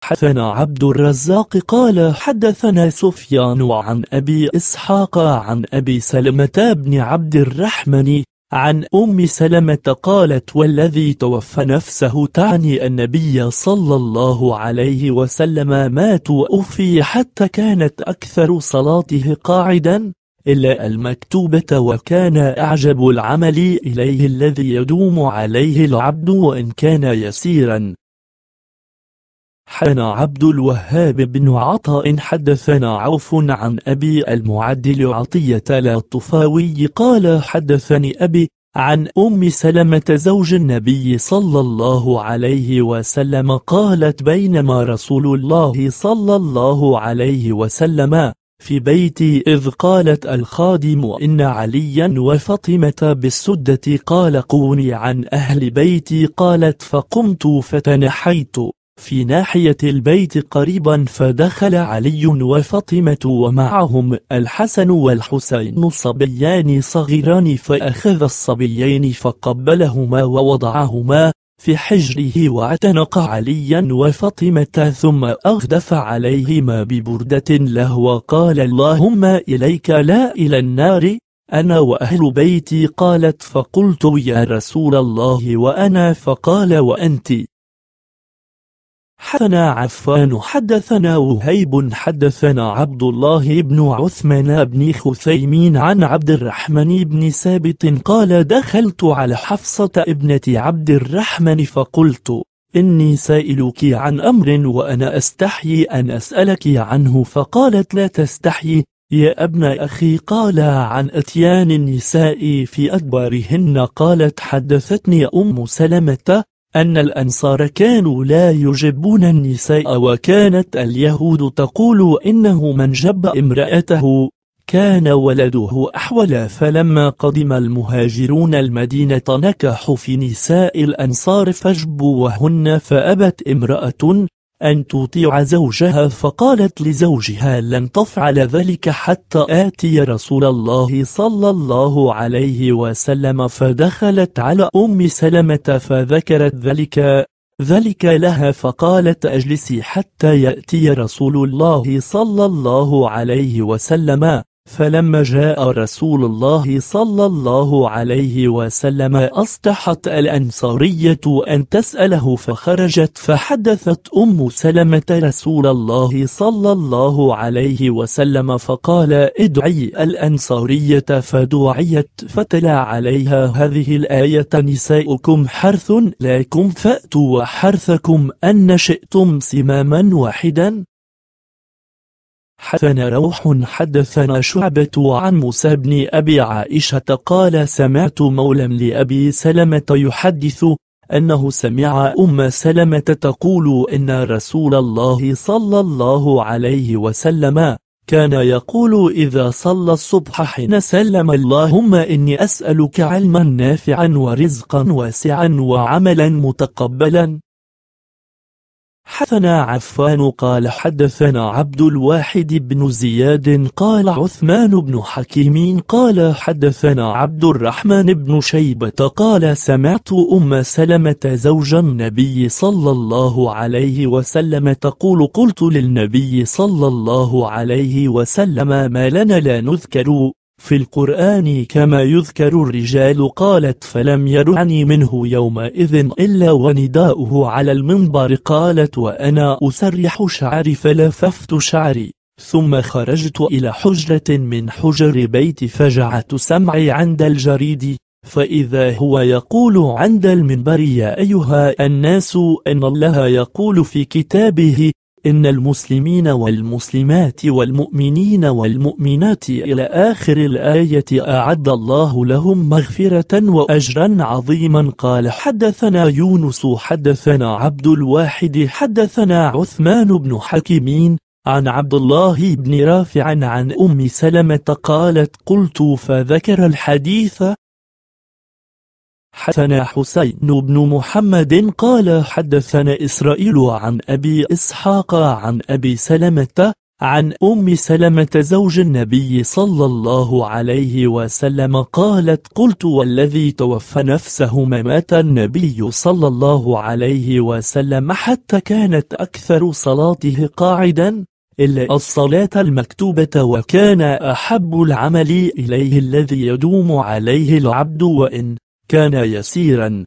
حدثنا عبد الرزاق قال حدثنا سفيان عن أبي إسحاق عن أبي سلمة بن عبد الرحمن عن أم سلمة قالت والذي توفى نفسه تعني النبي صلى الله عليه وسلم مات وأفي حتى كانت أكثر صلاته قاعدا إلا المكتوبة وكان أعجب العمل إليه الذي يدوم عليه العبد وإن كان يسيرا حدثنا عبد الوهاب بن عطاء حدثنا عوف عن أبي المعدل عطية الطفاوي قال حدثني أبي عن أم سلمة زوج النبي صلى الله عليه وسلم قالت بينما رسول الله صلى الله عليه وسلم في بيتي إذ قالت الخادم إن عليا وفاطمة بالسدة قال قوني عن أهل بيتي قالت فقمت فتنحيت في ناحية البيت قريبا فدخل علي وفاطمة ومعهم الحسن والحسين صبيان صغيران فأخذ الصبيين فقبلهما ووضعهما في حجره واعتنق عليا وفاطمة ثم أغدف عليهما ببردة له وقال اللهم إليك لا إلى النار أنا وأهل بيتي قالت فقلت يا رسول الله وأنا فقال وأنت حدثنا عفان حدثنا وهيب حدثنا عبد الله بن عثمان بن خثيمين عن عبد الرحمن بن ثابت قال دخلت على حفصة ابنة عبد الرحمن فقلت إني سائلك عن أمر وأنا أستحي أن أسألك عنه فقالت لا تستحي يا ابن أخي قال عن أتيان النساء في أدبارهن قالت حدثتني أم سلمة أن الأنصار كانوا لا يجبون النساء وكانت اليهود تقول إنه من جب امرأته كان ولده أحول فلما قدم المهاجرون المدينة نكحوا في نساء الأنصار فجبوهن فأبت امرأة أن تطيع زوجها فقالت لزوجها لن تفعل ذلك حتى آتي رسول الله صلى الله عليه وسلم فدخلت على أم سلمة فذكرت ذلك ذلك لها فقالت أجلسي حتى يأتي رسول الله صلى الله عليه وسلم فلما جاء رسول الله صلى الله عليه وسلم أصدحت الأنصارية أن تسأله فخرجت فحدثت أم سلمة رسول الله صلى الله عليه وسلم فقال ادعي الأنصارية فدعيت فتلا عليها هذه الآية نساؤكم حرث لكم فأتوا حرثكم أن شئتم سماما واحدا حدثنا روح حدثنا شعبة عن موسى بن أبي عائشة قال سمعت مولا لأبي سلمة يحدث أنه سمع أم سلمة تقول إن رسول الله صلى الله عليه وسلم كان يقول إذا صلى الصبح حين سلم اللهم إني أسألك علما نافعا ورزقا واسعا وعملا متقبلا حثنا عفان قال حدثنا عبد الواحد بن زياد قال عثمان بن حكيم قال حدثنا عبد الرحمن بن شيبة قال سمعت أم سلمة زوج النبي صلى الله عليه وسلم تقول قلت للنبي صلى الله عليه وسلم ما لنا لا نذكر في القرآن كما يذكر الرجال قالت فلم يرعني منه يومئذ إلا ونداؤه على المنبر قالت وأنا أسرح شعري فلففت شعري ثم خرجت إلى حجرة من حجر بيتي فجعت سمعي عند الجريد فإذا هو يقول عند المنبر يا أيها الناس أن الله يقول في كتابه إن المسلمين والمسلمات والمؤمنين والمؤمنات إلى آخر الآية أعد الله لهم مغفرة وأجرا عظيما قال حدثنا يونس حدثنا عبد الواحد حدثنا عثمان بن حكيمين عن عبد الله بن رافع عن أم سلمة قالت قلت فذكر الحديث حدثنا حسين بن محمد قال حدثنا إسرائيل عن أبي إسحاق عن أبي سلمة عن أم سلمة زوج النبي صلى الله عليه وسلم قالت قلت والذي توفى نفسه ما مات النبي صلى الله عليه وسلم حتى كانت أكثر صلاته قاعدا إلا الصلاة المكتوبة وكان أحب العمل إليه الذي يدوم عليه العبد وإن كان يسيرا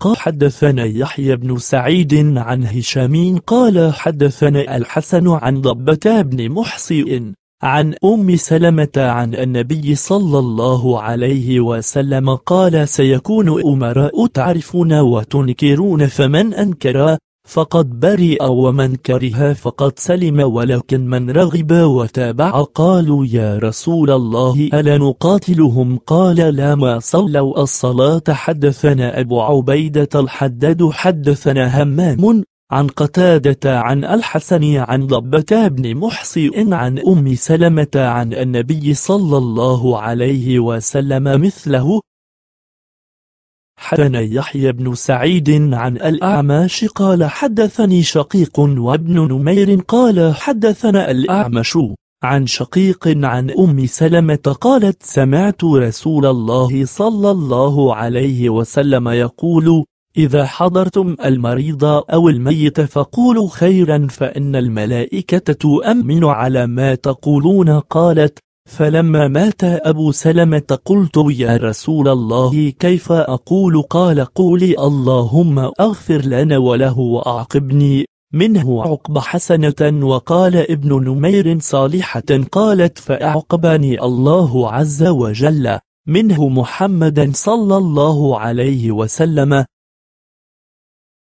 قال حدثنا يحيى بن سعيد عن هشام قال حدثنا الحسن عن ضبة بن محصي عن أم سلمة عن النبي صلى الله عليه وسلم قال سيكون أمراء تعرفون وتنكرون فمن أنكر فقد برئ ومن كره فقد سلم ولكن من رغب وتابع قالوا يا رسول الله ألا نقاتلهم قال لا ما صلوا الصلاة حدثنا أبو عبيدة الحداد حدثنا همام عن قتادة عن الحسن عن ضبة بن محصي عن أم سلمة عن النبي صلى الله عليه وسلم مثله حدثنا يحيى بن سعيد عن الأعمش قال حدثني شقيق وابن نمير قال حدثنا الأعمش عن شقيق عن أم سلمة قالت سمعت رسول الله صلى الله عليه وسلم يقول إذا حضرتم المريض أو الميت فقولوا خيرا فإن الملائكة تؤمن على ما تقولون قالت فلما مات أبو سلمة قلت يا رسول الله كيف أقول قال قولي اللهم أغفر لنا وله وأعقبني منه عقب حسنة وقال ابن نمير صالحة قالت فأعقبني الله عز وجل منه محمد صلى الله عليه وسلم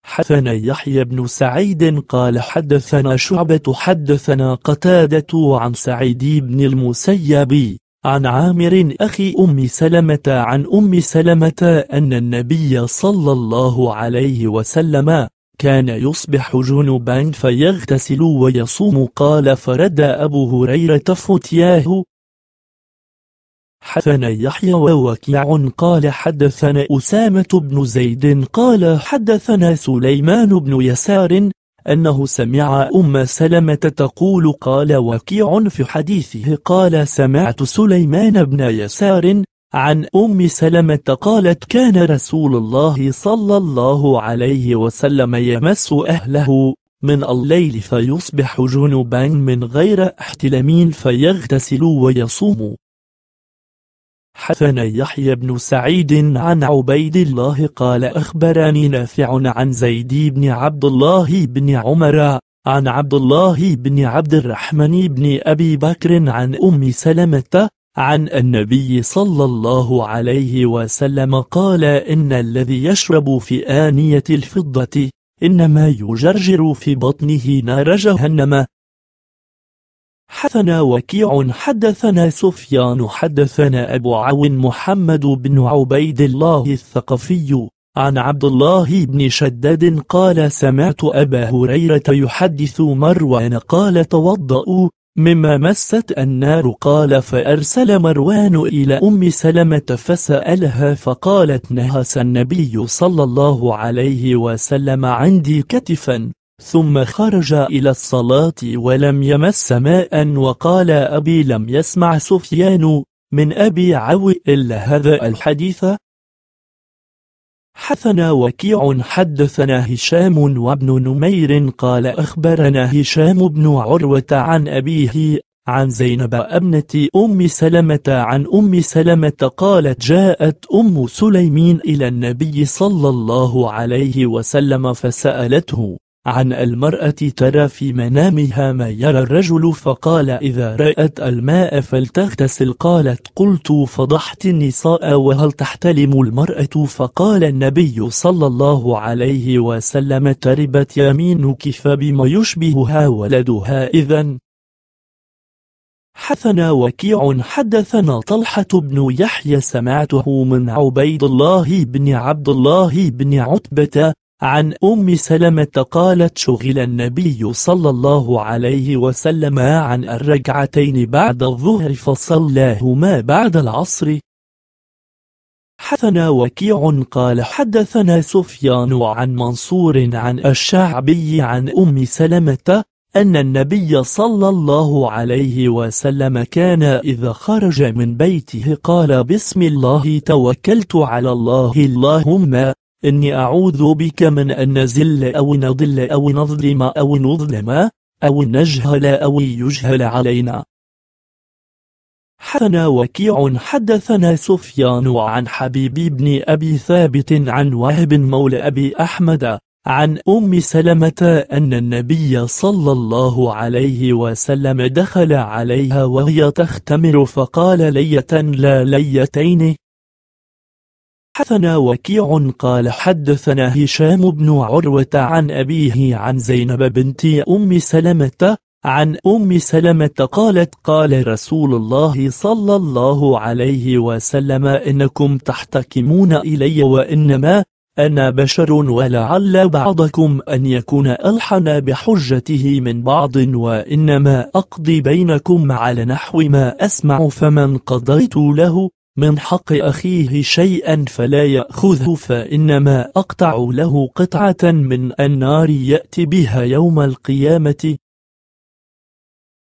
حدثنا يحيى بن سعيد قال حدثنا شعبة حدثنا قتادة عن سعيد بن المسيب عن عامر أخي أم سلمة عن أم سلمة أن النبي صلى الله عليه وسلم كان يصبح جنبا فيغتسل ويصوم قال فرد أبو هريرة فتياه حدثنا يحيى ووكيع قال حدثنا أسامة بن زيد قال حدثنا سليمان بن يسار أنه سمع أم سلمة تقول قال وكيع في حديثه قال سمعت سليمان بن يسار عن أم سلمة قالت كان رسول الله صلى الله عليه وسلم يمس أهله من الليل فيصبح جنبا من غير احتلمين فيغتسل ويصوم حسن يحيى بن سعيد عن عبيد الله قال أخبرني نافع عن زيد بن عبد الله بن عمر عن عبد الله بن عبد الرحمن بن أبي بكر عن أم سلمة عن النبي صلى الله عليه وسلم قال إن الذي يشرب في آنية الفضة إنما يجرجر في بطنه نار جهنم حدثنا وكيع حدثنا سفيان حدثنا أبو عون محمد بن عبيد الله الثقفي عن عبد الله بن شداد قال سمعت أبا هريرة يحدث مروان قال توضأوا مما مست النار قال فأرسل مروان إلى أم سلمة فسألها فقالت نهس النبي صلى الله عليه وسلم عندي كتفا ثم خرج إلى الصلاة ولم يمس ماء وقال أبي لم يسمع سفيان من أبي عوي إلا هذا الحديث حثنا وكيع حدثنا هشام وابن نمير قال أخبرنا هشام بن عروة عن أبيه عن زينب ابنة أم سلمة عن أم سلمة قالت جاءت أم سليمين إلى النبي صلى الله عليه وسلم فسألته عن المرأة ترى في منامها ما يرى الرجل فقال إذا رأت الماء فلتغتسل قالت قلت فضحت النساء وهل تحتلم المرأة فقال النبي صلى الله عليه وسلم تربت يمينك فبما يشبهها ولدها إذا حثنا وكيع حدثنا طلحة بن يحيى سمعته من عبيد الله بن عبد الله بن عتبة عن أم سلمة قالت شغل النبي صلى الله عليه وسلم عن الركعتين بعد الظهر فصلاهما بعد العصر حثنا وكيع قال حدثنا سفيان عن منصور عن الشعبي عن أم سلمة أن النبي صلى الله عليه وسلم كان إذا خرج من بيته قال بسم الله توكلت على الله اللهم إني أعوذ بك من أن نزل أو نضل أو نظلم أو نظلم أو نجهل أو يجهل علينا حسن وكيع حدثنا سفيان عن حبيب بن أبي ثابت عن وهب مولى أبي أحمد عن أم سلمة أن النبي صلى الله عليه وسلم دخل عليها وهي تختمر فقال لية لا ليتين حدثنا وكيع قال حدثنا هشام بن عروة عن أبيه عن زينب بنت أم سلمة عن أم سلمة قالت قال رسول الله صلى الله عليه وسلم إنكم تحتكمون إلي وإنما أنا بشر ولعل بعضكم أن يكون ألحن بحجته من بعض وإنما أقضي بينكم على نحو ما أسمع فمن قضيت له من حق أخيه شيئا فلا يأخذه فإنما أقطع له قطعة من النار يأتي بها يوم القيامة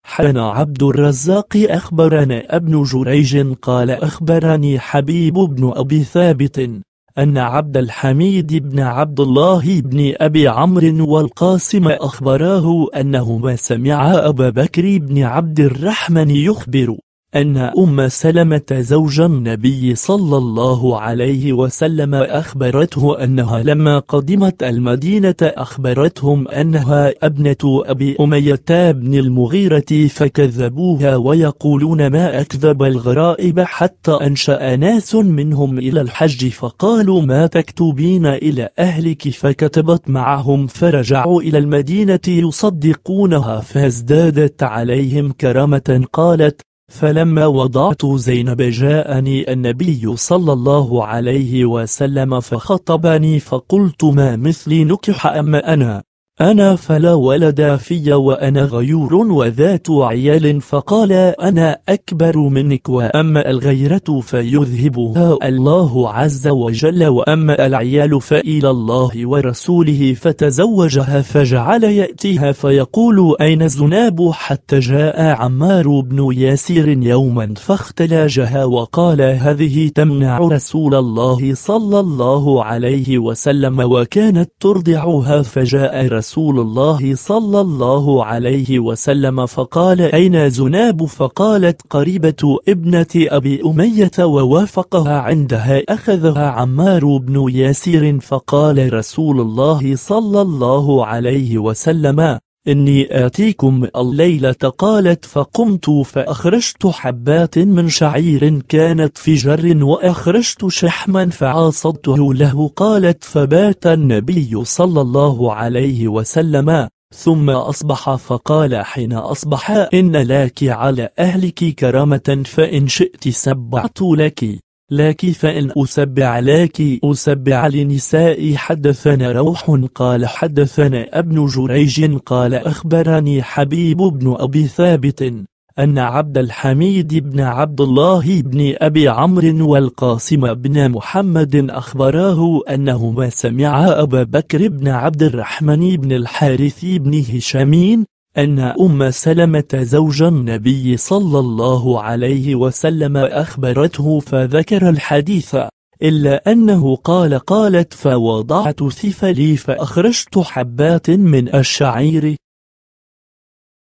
حان عبد الرزاق أخبرنا ابن جريج قال أخبرني حبيب بن أبي ثابت أن عبد الحميد بن عبد الله بن أبي عمرو والقاسم أخبراه أنهما سمعا أبا بكر بن عبد الرحمن يخبر أن أم سلمة زوج النبي صلى الله عليه وسلم أخبرته أنها لما قدمت المدينة أخبرتهم أنها ابنة أبي أمية بن المغيرة فكذبوها ويقولون ما أكذب الغرائب حتى أنشأ ناس منهم إلى الحج فقالوا ما تكتبين إلى أهلك فكتبت معهم فرجعوا إلى المدينة يصدقونها فازدادت عليهم كرامة قالت فلما وضعت زينب جاءني النبي صلى الله عليه وسلم فخطبني فقلت ما مثلي نكح أم أنا أنا فلا ولد في وأنا غيور وذات عيال فقال أنا أكبر منك وأما الغيرة فيذهبها الله عز وجل وأما العيال فإلى الله ورسوله فتزوجها فجعل يأتيها فيقول أين الزناب حتى جاء عمار بن ياسير يوما فاختلاجها وقال هذه تمنع رسول الله صلى الله عليه وسلم وكانت ترضعها فجاء رسول رسول الله صلى الله عليه وسلم فقال أين زناب فقالت قريبة ابنة أبي أمية ووافقها عندها أخذها عمار بن ياسير فقال رسول الله صلى الله عليه وسلم إني آتيكم الليلة قالت فقمت فأخرجت حبات من شعير كانت في جر وأخرجت شحما فعاصدته له قالت فبات النبي صلى الله عليه وسلم ثم أصبح فقال حين أصبح إن لك على أهلك كرامة فإن شئت سبعت لك لك فإن أسبع لك أسبع لنساء حدثنا روح قال حدثنا ابن جريج قال أخبرني حبيب بن أبي ثابت أن عبد الحميد بن عبد الله بن أبي عمرو والقاسم بن محمد أخبراه أنهما سمعا أبا بكر بن عبد الرحمن بن الحارث بن هشامين أن أم سلمة زوج النبي صلى الله عليه وسلم أخبرته فذكر الحديث إلا أنه قال قالت فوضعت ثفلي فأخرجت حبات من الشعير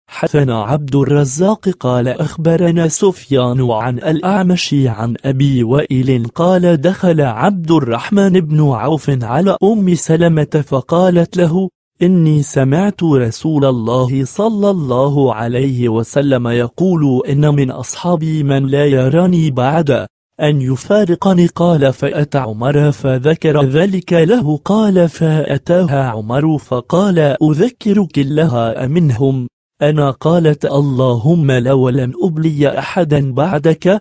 حثنا عبد الرزاق قال أخبرنا سفيان عن الأعمش عن أبي وائل قال دخل عبد الرحمن بن عوف على أم سلمة فقالت له إني سمعت رسول الله صلى الله عليه وسلم يقول إن من أصحابي من لا يراني بعد أن يفارقني قال فأتى عمر فذكر ذلك له قال فأتاها عمر فقال أذكرك لها منهم أنا قالت اللهم لو لم أبلي أحدا بعدك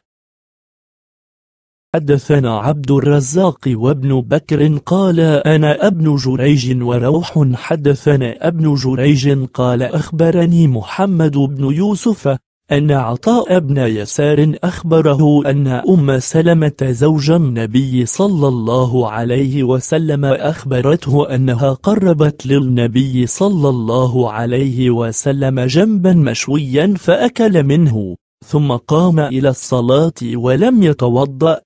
حدثنا عبد الرزاق وابن بكر قال أنا ابن جريج وروح حدثنا ابن جريج قال أخبرني محمد بن يوسف أن عطاء بن يسار أخبره أن أم سلمة زوج النبي صلى الله عليه وسلم أخبرته أنها قربت للنبي صلى الله عليه وسلم جنبا مشويا فأكل منه ثم قام إلى الصلاة ولم يتوضأ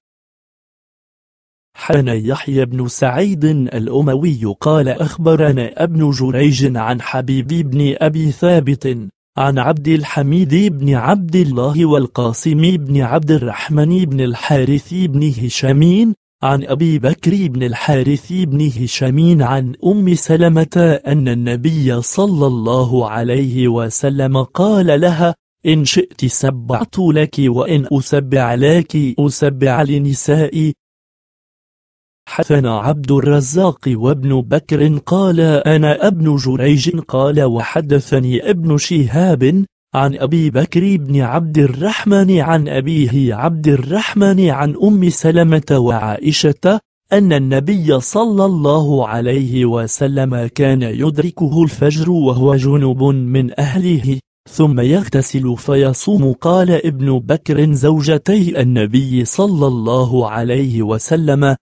حان يحيى بن سعيد الأموي قال أخبرنا ابن جريج عن حبيب بن أبي ثابت عن عبد الحميد بن عبد الله والقاسم بن عبد الرحمن بن الحارث بن هشامين عن أبي بكر بن الحارث بن هشامين عن أم سلمة أن النبي صلى الله عليه وسلم قال لها إن شئت سبعت لك وإن أسبع لك أسبع لنسائي حسن عبد الرزاق وابن بكر قال أنا ابن جريج قال وحدثني ابن شهاب عن أبي بكر بن عبد الرحمن عن أبيه عبد الرحمن عن أم سلمة وعائشة أن النبي صلى الله عليه وسلم كان يدركه الفجر وهو جنب من أهله ثم يغتسل فيصوم قال ابن بكر زوجتي النبي صلى الله عليه وسلم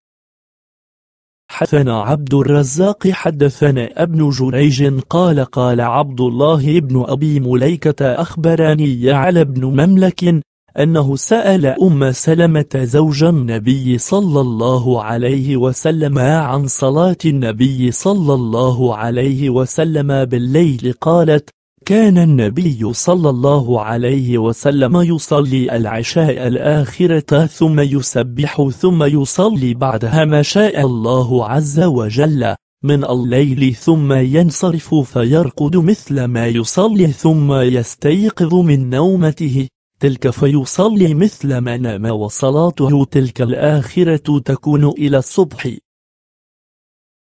حدثنا عبد الرزاق حدثنا ابن جريج قال قال عبد الله بن أبي مليكة أخبرني يعلى بن مملك أنه سأل أم سلمة زوج النبي صلى الله عليه وسلم عن صلاة النبي صلى الله عليه وسلم بالليل قالت كان النبي صلى الله عليه وسلم يصلي العشاء الآخرة ثم يسبح ثم يصلي بعدها ما شاء الله عز وجل من الليل ثم ينصرف فيرقد مثل ما يصلي ثم يستيقظ من نومته تلك فيصلي مثل ما نام وصلاته تلك الآخرة تكون إلى الصبح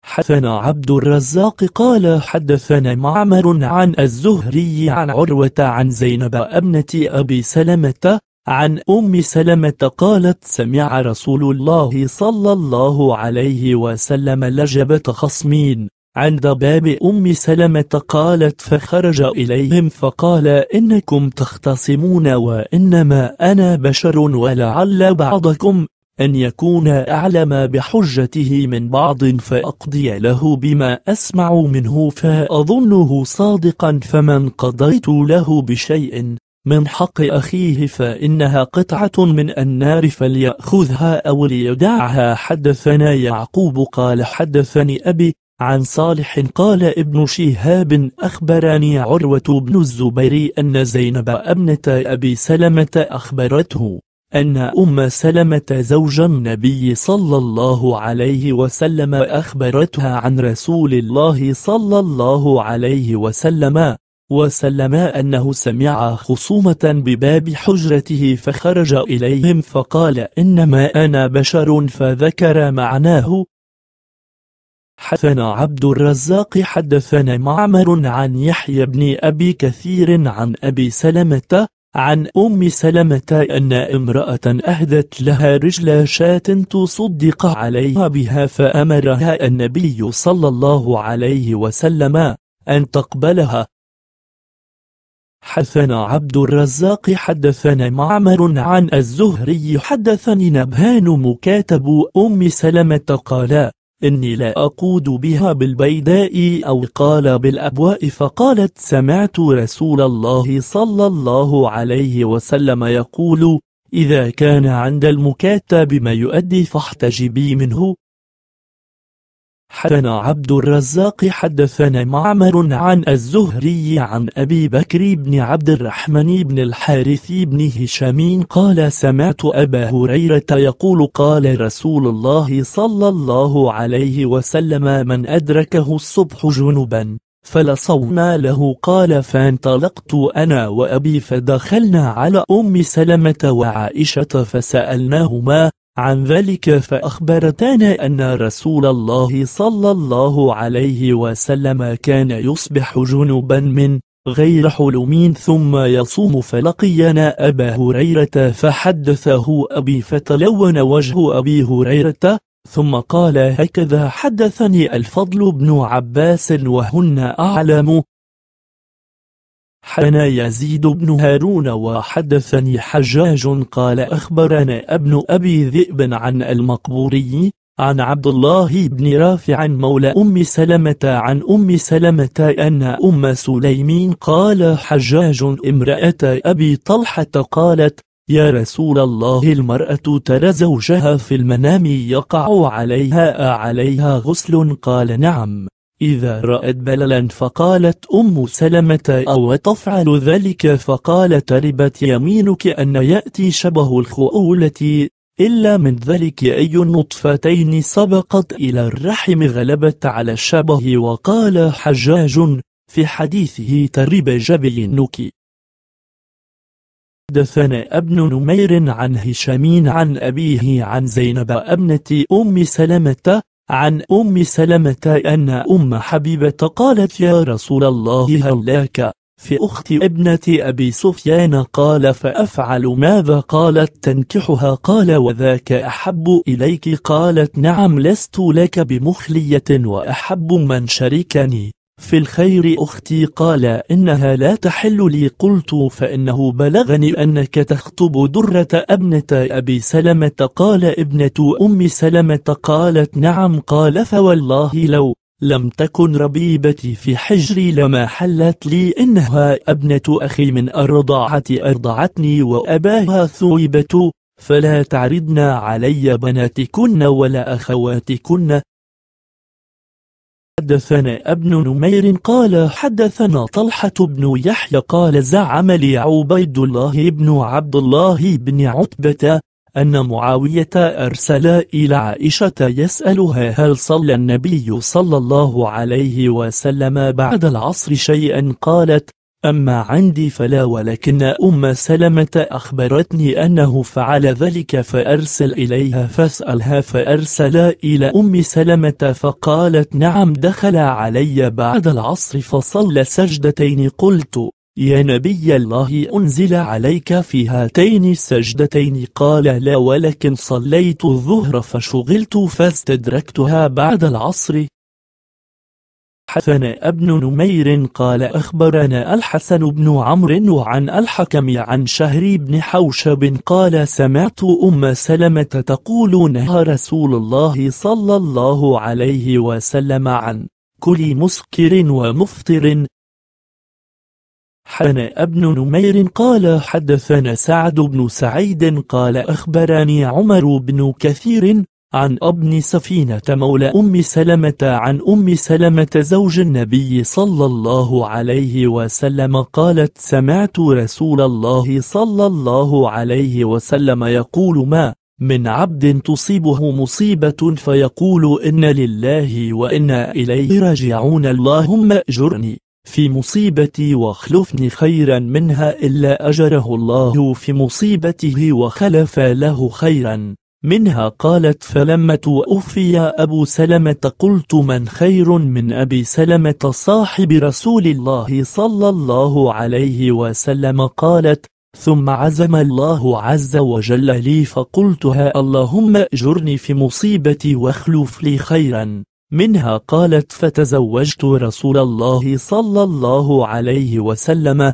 حدثنا عبد الرزاق قال حدثنا معمر عن الزهري عن عروة عن زينب ابنة أبي سلمة عن أم سلمة قالت سمع رسول الله صلى الله عليه وسلم لجبة خصمين عند باب أم سلمة قالت فخرج إليهم فقال إنكم تختصمون وإنما أنا بشر ولعل بعضكم أن يكون أعلم بحجته من بعض فأقضي له بما أسمع منه فأظنه صادقا فمن قضيت له بشيء من حق أخيه فإنها قطعة من النار فليأخذها أو ليدعها حدثنا يعقوب قال حدثني أبي عن صالح قال ابن شهاب أخبرني عروة بن الزبير أن زينب أبنة أبي سلمة أخبرته أن أم سلمة زوج النبي صلى الله عليه وسلم أخبرتها عن رسول الله صلى الله عليه وسلم وسلم أنه سمع خصومة بباب حجرته فخرج إليهم فقال إنما أنا بشر فذكر معناه حدثنا عبد الرزاق حدثنا معمر عن يحيى بن أبي كثير عن أبي سلمة عن أم سلمة أن امرأة أهدت لها رجل شاة تصدق عليها بها فأمرها النبي صلى الله عليه وسلم أن تقبلها حدثنا عبد الرزاق حدثنا معمر عن الزهري حدثني نبهان مكاتب أم سلمة قال إني لا أقود بها بالبيداء أو قال بالأبواء فقالت سمعت رسول الله صلى الله عليه وسلم يقول إذا كان عند المكاتب ما يؤدي فاحتجبي منه حدثنا عبد الرزاق حدثنا معمر عن الزهري عن أبي بكر بن عبد الرحمن بن الحارث بن هشام قال سمعت أبا هريرة يقول قال رسول الله صلى الله عليه وسلم من أدركه الصبح جنبا فلصونا له قال فانطلقت أنا وأبي فدخلنا على أم سلمة وعائشة فسألناهما عن ذلك فأخبرتنا أن رسول الله صلى الله عليه وسلم كان يصبح جنبا من غير حلمين ثم يصوم فلقينا أبا هريرة فحدثه أبي فتلون وجه أبي هريرة ثم قال هكذا حدثني الفضل بن عباس وهن أعلم حدثنا يزيد بن هارون وحدثني حجاج قال أخبرنا ابن أبي ذئب عن المقبوري عن عبد الله بن رافع مولى أم سلمة عن أم سلمة أن أم سليمين قال حجاج امرأة أبي طلحة قالت يا رسول الله المرأة ترى زوجها في المنام يقع عليها عليها غسل قال نعم إذا رأت بللا فقالت أم سلمة أو تفعل ذلك فقالت ربت يمينك أن يأتي شبه الخؤولة إلا من ذلك أي النطفتين سبقت إلى الرحم غلبت على الشبه وقال حجاج في حديثه ترب جبينك حدثنا ابن نمير عن هشام عن أبيه عن زينب ابنة أم سلمة عن أم سلمة أن أم حبيبة قالت يا رسول الله هلاك في أخت ابنة أبي سفيان قال فأفعل ماذا قالت تنكحها قال وذاك أحب إليك قالت نعم لست لك بمخلية وأحب من شركني في الخير أختي قال إنها لا تحل لي قلت فإنه بلغني أنك تخطب درة ابنة أبي سلمة قال ابنة أم سلمة قالت نعم قال فوالله لو لم تكن ربيبتي في حجري لما حلت لي إنها ابنة أخي من الرضاعة أرضعتني وأباها ثويبة فلا تعرضن علي بناتكن ولا أخواتكن حدثنا ابن نمير قال حدثنا طلحة بن يحيى قال زعم لي عبيد الله بن عبد الله بن عتبة أن معاوية أرسل إلى عائشة يسألها هل صلى النبي صلى الله عليه وسلم بعد العصر شيئا قالت أما عندي فلا ولكن أم سلمة أخبرتني أنه فعل ذلك فأرسل إليها فاسألها فأرسل إلى أم سلمة فقالت نعم دخل علي بعد العصر فصلى سجدتين قلت يا نبي الله أنزل عليك في هاتين السجدتين قال لا ولكن صليت الظهر فشغلت فاستدركتها بعد العصر حدثنا ابن نمير قال أخبرنا الحسن بن عمرو وعن الحكم عن شهر بن حوشب قال سمعت أم سلمة تقول نهى رسول الله صلى الله عليه وسلم عن كل مسكر ومفطر حدثنا ابن نمير قال حدثنا سعد بن سعيد قال أخبرني عمر بن كثير عن ابن سفينة مولى أم سلمة عن أم سلمة زوج النبي صلى الله عليه وسلم قالت سمعت رسول الله صلى الله عليه وسلم يقول ما من عبد تصيبه مصيبة فيقول إن لله وإنا إليه راجعون اللهم أجرني في مصيبتي واخلفني خيرا منها إلا أجره الله في مصيبته وخلف له خيرا منها قالت فلما توفي أبو سلمة قلت من خير من أبي سلمة صاحب رسول الله صلى الله عليه وسلم قالت ثم عزم الله عز وجل لي فقلتها اللهم اجرني في مصيبتي واخلف لي خيرا منها قالت فتزوجت رسول الله صلى الله عليه وسلم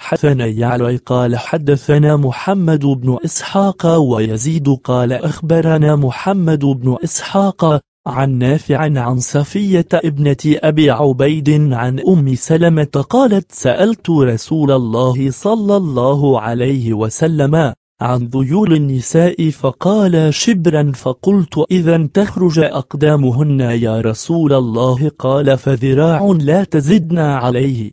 حدثنا يعلي قال حدثنا محمد بن إسحاق ويزيد قال أخبرنا محمد بن إسحاق عن نافع عن صفية ابنة أبي عبيد عن أم سلمة قالت سألت رسول الله صلى الله عليه وسلم عن ذيول النساء فقال شبرا فقلت إذا تخرج أقدامهن يا رسول الله قال فذراع لا تزدنا عليه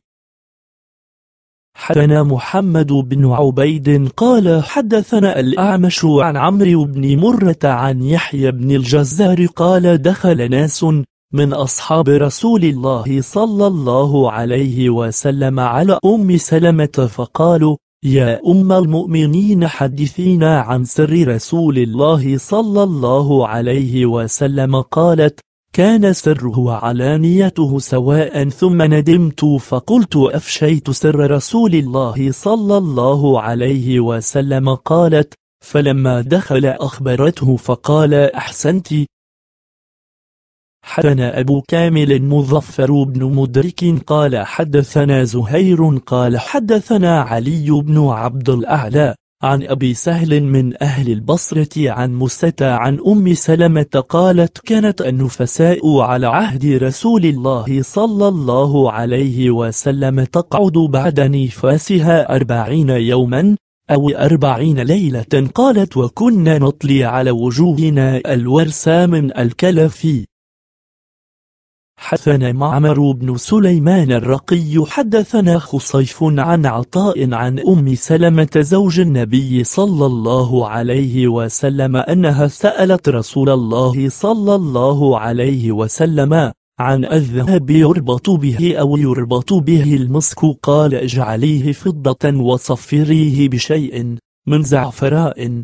حدثنا محمد بن عبيد قال حدثنا الأعمش عن عمرو بن مرة عن يحيى بن الجزار قال دخل ناس من أصحاب رسول الله صلى الله عليه وسلم على أم سلمة فقالوا يا أم المؤمنين حدثينا عن سر رسول الله صلى الله عليه وسلم قالت كان سره وعلانيته سواء ثم ندمت فقلت أفشيت سر رسول الله صلى الله عليه وسلم قالت فلما دخل أخبرته فقال أحسنت حدثنا أبو كامل مظفر بن مدرك قال حدثنا زهير قال حدثنا علي بن عبد الأعلى عن أبي سهل من أهل البصرة عن مستة عن أم سلمة قالت كانت النفساء على عهد رسول الله صلى الله عليه وسلم تقعد بعد نفاسها أربعين يوما أو أربعين ليلة قالت وكنا نطلي على وجوهنا الورس من الكلف حدثنا معمر بن سليمان الرقي حدثنا خصيف عن عطاء عن أم سلمة زوج النبي صلى الله عليه وسلم أنها سألت رسول الله صلى الله عليه وسلم عن الذهب يربط به أو يربط به المسك قال اجعليه فضة وصفريه بشيء من زعفراء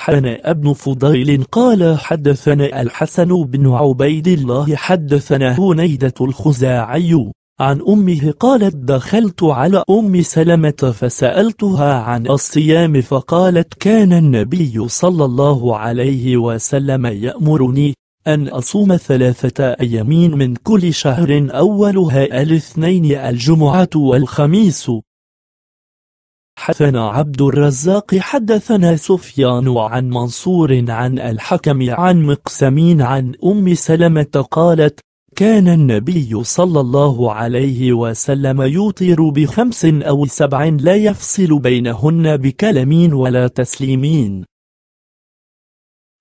حدثنا ابن فضيل قال حدثنا الحسن بن عبيد الله حدثنا هنيدة الخزاعي عن أمه قالت دخلت على أم سلمة فسألتها عن الصيام فقالت كان النبي صلى الله عليه وسلم يأمرني أن أصوم ثلاثة أيام من كل شهر أولها الاثنين الجمعة والخميس حدثنا عبد الرزاق حدثنا سفيان عن منصور عن الحكم عن مقسمين عن أم سلمة قالت كان النبي صلى الله عليه وسلم يطير بخمس أو سبع لا يفصل بينهن بكلمين ولا تسليمين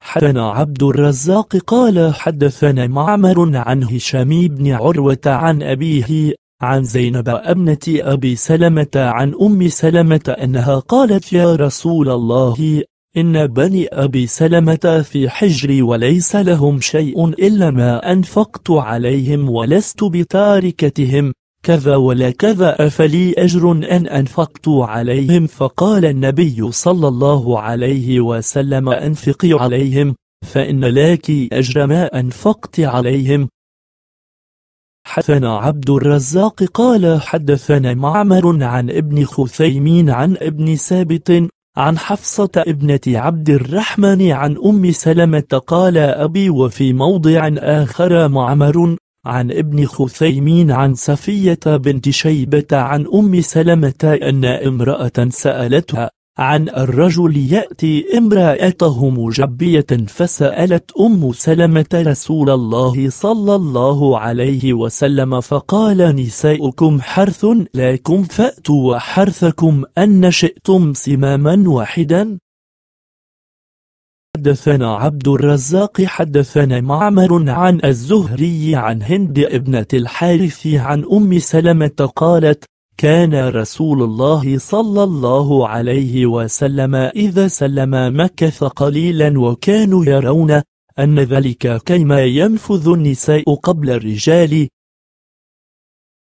حدثنا عبد الرزاق قال حدثنا معمر عن هشام بن عروة عن أبيه عن زينب ابنة أبي سلمة عن أم سلمة أنها قالت يا رسول الله إن بني أبي سلمة في حجري وليس لهم شيء إلا ما أنفقت عليهم ولست بتاركتهم كذا ولا كذا أفلي أجر أن أنفقت عليهم فقال النبي صلى الله عليه وسلم أنفقي عليهم فإن لك أجر ما أنفقت عليهم حدثنا عبد الرزاق قال حدثنا معمر عن ابن خثيمين عن ابن ثابت عن حفصة ابنة عبد الرحمن عن أم سلمة قال أبي وفي موضع آخر معمر عن ابن خثيمين عن سفية بنت شيبة عن أم سلمة أن امرأة سألتها عن الرجل يأتي امرأته مجبية فسألت أم سلمة رسول الله صلى الله عليه وسلم فقال نساؤكم حرث لكم فأتوا حرثكم أن شئتم سماما واحدا حدثنا عبد الرزاق حدثنا معمر عن الزهري عن هند ابنة الحارث عن أم سلمة قالت كان رسول الله صلى الله عليه وسلم إذا سلم مكث قليلا وكانوا يرون أن ذلك كيما ينفذ النساء قبل الرجال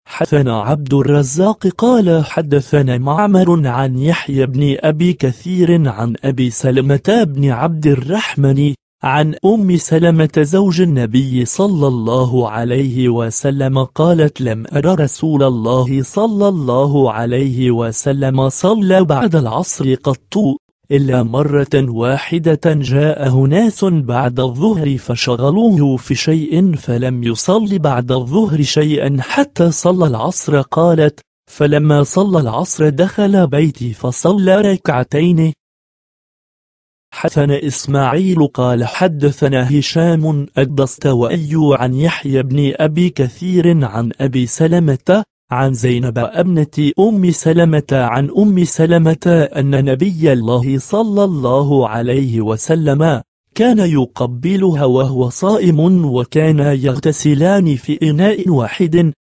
حدثنا عبد الرزاق قال حدثنا معمر عن يحيى بن أبي كثير عن أبي سلمة بن عبد الرحمن عن أم سلمة زوج النبي صلى الله عليه وسلم قالت لم أر رسول الله صلى الله عليه وسلم صلى بعد العصر قط إلا مرة واحدة جاءه ناس بعد الظهر فشغلوه في شيء فلم يصل بعد الظهر شيئا حتى صلى العصر قالت فلما صلى العصر دخل بيتي فصلى ركعتين حسن إسماعيل قال حدثنا هشام الدستوائي عن يحيى بن أبي كثير عن أبي سلمة عن زينب ابنة أم سلمة عن أم سلمة أن نبي الله صلى الله عليه وسلم كان يقبلها وهو صائم وكان يغتسلان في إناء واحد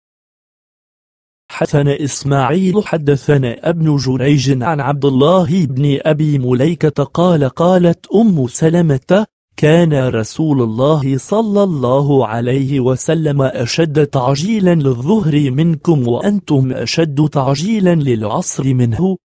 حدثنا إسماعيل حدثنا ابن جريج عن عبد الله بن أبي مليكة قال قالت أم سلمة كان رسول الله صلى الله عليه وسلم أشد تعجيلا للظهر منكم وأنتم أشد تعجيلا للعصر منه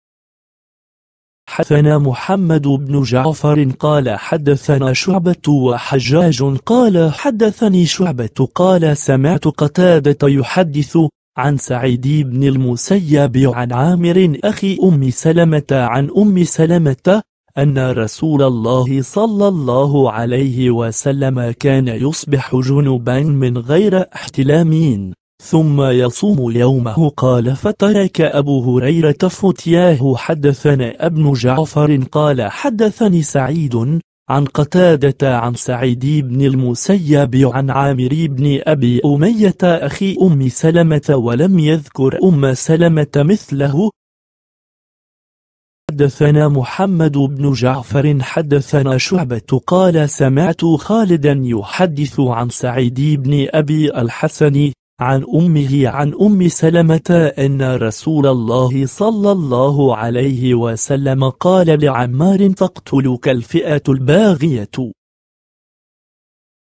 حدثنا محمد بن جعفر قال حدثنا شعبة وحجاج قال حدثني شعبة قال سمعت قتادة يحدث عن سعيد بن المسيب عن عامر أخي أم سلمة عن أم سلمة أن رسول الله صلى الله عليه وسلم كان يصبح جنبا من غير احتلامين ثم يصوم يومه قال فترك أبو هريرة فتياه حدثنا ابن جعفر قال حدثني سعيد عن قتادة عن سعيد بن المسيب عن عامر بن أبي أمية أخي أم سلمة ولم يذكر أم سلمة مثله حدثنا محمد بن جعفر حدثنا شعبة قال سمعت خالدا يحدث عن سعيد بن أبي الحسن عن أمه عن أم سلمة أن رسول الله صلى الله عليه وسلم قال لعمار تقتلك الفئة الباغية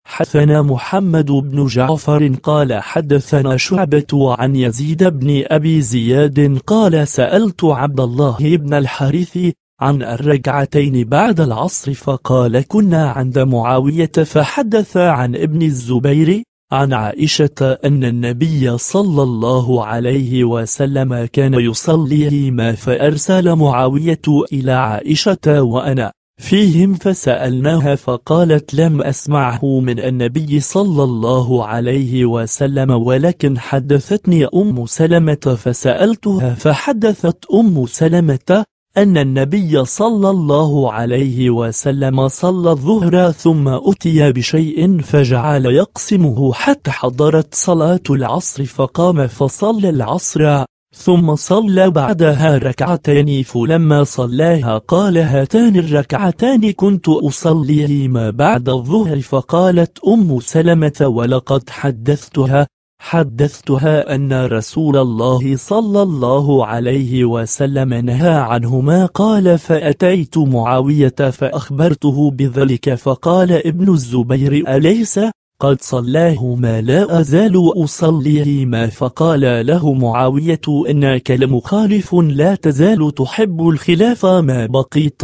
حدثنا محمد بن جعفر قال حدثنا شعبة عن يزيد بن أبي زياد قال سألت عبد الله بن الحارث عن الرجعتين بعد العصر فقال كنا عند معاوية فحدث عن ابن الزبير عن عائشة أن النبي صلى الله عليه وسلم كان يصليهما فأرسل معاوية إلى عائشة وأنا فيهم فسألناها فقالت لم أسمعه من النبي صلى الله عليه وسلم ولكن حدثتني أم سلمة فسألتها فحدثت أم سلمة أن النبي صلى الله عليه وسلم صلى الظهر ثم أتي بشيء فجعل يقسمه حتى حضرت صلاة العصر فقام فصلى العصر ثم صلى بعدها ركعتين فلما صلاها قال هاتان الركعتان كنت أصليهما بعد الظهر فقالت أم سلمة ولقد حدثتها حدثتها أن رسول الله صلى الله عليه وسلم نهى عنهما قال فأتيت معاوية فأخبرته بذلك فقال ابن الزبير أليس قد صلاهما لا أزال أصليهما فقال له معاوية إنك لمخالف لا تزال تحب الخلاف ما بقيت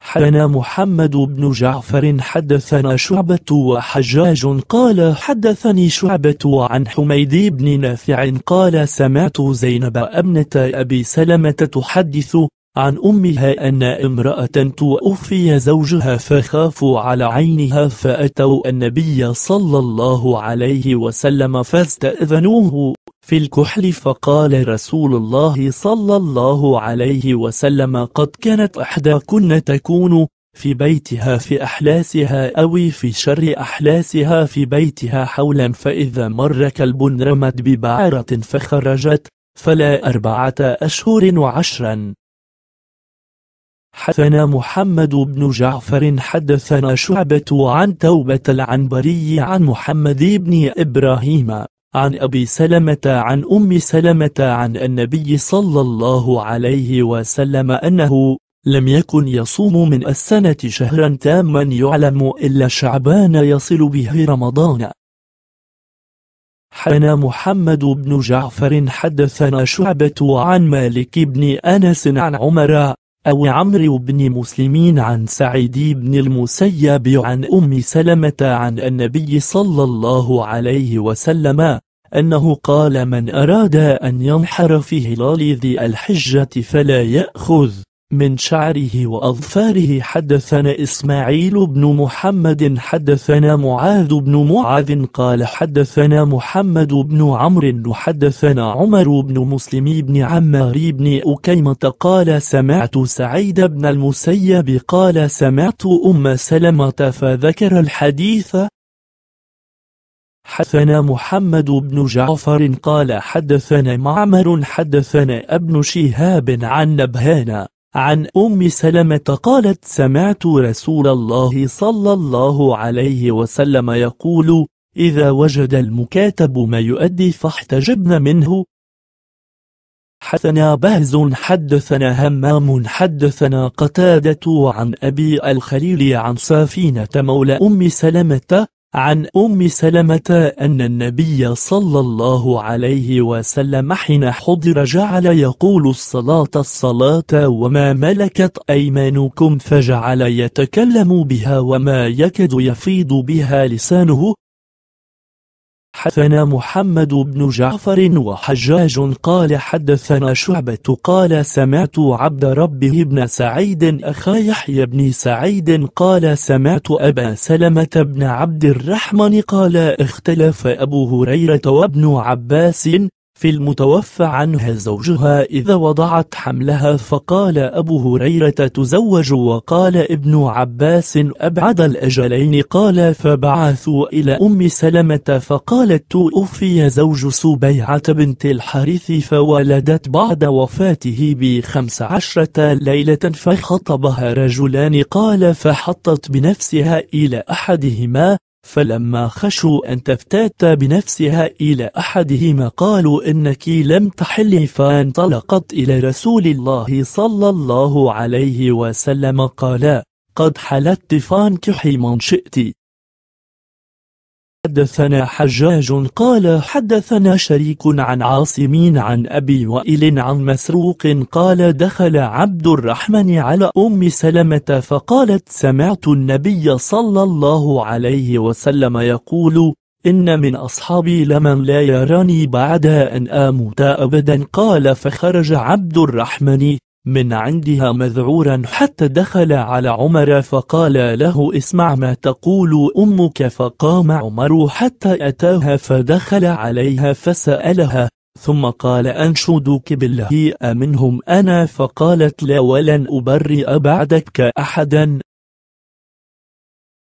حدثنا محمد بن جعفر حدثنا شعبة وحجاج قال حدثني شعبة عن حميد بن نافع قال سمعت زينب أبنة أبي سلمة تحدث عن أمها أن امرأة توفي زوجها فخافوا على عينها فأتوا النبي صلى الله عليه وسلم فاستأذنوه في الكحل فقال رسول الله صلى الله عليه وسلم قد كانت أحدى كن تكون في بيتها في أحلاسها أو في شر أحلاسها في بيتها حولا فإذا مر كلب رمت ببعرة فخرجت فلا أربعة أشهر وعشرا حدثنا محمد بن جعفر حدثنا شعبة عن توبة العنبري عن محمد بن إبراهيم عن أبي سلمة عن أم سلمة عن النبي صلى الله عليه وسلم أنه لم يكن يصوم من السنة شهرا تاما يعلم إلا شعبان يصل به رمضان حنا محمد بن جعفر حدثنا شعبة عن مالك بن أنس عن عمر أو عمرو بن مسلمين عن سعيد بن المسيب عن أم سلمة عن النبي صلى الله عليه وسلم أنه قال من أراد أن ينحر في هلال ذي الحجة فلا يأخذ من شعره وأظفاره حدثنا إسماعيل بن محمد حدثنا معاذ بن معاذ قال حدثنا محمد بن عمرو حدثنا عمر بن مسلم بن عمار بن أكيمة قال سمعت سعيد بن المسيب قال سمعت أم سلمة فذكر الحديث حدثنا محمد بن جعفر قال حدثنا معمر حدثنا ابن شهاب عن نبهان عن أم سلمة قالت سمعت رسول الله صلى الله عليه وسلم يقول إذا وجد المكاتب ما يؤدي فاحتجبن منه حدثنا بهز حدثنا همام حدثنا قتادة عن أبي الخليل عن سافينة مولى أم سلمة عن أم سلمة أن النبي صلى الله عليه وسلم حين حضر جعل يقول الصلاة الصلاة وما ملكت أيمانكم فجعل يتكلم بها وما يكد يفيض بها لسانه حدثنا محمد بن جعفر وحجاج قال حدثنا شعبة قال سمعت عبد ربه بن سعيد أخا يحيى بن سعيد قال سمعت أبا سلمة بن عبد الرحمن قال اختلف أبو هريرة وابن عباس في المتوفى عنها زوجها إذا وضعت حملها فقال أبو هريرة تزوج وقال ابن عباس أبعد الأجلين قال فبعثوا إلى أم سلمة فقالت توفي زوج سبيعة بنت الحارث فولدت بعد وفاته بخمس عشرة ليلة فخطبها رجلان قال فحطت بنفسها إلى أحدهما فلما خشوا أن تفتات بنفسها إلى أحدهما قالوا إنك لم تحلي فانطلقت إلى رسول الله صلى الله عليه وسلم قال قد حلت فانكحي من شئت حدثنا حجاج قال حدثنا شريك عن عاصم عن أبي وائل عن مسروق قال دخل عبد الرحمن على أم سلمة فقالت سمعت النبي صلى الله عليه وسلم يقول إن من أصحابي لمن لا يراني بعد أن أموت أبدا قال فخرج عبد الرحمن من عندها مذعورا حتى دخل على عمر فقال له اسمع ما تقول أمك فقام عمر حتى أتاها فدخل عليها فسألها ثم قال أنشدك بالله أمنهم أنا فقالت لا ولن أبرئ بعدك أحدا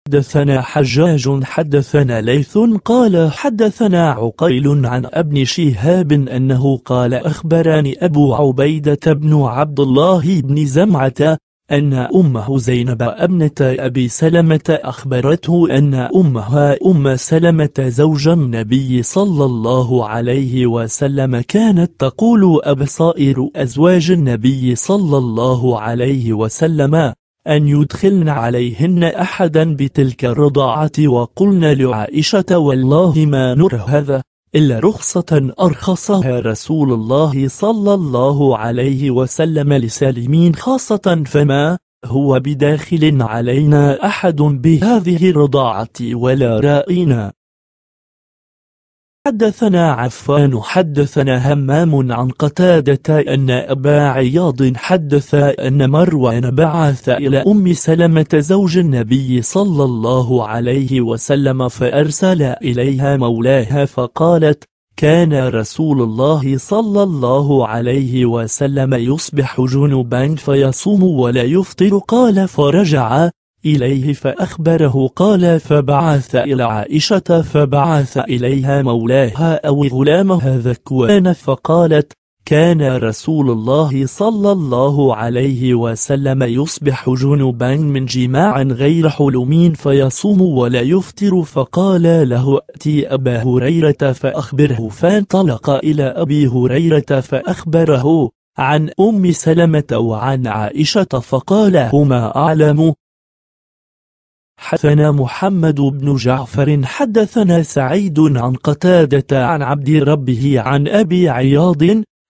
حدثنا حجاج حدثنا ليث قال حدثنا عقيل عن ابن شهاب أنه قال أخبرني أبو عبيدة بن عبد الله بن زمعة أن أمه زينب ابنة أبي سلمة أخبرته أن أمها أم سلمة زوج النبي صلى الله عليه وسلم كانت تقول أبصائر أزواج النبي صلى الله عليه وسلم أن يدخلن عليهن أحدا بتلك الرضاعة وقلن لعائشة والله ما نرى هذا إلا رخصة أرخصها رسول الله صلى الله عليه وسلم لسالمين خاصة فما هو بداخل علينا أحد بهذه الرضاعة ولا رائنا حدثنا عفان حدثنا همام عن قتادة أن أبا عياض حدث أن مروان بعث إلى أم سلمة زوج النبي صلى الله عليه وسلم فأرسل إليها مولاها فقالت كان رسول الله صلى الله عليه وسلم يصبح جنبا فيصوم ولا يفطر قال فرجع إليه فأخبره قال فبعث إلى عائشة فبعث إليها مولاها أو غلامها ذكوان فقالت كان رسول الله صلى الله عليه وسلم يصبح جنبا من جماع غير حلمين فيصوم ولا يفطر فقال له أتي أبا هريرة فأخبره فانطلق إلى أبي هريرة فأخبره عن أم سلمة وعن عائشة فقال هما أعلم حدثنا محمد بن جعفر حدثنا سعيد عن قتادة عن عبد ربه عن أبي عياض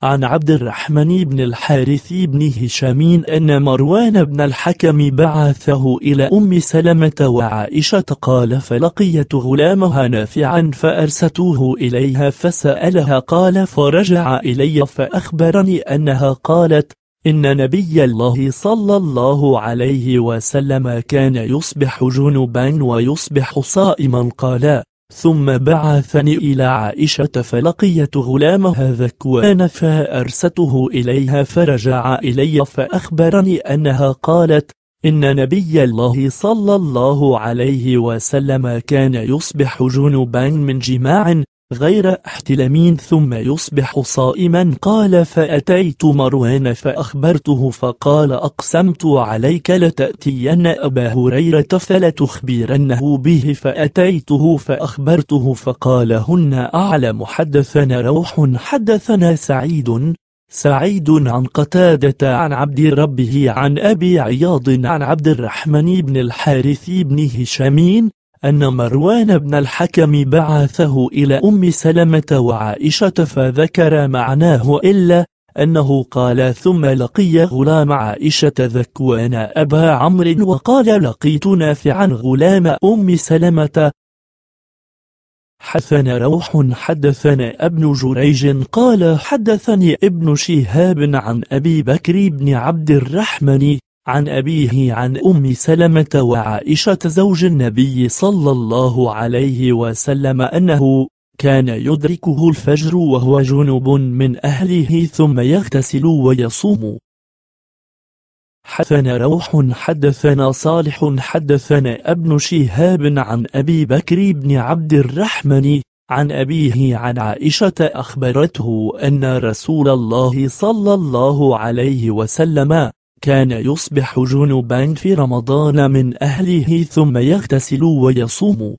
عن عبد الرحمن بن الحارث بن هشام أن مروان بن الحكم بعثه إلى أم سلمة وعائشة قال فلقيت غلامها نافعا فأرسلته إليها فسألها قال فرجع إلي فأخبرني أنها قالت إن نبي الله صلى الله عليه وسلم كان يصبح جنبا ويصبح صائما قالا ثم بعثني إلى عائشة فلقيت غلامها ذكوان فأرسته إليها فرجع إلي فأخبرني أنها قالت إن نبي الله صلى الله عليه وسلم كان يصبح جنبا من جماع غير احتلامين ثم يصبح صائما قال فأتيت مروان فأخبرته فقال أقسمت عليك لتأتين أبا هريرة فلتخبرنه به فأتيته فأخبرته فقال هن أعلم حدثنا روح حدثنا سعيد سعيد عن قتادة عن عبد ربه عن أبي عياض عن عبد الرحمن بن الحارث بن هشامين أن مروان بن الحكم بعثه إلى أم سلمة وعائشة فذكر معناه إلا أنه قال ثم لقي غلام عائشة ذكوان أبا عمرو وقال لقيت نافعا غلام أم سلمة حدثنا روح حدثنا ابن جريج قال حدثني ابن شهاب عن أبي بكر بن عبد الرحمن عن أبيه عن أم سلمة وعائشة زوج النبي صلى الله عليه وسلم أنه كان يدركه الفجر وهو جنوب من أهله ثم يغتسل ويصوم حدثنا روح حدثنا صالح حدثنا ابن شهاب عن أبي بكر بن عبد الرحمن عن أبيه عن عائشة أخبرته أن رسول الله صلى الله عليه وسلم كان يصبح جنوبا في رمضان من أهله ثم يغتسل ويصوم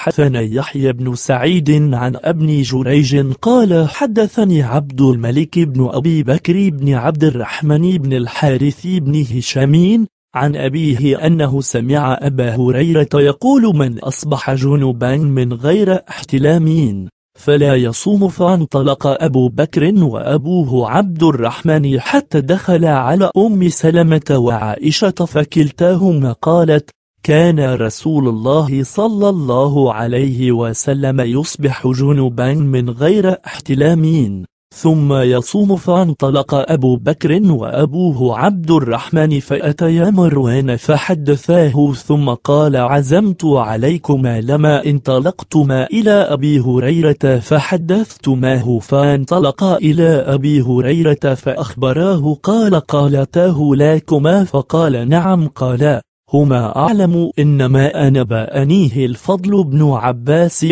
حدثنا يحيى بن سعيد عن ابن جريج قال حدثني عبد الملك بن أبي بكر بن عبد الرحمن بن الحارث بن هشامين عن أبيه أنه سمع أبا هريرة يقول من أصبح جنوبا من غير احتلامين فلا يصوم فانطلق أبو بكر وأبوه عبد الرحمن حتى دخل على أم سلمة وعائشة فكلتاهما قالت كان رسول الله صلى الله عليه وسلم يصبح جنبا من غير احتلامين ثم يصوم فانطلق أبو بكر وأبوه عبد الرحمن فأتيا مروان فحدثاه ثم قال عزمت عليكما لما انطلقتما إلى أبي هريرة فحدثتماه فانطلقا إلى أبي هريرة فأخبراه قال قالتاه لكما فقال نعم قالا هما أعلم إنما أنا بأنيه الفضل بن عباس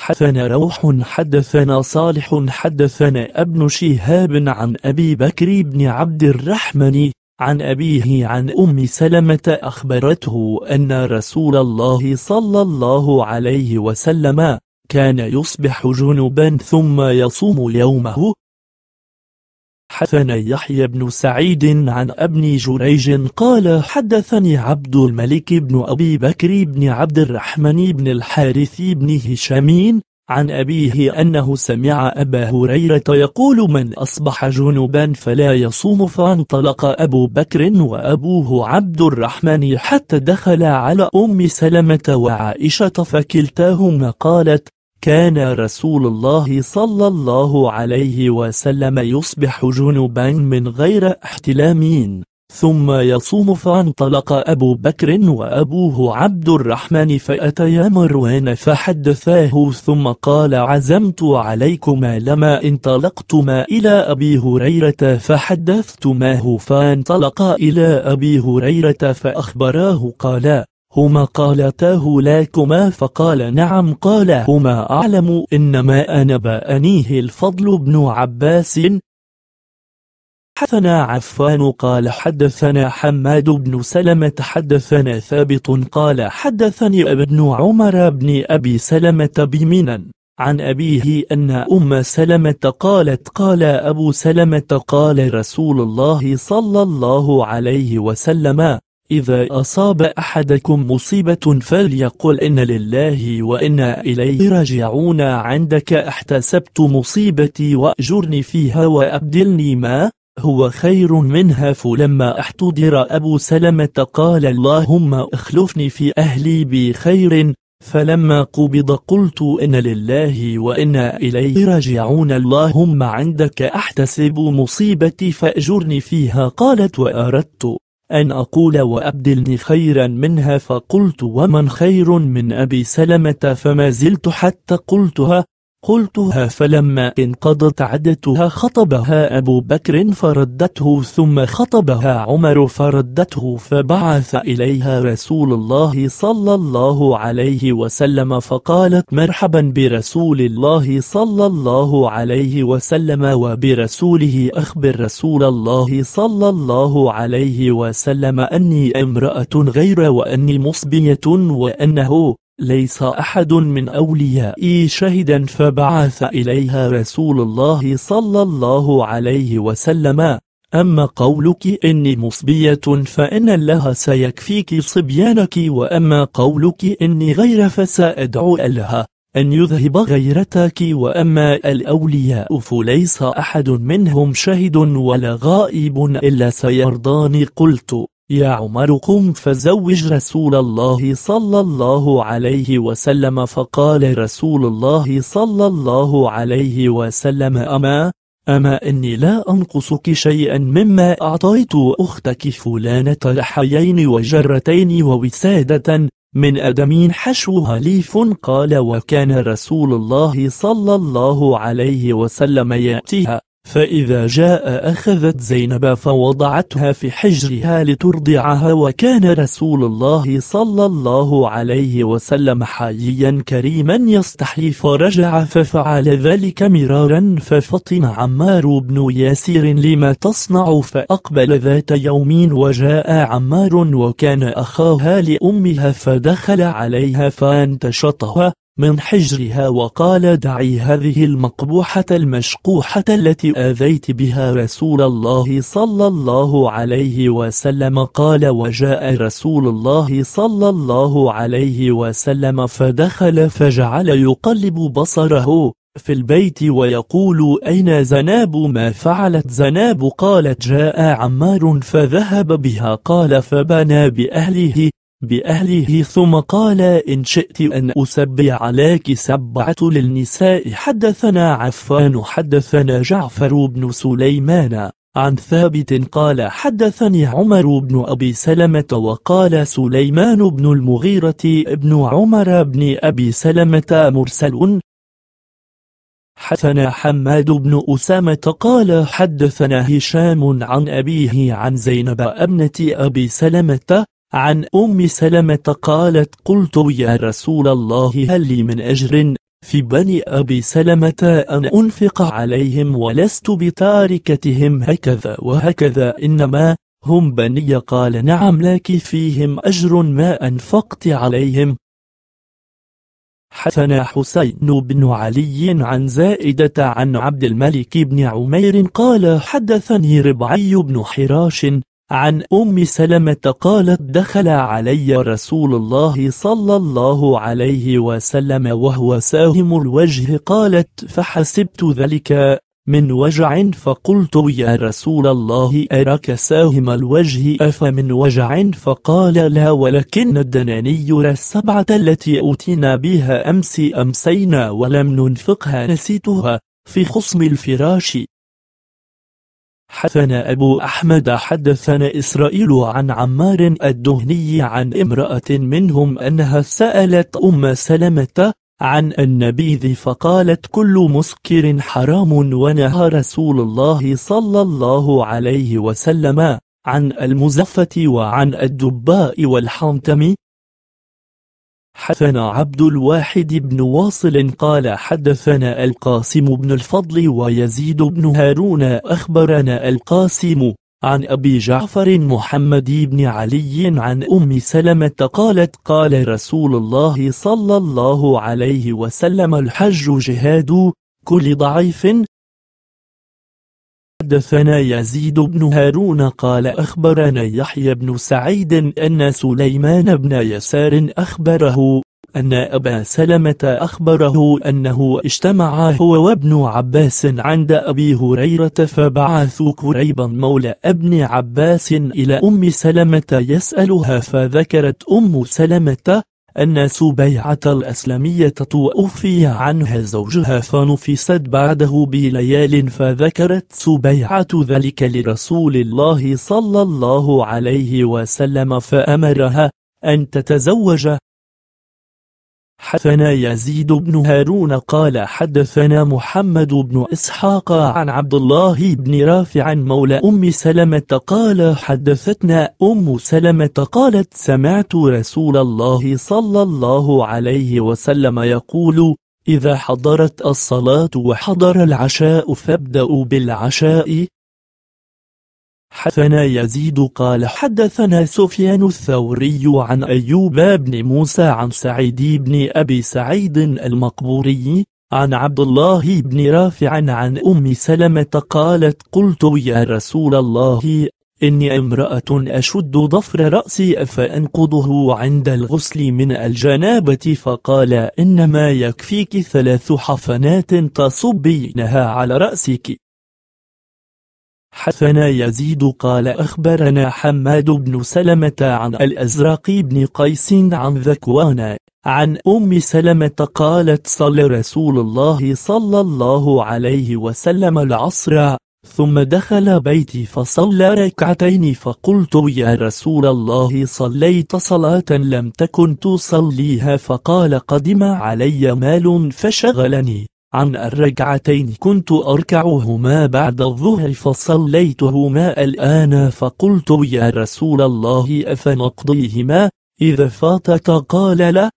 حدثنا روح حدثنا صالح حدثنا ابن شهاب عن أبي بكر بن عبد الرحمن عن أبيه عن أم سلمة أخبرته أن رسول الله صلى الله عليه وسلم كان يصبح جنبا ثم يصوم يومه حدثنا يحيى بن سعيد عن ابن جريج قال حدثني عبد الملك بن أبي بكر بن عبد الرحمن بن الحارث بن هشامين عن أبيه أنه سمع أبا هريرة يقول من أصبح جنوبا فلا يصوم فانطلق أبو بكر وأبوه عبد الرحمن حتى دخل على أم سلمة وعائشة فكلتاهما قالت كان رسول الله صلى الله عليه وسلم يصبح جنبا من غير احتلامين ثم يصوم فانطلق أبو بكر وأبوه عبد الرحمن فأتيا مروان فحدثاه ثم قال عزمت عليكما لما انطلقتما إلى أبي هريرة فحدثتماه فانطلق إلى أبي هريرة فأخبراه قالا هما قالتاه لكما فقال نعم قال هما أعلم إنما أنا بأنيه الفضل بن عباس حدثنا عفان قال حدثنا حماد بن سلمة حدثنا ثابت قال حدثني ابن عمر بن أبي سلمة بمنا عن أبيه أن أم سلمة قالت قال أبو سلمة قال رسول الله صلى الله عليه وسلم إذا أصاب أحدكم مصيبة فليقل إن لله وإنا إليه راجعون عندك احتسبت مصيبتي وأجرني فيها وأبدلني ما هو خير منها فلما احتضر أبو سلمة قال اللهم اخلفني في أهلي بخير فلما قبض قلت إن لله وإنا إليه راجعون اللهم عندك أحتسب مصيبتي فأجرني فيها قالت وأردت أن أقول وأبدلني خيرا منها فقلت ومن خير من أبي سلمة فما زلت حتى قلتها قلتها فلما انقضت عدتها خطبها أبو بكر فردته ثم خطبها عمر فردته فبعث إليها رسول الله صلى الله عليه وسلم فقالت مرحبا برسول الله صلى الله عليه وسلم وبرسوله أخبر رسول الله صلى الله عليه وسلم أني امرأة غير وأني مصبية وأنه ليس أحد من أوليائي شهدا فبعث إليها رسول الله صلى الله عليه وسلم أما قولك إني مصبية فإن الله سيكفيك صبيانك وأما قولك إني غير فسأدعو الله أن يذهب غيرتك وأما الأولياء فليس أحد منهم شهد ولا غائب إلا سيرضان قلت يا عمر قم فزوج رسول الله صلى الله عليه وسلم فقال رسول الله صلى الله عليه وسلم أما أما إني لا أنقصك شيئا مما أعطيت أختك فلانة لحيين وجرتين ووسادة من أدم حشوها ليف قال وكان رسول الله صلى الله عليه وسلم يأتيها فإذا جاء أخذت زينب فوضعتها في حجرها لترضعها وكان رسول الله صلى الله عليه وسلم حييا كريما يستحي فرجع ففعل ذلك مرارا ففطن عمار بن ياسر لما تصنع فأقبل ذات يوم وجاء عمار وكان أخاها لأمها فدخل عليها فانتشطها من حجرها وقال دعي هذه المقبوحة المشقوحة التي آذيت بها رسول الله صلى الله عليه وسلم قال وجاء رسول الله صلى الله عليه وسلم فدخل فجعل يقلب بصره في البيت ويقول أين زناب ما فعلت زناب قالت جاء عمار فذهب بها قال فبنى بأهله بأهله ثم قال إن شئت أن أسبي عليك سبعة للنساء حدثنا عفان حدثنا جعفر بن سليمان عن ثابت قال حدثني عمر بن أبي سلمة وقال سليمان بن المغيرة ابن عمر بن أبي سلمة مرسل حدثنا حماد بن أسامة قال حدثنا هشام عن أبيه عن زينب ابنة أبي سلمة عن أم سلمة قالت قلت يا رسول الله هل لي من أجر في بني أبي سلمة أن أنفق عليهم ولست بتاركتهم هكذا وهكذا إنما هم بني قال نعم لك فيهم أجر ما أنفقت عليهم حسن حسين بن علي عن زائدة عن عبد الملك بن عمير قال حدثني ربعي بن حراش عن أم سلمة قالت دخل علي رسول الله صلى الله عليه وسلم وهو ساهم الوجه قالت فحسبت ذلك من وجع فقلت يا رسول الله أراك ساهم الوجه أفمن وجع فقال لا ولكن الدنانير السبعة التي أتينا بها أمس أمسينا ولم ننفقها نسيتها في خصم الفراش حدثنا أبو أحمد حدثنا إسرائيل عن عمار الدهني عن امرأة منهم أنها سألت أم سلمة عن النبيذ فقالت كل مسكر حرام ونهى رسول الله صلى الله عليه وسلم عن المزفة وعن الدباء والحنتم حدثنا عبد الواحد بن واصل قال حدثنا القاسم بن الفضل ويزيد بن هارون أخبرنا القاسم عن أبي جعفر محمد بن علي عن أم سلمة قالت قال رسول الله صلى الله عليه وسلم الحج جهاد كل ضعيف حدثنا يزيد بن هارون قال أخبرنا يحيى بن سعيد أن سليمان بن يسار أخبره أن أبا سلمة أخبره أنه اجتمع هو وابن عباس عند أبي هريرة فبعثوا كريبا مولى ابن عباس إلى أم سلمة يسألها فذكرت أم سلمة أن سبيعة الأسلمية توفي عنها زوجها فنفست بعده بليال فذكرت سبيعة ذلك لرسول الله صلى الله عليه وسلم فأمرها أن تتزوج حدثنا يزيد بن هارون قال حدثنا محمد بن إسحاق عن عبد الله بن رافع مولى أم سلمة قال حدثتنا أم سلمة قالت سمعت رسول الله صلى الله عليه وسلم يقول إذا حضرت الصلاة وحضر العشاء فابدأوا بالعشاء حدثنا يزيد قال حدثنا سفيان الثوري عن أيوب بن موسى عن سعيد بن أبي سعيد المقبوري عن عبد الله بن رافع عن أم سلمة قالت قلت يا رسول الله إني امرأة أشد ضفر رأسي فأنقضه عند الغسل من الجنابة فقال إنما يكفيك ثلاث حفنات تصبينها على رأسك حثنا يزيد قال أخبرنا حماد بن سلمة عن الأزرق بن قيس عن ذكوانا عن أم سلمة قالت صلى رسول الله صلى الله عليه وسلم العصر ثم دخل بيتي فصلى ركعتين فقلت يا رسول الله صليت صلاة لم تكن تصليها فقال قدم علي مال فشغلني عن الركعتين كنت أركعهما بعد الظهر فصليتهما الآن فقلت يا رسول الله أفنقضيهما إذا فاتك قال لا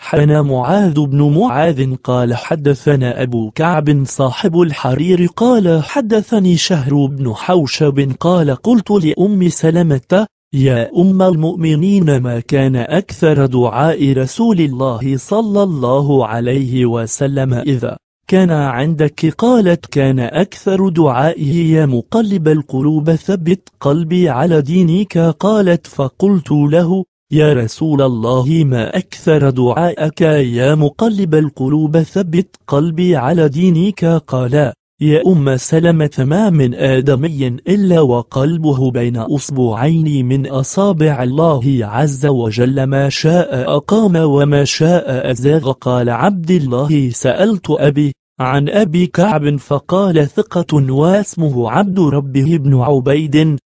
حنا معاذ بن معاذ قال حدثنا أبو كعب صاحب الحرير قال حدثني شهر بن حوشب قال قلت لأم سلمة يا آه. أم المؤمنين ما كان أكثر دعاء رسول الله صلى الله عليه وسلم إذا كان عندك قالت كان أكثر دعائه يا مقلب القلوب ثبت قلبي على دينك قالت فقلت له يا رسول الله ما أكثر دعائك يا مقلب القلوب ثبت قلبي على دينك قال يا أم سلمة ما من آدمي إلا وقلبه بين أصبعين من أصابع الله عز وجل ما شاء أقام وما شاء أزاغ قال عبد الله سألت أبي عن أبي كعب فقال ثقة واسمه عبد ربه بن عبيد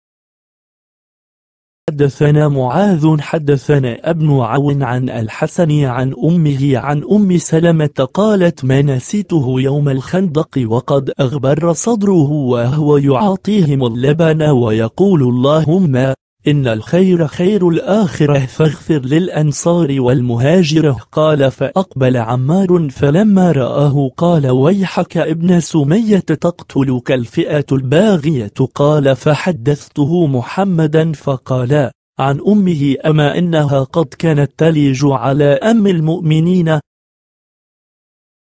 حدثنا معاذ حدثنا ابن عون عن الحسن عن أمه عن أم سلمة قالت ما نسيته يوم الخندق وقد أغبر صدره وهو يعاطيهم اللبن ويقول اللهم إن الخير خير الآخرة فاغفر للأنصار والمهاجرة قال فأقبل عمار فلما رآه قال ويحك ابن سمية تقتلك الفئة الباغية قال فحدثته محمدا فقال عن أمه أما إنها قد كانت تلج على أم المؤمنين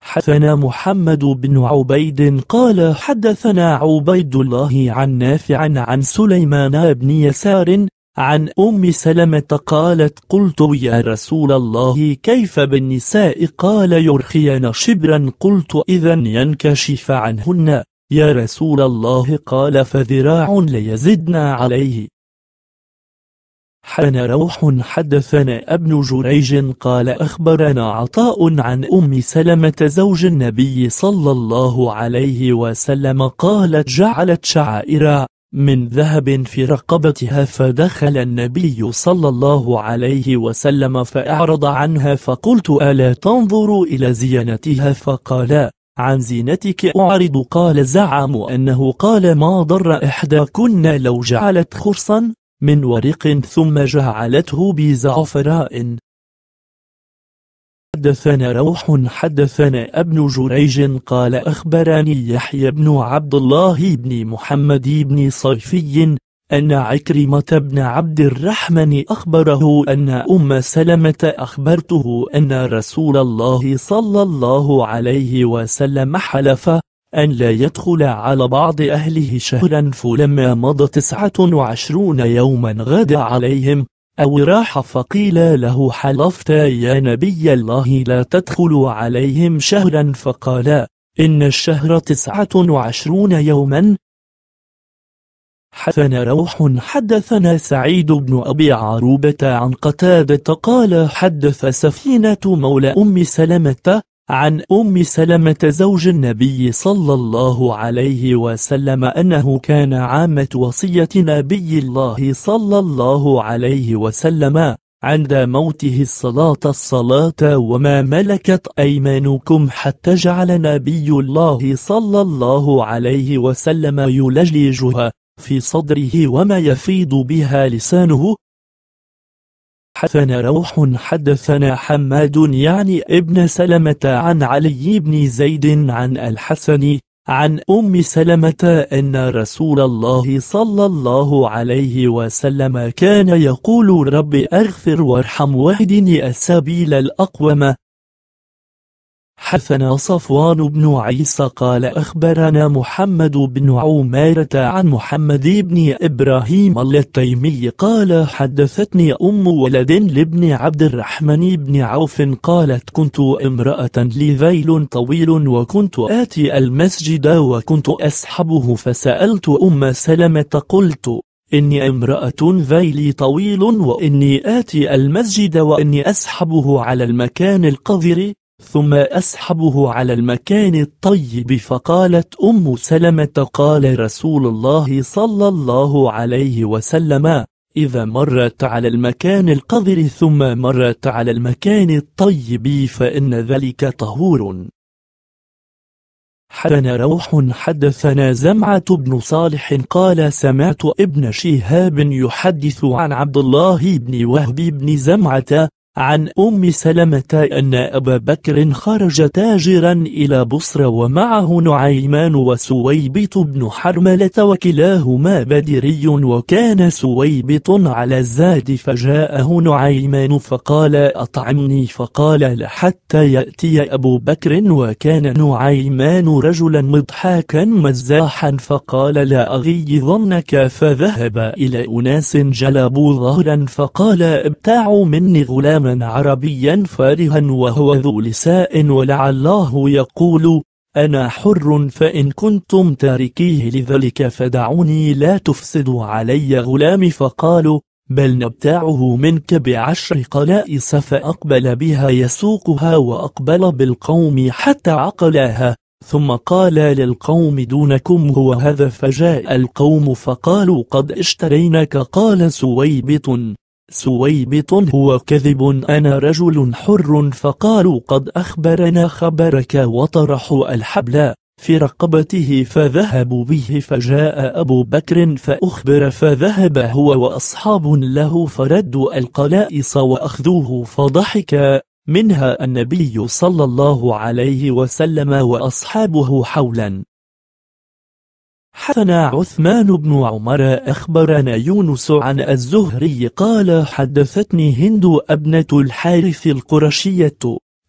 حدثنا محمد بن عبيد قال حدثنا عبيد الله عن نافع عن سليمان بن يسار عن أم سلمة قالت قلت يا رسول الله كيف بالنساء قال يرخين شبرا قلت إذا ينكشف عنهن يا رسول الله قال فذراع ليزدنا عليه حدثنا روح حدثنا ابن جريج قال أخبرنا عطاء عن أم سلمة زوج النبي صلى الله عليه وسلم قالت جعلت شعائر من ذهب في رقبتها فدخل النبي صلى الله عليه وسلم فأعرض عنها فقلت ألا تنظر إلى زينتها فقال عن زينتك أعرض قال زعم أنه قال ما ضر إحداكن لو جعلت خرصا من ورق ثم جعلته بزعفراء حدثنا روح حدثنا ابن جريج قال أخبرني يحيى بن عبد الله بن محمد بن صيفي أن عكرمة بن عبد الرحمن أخبره أن أم سلمة أخبرته أن رسول الله صلى الله عليه وسلم حلف أن لا يدخل على بعض أهله شهرا فلما مضى تسعة وعشرون يوما غدا عليهم أو راح فقيل له حلفت يا نبي الله لا تدخل عليهم شهرا فقال إن الشهر تسعة وعشرون يوما حدثنا روح حدثنا سعيد بن أبي عروبة عن قتادة قال حدث سفينة مولى أم سلمة عن أم سلمة زوج النبي صلى الله عليه وسلم أنه كان عامة وصية نبي الله صلى الله عليه وسلم عند موته الصلاة الصلاة وما ملكت أيمانكم حتى جعل نبي الله صلى الله عليه وسلم يلجلجها في صدره وما يفيض بها لسانه حدثنا روح حدثنا حماد يعني ابن سلمة عن علي بن زيد عن الحسن عن أم سلمة أن رسول الله صلى الله عليه وسلم كان يقول رب أغفر وارحم واهدني السبيل الأقوم حدثنا صفوان بن عيسى قال أخبرنا محمد بن عمارة عن محمد بن إبراهيم التيمي قال حدثتني أم ولد لابن عبد الرحمن بن عوف قالت كنت امرأة لي ذيل طويل وكنت آتي المسجد وكنت أسحبه فسألت أم سلمة قلت إني امرأة ذيلي طويل وإني آتي المسجد وإني أسحبه على المكان القذر ثم أسحبه على المكان الطيب فقالت أم سلمة قال رسول الله صلى الله عليه وسلم إذا مرت على المكان القذر ثم مرت على المكان الطيب فإن ذلك طهور حدثنا روح حدثنا زمعة بن صالح قال سمعت ابن شهاب يحدث عن عبد الله بن وهب بن زمعة عن أم سلمة أن أبا بكر خرج تاجرا إلى بصر ومعه نعيمان وسويبط بن حرملة وكلاهما بدري وكان سويبط على الزاد فجاءه نعيمان فقال أطعمني فقال لحتى يأتي أبو بكر وكان نعيمان رجلا مضحاكا مزاحا فقال لا أغيظنك فذهب إلى أناس جلبوا ظهرا فقال ابتاعوا مني غلام كلاما عربيا فارها وهو ذو لساء ولعله يقول أنا حر فإن كنتم تاركيه لذلك فدعوني لا تفسدوا علي غلامي فقالوا بل نبتاعه منك بعشر قلائص فأقبل بها يسوقها وأقبل بالقوم حتى عقلاها ثم قال للقوم دونكم هو هذا فجاء القوم فقالوا قد اشتريناك قال سويبط سويبط هو كذب أنا رجل حر فقالوا قد أخبرنا خبرك وطرحوا الحبل في رقبته فذهبوا به فجاء أبو بكر فأخبر فذهب هو وأصحاب له فردوا القلائص وأخذوه فضحك منها النبي صلى الله عليه وسلم وأصحابه حولا حدثنا عثمان بن عمر أخبرنا يونس عن الزهري قال حدثتني هند أبنة الحارث القرشية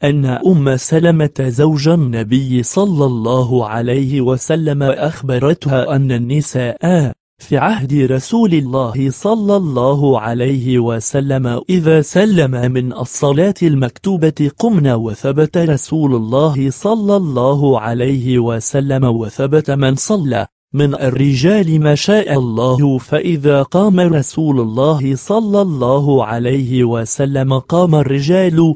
أن أم سلمة زوج النبي صلى الله عليه وسلم أخبرتها أن النساء في عهد رسول الله صلى الله عليه وسلم إذا سلم من الصلاة المكتوبة قمنا وثبت رسول الله صلى الله عليه وسلم وثبت من صلى من الرجال ما شاء الله فإذا قام رسول الله صلى الله عليه وسلم قام الرجال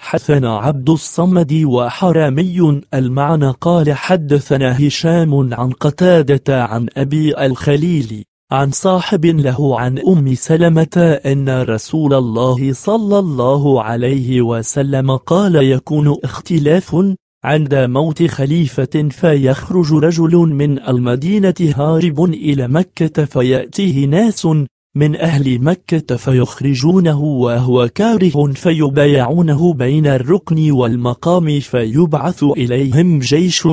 حثنا عبد الصمد وحرامي المعنى قال حدثنا هشام عن قتادة عن أبي الخليل عن صاحب له عن أم سلمة أن رسول الله صلى الله عليه وسلم قال يكون اختلاف عند موت خليفة فيخرج رجل من المدينة هارب إلى مكة فيأتيه ناس من أهل مكة فيخرجونه وهو كاره فيبايعونه بين الركن والمقام فيبعث إليهم جيش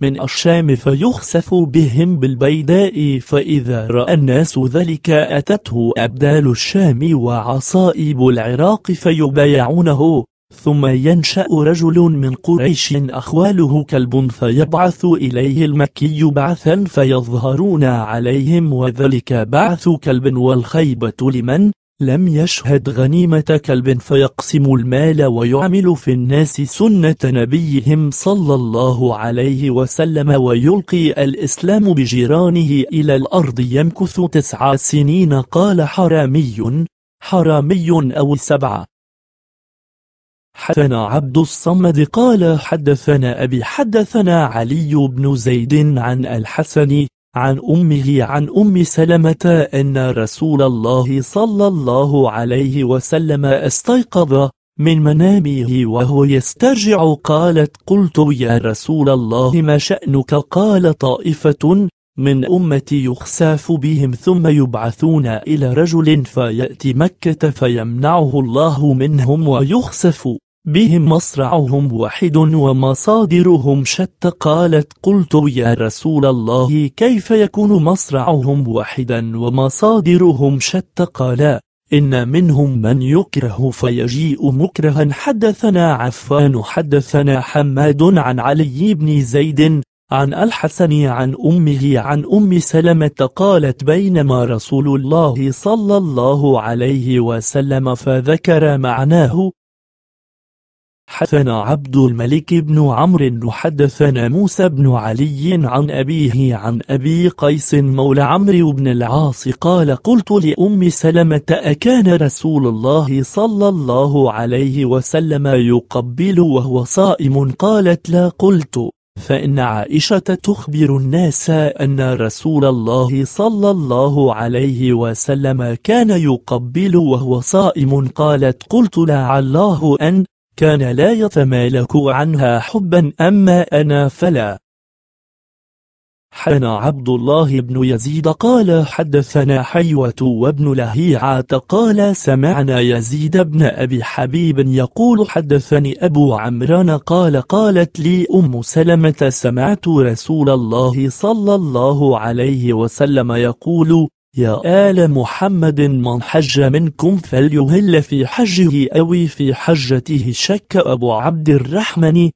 من الشام فيخسف بهم بالبيداء فإذا رأى الناس ذلك أتته أبدال الشام وعصائب العراق فيبايعونه ثم ينشأ رجل من قريش أخواله كلب فيبعث إليه المكي بعثا فيظهرون عليهم وذلك بعث كلب والخيبة لمن لم يشهد غنيمة كلب فيقسم المال ويعمل في الناس سنة نبيهم صلى الله عليه وسلم ويلقي الإسلام بجيرانه إلى الأرض يمكث تسع سنين قال حرامي حرامي أو سبعة حدثنا عبد الصمد قال حدثنا أبي حدثنا علي بن زيد عن الحسن عن أمه عن أم سلمة أن رسول الله صلى الله عليه وسلم استيقظ من منامه وهو يسترجع قالت قلت يا رسول الله ما شأنك قال طائفة من أمتي يخساف بهم ثم يبعثون إلى رجل فيأتي مكة فيمنعه الله منهم ويخسف بهم مصرعهم واحد ومصادرهم شتى قالت قلت يا رسول الله كيف يكون مصرعهم واحدا ومصادرهم شتى قال إن منهم من يكره فيجيء مكرها حدثنا عفان حدثنا حماد عن علي بن زيد عن الحسن عن أمه عن أم سلمة قالت بينما رسول الله صلى الله عليه وسلم فذكر معناه حدثنا عبد الملك بن عمرو حدثنا موسى بن علي عن أبيه عن أبي قيس مولى عمرو بن العاص قال قلت لأم سلمة أكان رسول الله صلى الله عليه وسلم يقبل وهو صائم قالت لا قلت فإن عائشة تخبر الناس أن رسول الله صلى الله عليه وسلم كان يقبل وهو صائم قالت قلت لا الله أن كان لا يتمالك عنها حبا أما أنا فلا حان عبد الله بن يزيد قال حدثنا حيوة وابن لهيعة قال سمعنا يزيد بن أبي حبيب يقول حدثني أبو عمران قال قالت لي أم سلمة سمعت رسول الله صلى الله عليه وسلم يقول يا آل محمد من حج منكم فليهل في حجه أو في حجته شك أبو عبد الرحمن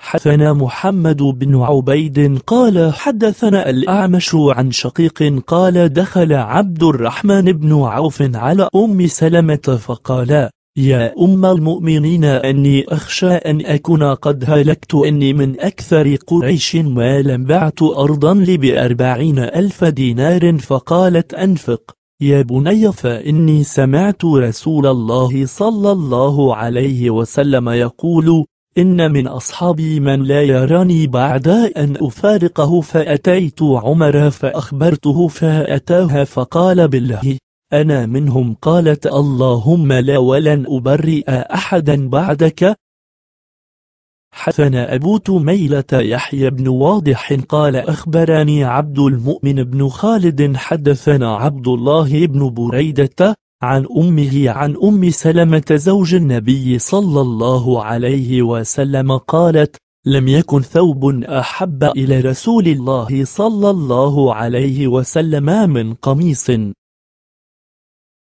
حدثنا محمد بن عبيد قال حدثنا الأعمش عن شقيق قال دخل عبد الرحمن بن عوف على أم سلمة فقال يا آه، أم المؤمنين أني أخشى أن أكون قد هلكت أني من أكثر قريش مالا بعت أرضا لي بأربعين ألف دينار فقالت أنفق يا بني فإني سمعت رسول الله صلى الله عليه وسلم يقول إن من أصحابي من لا يراني بعد أن أفارقه فأتيت عمر فأخبرته فأتاها فقال بالله أنا منهم قالت اللهم لا ولن أبرئ أحدا بعدك حدثنا أبو تميلة يحيى بن واضح قال أخبرني عبد المؤمن بن خالد حدثنا عبد الله بن بريدة عن أمه عن أم سلمة زوج النبي صلى الله عليه وسلم قالت لم يكن ثوب أحب إلى رسول الله صلى الله عليه وسلم من قميص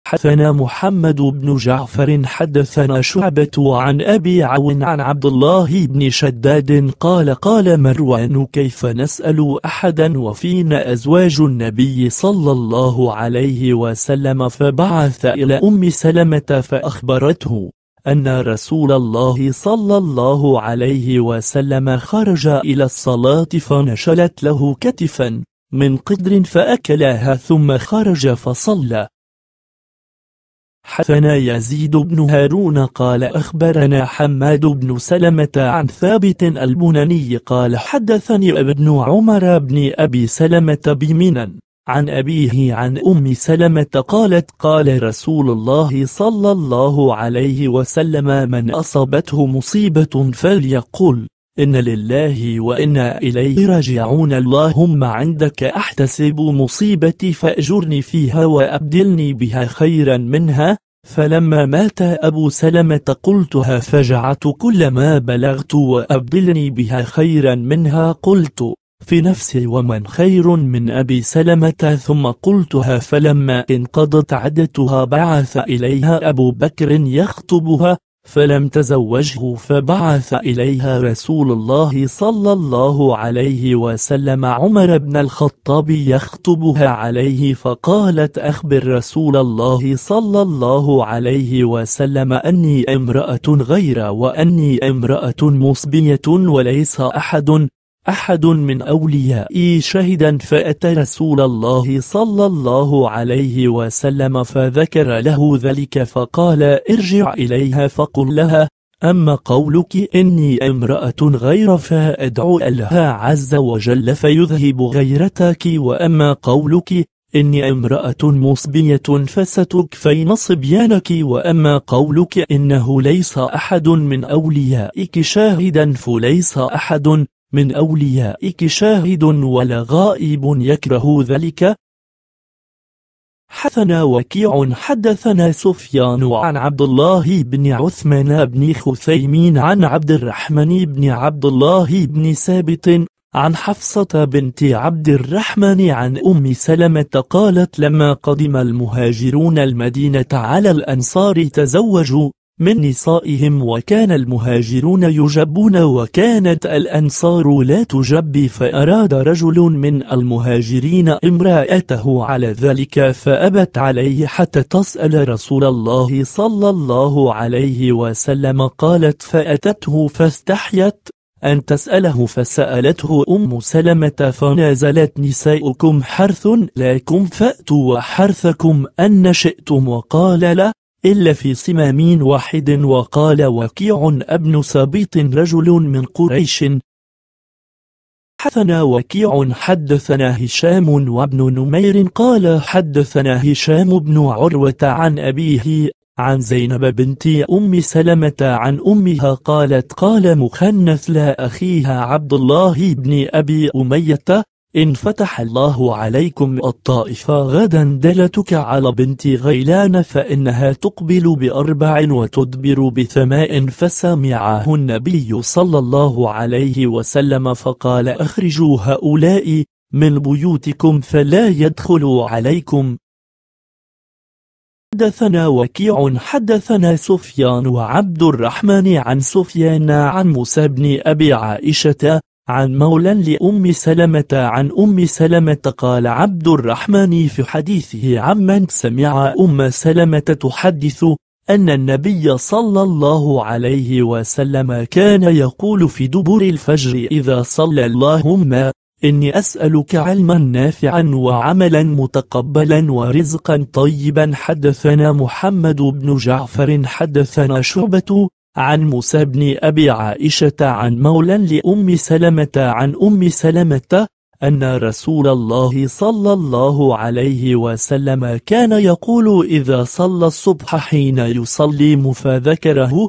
حدثنا محمد بن جعفر حدثنا شعبة عن أبي عون عن عبد الله بن شداد قال قال مروان كيف نسأل أحدا وفينا أزواج النبي صلى الله عليه وسلم فبعث إلى أم سلمة فأخبرته أن رسول الله صلى الله عليه وسلم خرج إلى الصلاة فنشلت له كتفا من قدر فأكلها ثم خرج فصلى حدثنا يزيد بن هارون قال أخبرنا حماد بن سلمة عن ثابت البناني قال حدثني ابن عمر بن أبي سلمة بمنن عن أبيه عن أم سلمة قالت قال رسول الله صلى الله عليه وسلم من أصابته مصيبة فليقل إن لله وإنا إليه راجعون اللهم عندك أحتسب مصيبتي فأجرني فيها وأبدلني بها خيرا منها فلما مات أبو سلمة قلتها فجعت كل ما بلغت وأبدلني بها خيرا منها قلت في نفسي ومن خير من أبي سلمة ثم قلتها فلما انقضت عدتها بعث إليها أبو بكر يخطبها فلم تزوجه فبعث إليها رسول الله صلى الله عليه وسلم عمر بن الخطاب يخطبها عليه فقالت أخبر رسول الله صلى الله عليه وسلم أني امرأة غير وأني امرأة مصبية وليس أحد أحد من أوليائي شهدا فأتى رسول الله صلى الله عليه وسلم فذكر له ذلك فقال ارجع إليها فقل لها أما قولك إني امرأة غير فأدعو الله عز وجل فيذهب غيرتك وأما قولك إني امرأة مصبية فستكفين صبيانك وأما قولك إنه ليس أحد من أوليائك شاهدا فليس أحد من أوليائك شاهد ولا غائب يكره ذلك حثنا وكيع حدثنا سفيان عن عبد الله بن عثمان بن خثيمين عن عبد الرحمن بن عبد الله بن ثابت عن حفصة بنت عبد الرحمن عن أم سلمة قالت لما قدم المهاجرون المدينة على الأنصار تزوجوا من نسائهم وكان المهاجرون يجبون وكانت الأنصار لا تجب فأراد رجل من المهاجرين امرأته على ذلك فأبت عليه حتى تسأل رسول الله صلى الله عليه وسلم قالت فأتته فاستحيت أن تسأله فسألته أم سلمة فنازلت نساؤكم حرث لكم فأتوا حرثكم أن شئتم وقال له إلا في صمام واحد وقال وكيع ابن سبيط رجل من قريش حدثنا وكيع حدثنا هشام وابن نمير قال حدثنا هشام بن عروة عن أبيه عن زينب بنت أم سلمة عن أمها قالت قال مخنث لا أخيها عبد الله بن أبي أمية إن فتح الله عليكم الطائف غدا دلتك على بنت غيلان فإنها تقبل بأربع وتدبر بثماء فسمعه النبي صلى الله عليه وسلم فقال أخرجوا هؤلاء من بيوتكم فلا يدخلوا عليكم حدثنا وكيع حدثنا سفيان وعبد الرحمن عن سفيان عن موسى بن أبي عائشة عن مولى لأم سلمة عن أم سلمة قال عبد الرحمن في حديثه عمن سمع أم سلمة تحدث أن النبي صلى الله عليه وسلم كان يقول في دبر الفجر إذا صلى اللهم إني أسألك علما نافعا وعملا متقبلا ورزقا طيبا حدثنا محمد بن جعفر حدثنا شعبة عن موسى بن أبي عائشة عن مولى لأم سلمة عن أم سلمة أن رسول الله صلى الله عليه وسلم كان يقول إذا صلى الصبح حين يصلي مفاذكره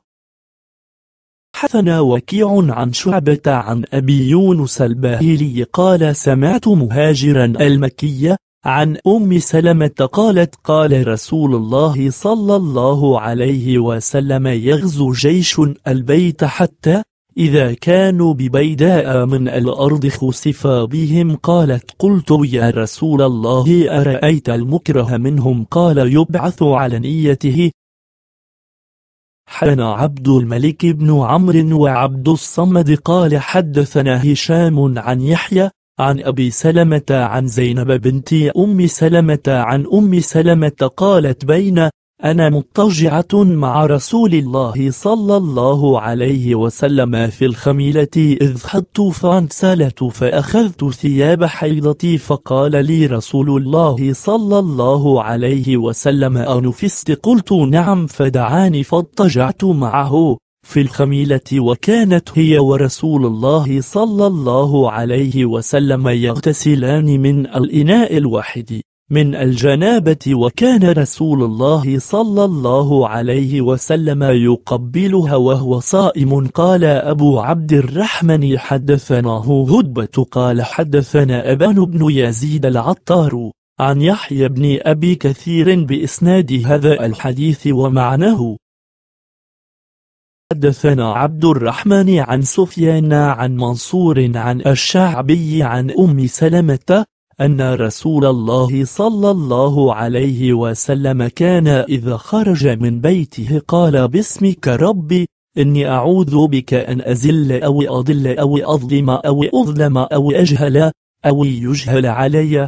حثنا وكيع عن شعبة عن أبي يونس الباهلي قال سمعت مهاجرا المكية عن أم سلمة قالت قال رسول الله صلى الله عليه وسلم يغزو جيش البيت حتى إذا كانوا ببيداء من الأرض خسف بهم قالت قلت يا رسول الله أرأيت المكره منهم قال يبعث على نيته حنا عبد الملك بن عمرو وعبد الصمد قال حدثنا هشام عن يحيى عن أبي سلمة عن زينب بنت أم سلمة عن أم سلمة قالت بين أنا مضطجعة مع رسول الله صلى الله عليه وسلم في الخميلة إذ خدت فانسلت فأخذت ثياب حيضتي فقال لي رسول الله صلى الله عليه وسلم أنفست قلت نعم فدعاني فاضطجعت معه في الخميلة وكانت هي ورسول الله صلى الله عليه وسلم يغتسلان من الإناء الواحد من الجنابة وكان رسول الله صلى الله عليه وسلم يقبلها وهو صائم قال أبو عبد الرحمن حدثنا هدبة قال حدثنا أبان بن يزيد العطار عن يحيى بن أبي كثير بإسناد هذا الحديث ومعناه حدثنا عبد الرحمن عن سفيان عن منصور عن الشعبي عن أم سلمة أن رسول الله صلى الله عليه وسلم كان إذا خرج من بيته قال باسمك ربي إني أعوذ بك أن أزل أو أضل أو أظلم أو أظلم أو أجهل أو يجهل علي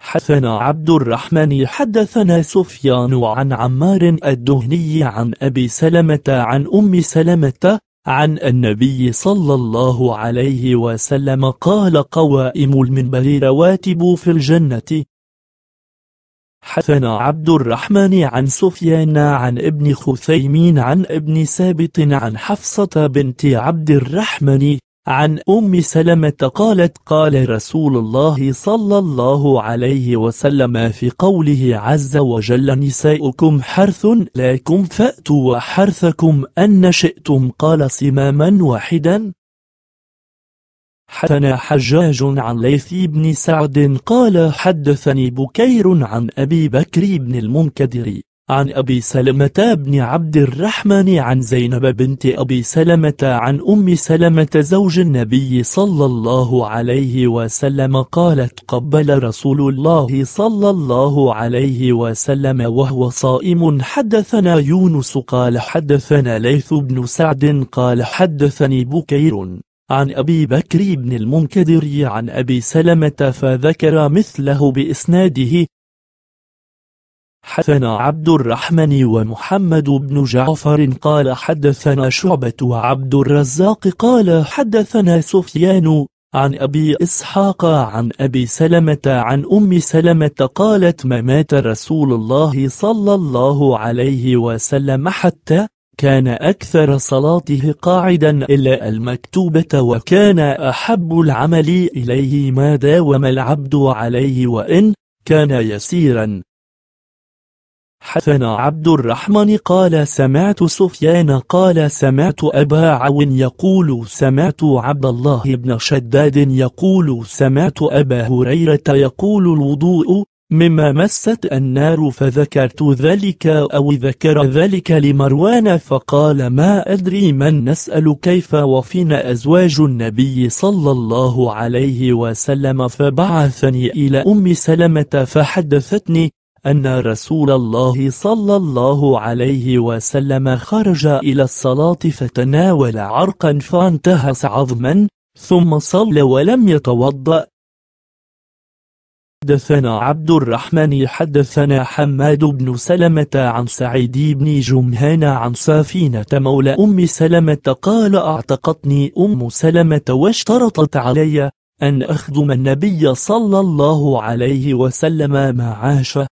حدثنا عبد الرحمن حدثنا سفيان عن عمار الدهني عن أبي سلمة عن أم سلمة عن النبي صلى الله عليه وسلم قال قوائم المنبر رواتب في الجنة حدثنا عبد الرحمن عن سفيان عن ابن خثيمين عن ابن ثابت عن حفصة بنت عبد الرحمن عن أم سلمة قالت قال رسول الله صلى الله عليه وسلم في قوله عز وجل نساؤكم حرث لكم فأتوا حرثكم أن شئتم قال صماما واحدا حدثنا حجاج عن ليث بن سعد قال حدثني بكير عن أبي بكر بن المنكدر عن أبي سلمة بن عبد الرحمن عن زينب بنت أبي سلمة عن أم سلمة زوج النبي صلى الله عليه وسلم قالت قبل رسول الله صلى الله عليه وسلم وهو صائم حدثنا يونس قال حدثنا ليث بن سعد قال حدثني بكير عن أبي بكر بن المنكدر عن أبي سلمة فذكر مثله بإسناده حدثنا عبد الرحمن ومحمد بن جعفر قال حدثنا شعبة وعبد الرزاق قال حدثنا سفيان عن أبي إسحاق عن أبي سلمة عن أم سلمة قالت ما مات رسول الله صلى الله عليه وسلم حتى كان أكثر صلاته قاعدا إلا المكتوبة وكان أحب العمل إليه ما داوم العبد عليه وإن كان يسيرا حسن عبد الرحمن قال سمعت سفيان قال سمعت أبا عون يقول سمعت عبد الله بن شداد يقول سمعت أبا هريرة يقول الوضوء مما مست النار فذكرت ذلك أو ذكر ذلك لمروان فقال ما أدري من نسأل كيف وفينا أزواج النبي صلى الله عليه وسلم فبعثني إلى أم سلمة فحدثتني أن رسول الله صلى الله عليه وسلم خرج إلى الصلاة فتناول عرقا فانتهس عظما ثم صلى ولم يتوضأ حدثنا عبد الرحمن حدثنا حماد بن سلمة عن سعيد بن جمهان عن سافينة مولى أم سلمة قال اعتقتني أم سلمة واشترطت علي أن أخدم النبي صلى الله عليه وسلم معاشه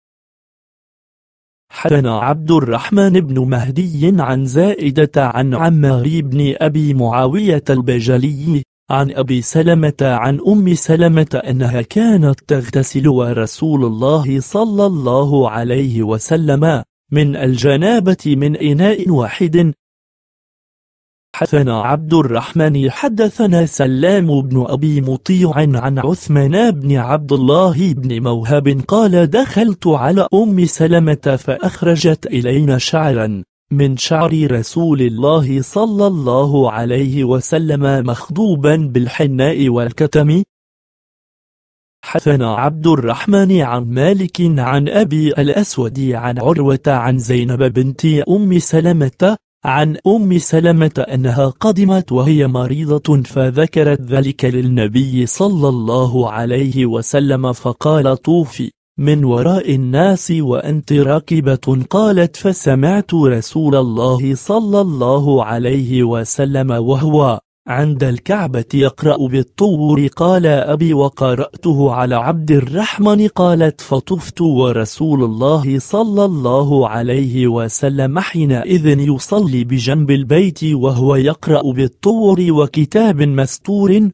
حدنا عبد الرحمن بن مهدي عن زائدة عن عمار بن أبي معاوية البجلي عن أبي سلمة عن أم سلمة أنها كانت تغتسل ورسول الله صلى الله عليه وسلم من الجنابة من إناء واحد حدثنا عبد الرحمن حدثنا سلام بن أبي مطيع عن عثمان بن عبد الله بن موهب قال دخلت على أم سلمة فأخرجت إلينا شعرا من شعر رسول الله صلى الله عليه وسلم مخضوبا بالحناء والكتم حدثنا عبد الرحمن عن مالك عن أبي الأسود عن عروة عن زينب بنت أم سلمة عن أم سلمة أنها قدمت وهي مريضة فذكرت ذلك للنبي صلى الله عليه وسلم فقال طوفي من وراء الناس وأنت راكبة قالت فسمعت رسول الله صلى الله عليه وسلم وهو عند الكعبة يقرأ بالطور قال أبي وقرأته على عبد الرحمن قالت فطفت ورسول الله صلى الله عليه وسلم حينئذ يصلي بجنب البيت وهو يقرأ بالطور وكتاب مستور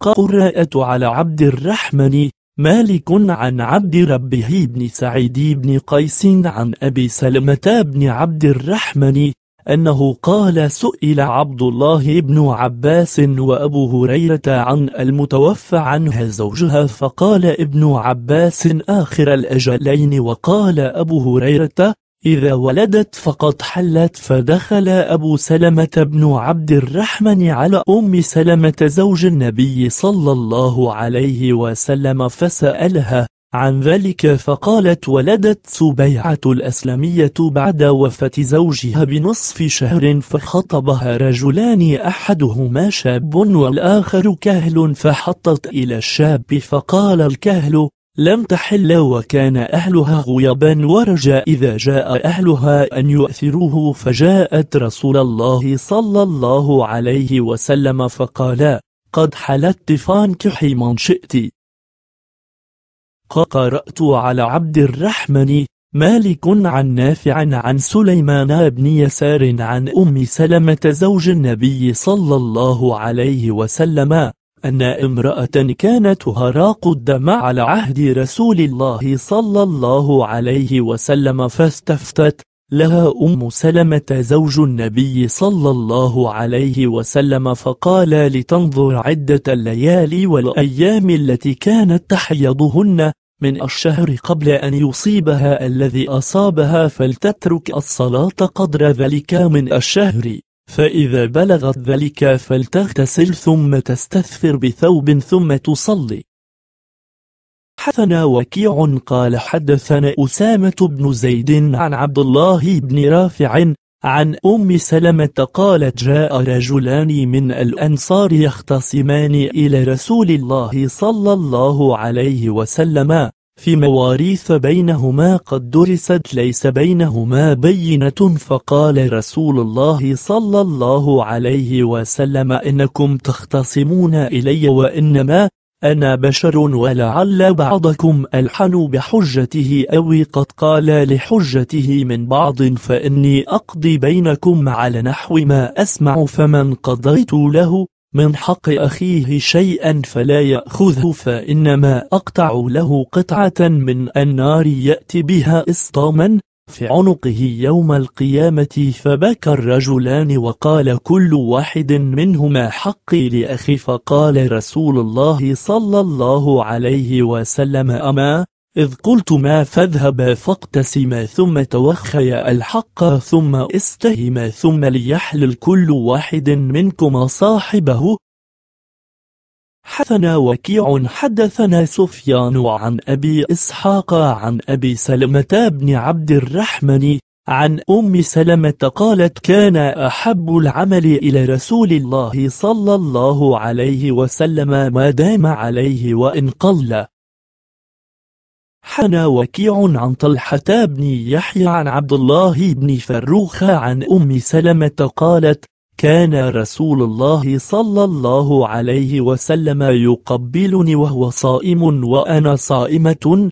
قرأت على عبد الرحمن مالك عن عبد ربه بن سعيد بن قيس عن أبي سلمة بن عبد الرحمن أنه قال سئل عبد الله بن عباس وأبو هريرة عن المتوفى عنها زوجها فقال ابن عباس آخر الأجلين وقال أبو هريرة إذا ولدت فقد حلت فدخل أبو سلمة بن عبد الرحمن على أم سلمة زوج النبي صلى الله عليه وسلم فسألها عن ذلك فقالت ولدت سبيعة الأسلمية بعد وفاة زوجها بنصف شهر فخطبها رجلان أحدهما شاب والآخر كهل فحطت إلى الشاب فقال الكهل لم تحل وكان أهلها غيابا ورجى إذا جاء أهلها أن يؤثروه فجاءت رسول الله صلى الله عليه وسلم فقال قد حلت فانكحي من شئت قرأت على عبد الرحمن مالك عن نافع عن سليمان بن يسار عن أم سلمة زوج النبي صلى الله عليه وسلم أن امرأة كانت هراق الدم على عهد رسول الله صلى الله عليه وسلم فاستفتت لها أم سلمة زوج النبي صلى الله عليه وسلم فقال لتنظر عدة الليالي والأيام التي كانت تحيضهن من الشهر قبل أن يصيبها الذي أصابها فلتترك الصلاة قدر ذلك من الشهر فإذا بلغت ذلك فلتغتسل ثم تستثفر بثوب ثم تصلي حدثنا وكيع قال حدثنا أسامة بن زيد عن عبد الله بن رافع عن أم سلمة قالت جاء رجلان من الأنصار يختصمان إلى رسول الله صلى الله عليه وسلم في مواريث بينهما قد درست ليس بينهما بينة فقال رسول الله صلى الله عليه وسلم إنكم تختصمون إلي وإنما أنا بشر ولعل بعضكم ألحن بحجته أو قد قال لحجته من بعض فإني أقضي بينكم على نحو ما أسمع فمن قضيت له من حق أخيه شيئا فلا يأخذه فإنما أقطع له قطعة من النار يأتي بها إصطاما في عنقه يوم القيامة فبكى الرجلان وقال كل واحد منهما حقي لأخي فقال رسول الله صلى الله عليه وسلم أما إذ قلتما فاذهبا فاقتسما ثم توخيا الحق ثم استهما ثم ليحلل كل واحد منكما صاحبه حدثنا وكيع حدثنا سفيان عن أبي إسحاق عن أبي سلمة بن عبد الرحمن عن أم سلمة قالت كان أحب العمل إلى رسول الله صلى الله عليه وسلم ما دام عليه وإن قل حنا وكيع عن طلحة بن يحيى عن عبد الله بن فروخ عن أم سلمة قالت كان رسول الله صلى الله عليه وسلم يقبلني وهو صائم وأنا صائمة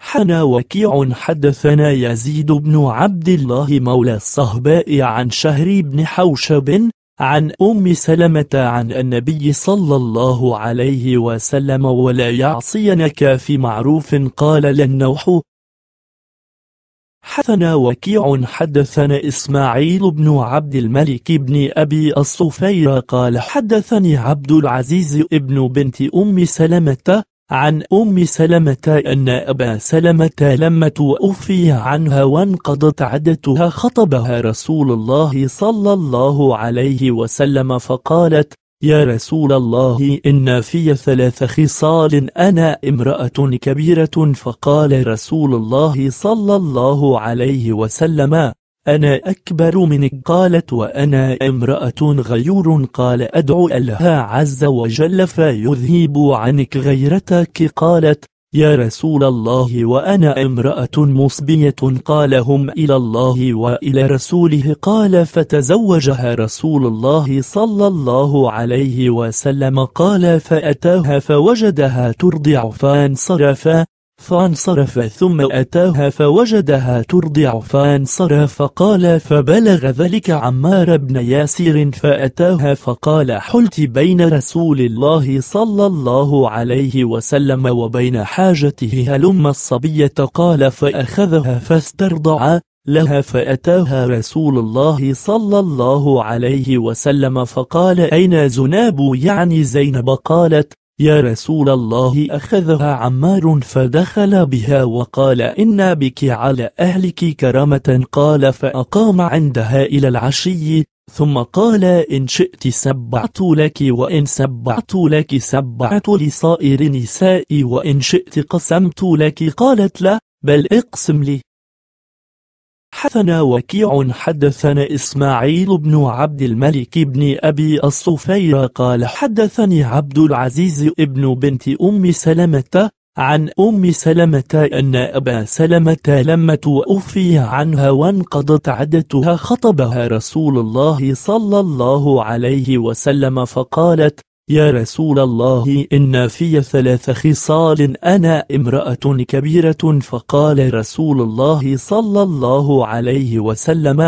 حنا وكيع حدثنا يزيد بن عبد الله مولى الصهباء عن شهري بن حوشب عن أم سلمة عن النبي صلى الله عليه وسلم ولا يعصينك في معروف قال للنوح حدثنا وكيع حدثنا إسماعيل بن عبد الملك بن أبي الصفير قال حدثني عبد العزيز ابن بنت أم سلمة عن أم سلمة أن أبا سلمة لما توفي عنها وانقضت عدتها خطبها رسول الله صلى الله عليه وسلم فقالت يا رسول الله إن في ثلاث خصال أنا امرأة كبيرة فقال رسول الله صلى الله عليه وسلم أنا أكبر منك قالت وأنا امرأة غيور قال أدعو الله عز وجل فيذهب عنك غيرتك قالت يا رسول الله وأنا امرأة مصبية قال هم إلى الله وإلى رسوله قال فتزوجها رسول الله صلى الله عليه وسلم قال فأتاها فوجدها ترضع فانصرف فانصرف ثم أتاها فوجدها ترضع فانصرف قال فبلغ ذلك عمار بن ياسر فأتاها فقال حلت بين رسول الله صلى الله عليه وسلم وبين حاجته هلم الصبية قال فأخذها فاسترضع لها فأتاها رسول الله صلى الله عليه وسلم فقال أين زناب يعني زينب قالت يا رسول الله أخذها عمار فدخل بها وقال إن بك على أهلك كرامة قال فأقام عندها إلى العشي ثم قال إن شئت سبعت لك وإن سبعت لك سبعت لصائر نسائي وإن شئت قسمت لك قالت لا بل اقسم لي حدثنا وكيع حدثنا إسماعيل بن عبد الملك بن أبي الصفير قال حدثني عبد العزيز ابن بنت أم سلمة عن أم سلمة أن أبا سلمة لما توفي عنها وانقضت عدتها خطبها رسول الله صلى الله عليه وسلم فقالت يا رسول الله إن في ثلاث خصال أنا امرأة كبيرة فقال رسول الله صلى الله عليه وسلم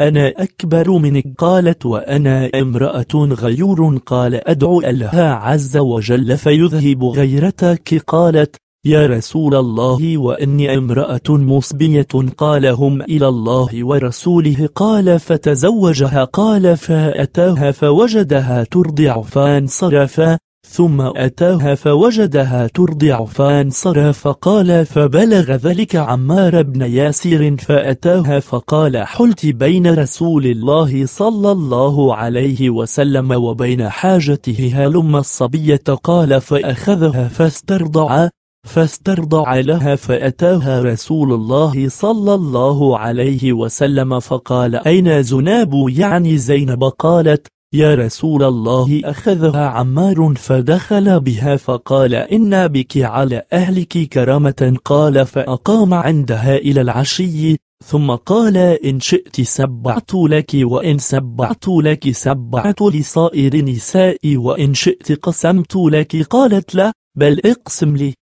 أنا أكبر منك قالت وأنا امرأة غيور قال أدعو الله عز وجل فيذهب غيرتك قالت يا رسول الله وإني امرأة مصبية قال هم إلى الله ورسوله قال فتزوجها قال فأتاها فوجدها ترضع فانصرف ثم أتاها فوجدها ترضع فانصرف قال فبلغ ذلك عمار بن ياسر فأتاها فقال حلت بين رسول الله صلى الله عليه وسلم وبين حاجته هلم الصبية قال فأخذها فاسترضع فاسترضع لها فأتاها رسول الله صلى الله عليه وسلم فقال أين زناب يعني زينب قالت يا رسول الله أخذها عمار فدخل بها فقال إن بك على أهلك كرامة قال فأقام عندها إلى العشي ثم قال إن شئت سبعت لك وإن سبعت لك سبعت لصائر نسائي وإن شئت قسمت لك قالت لا بل اقسم لي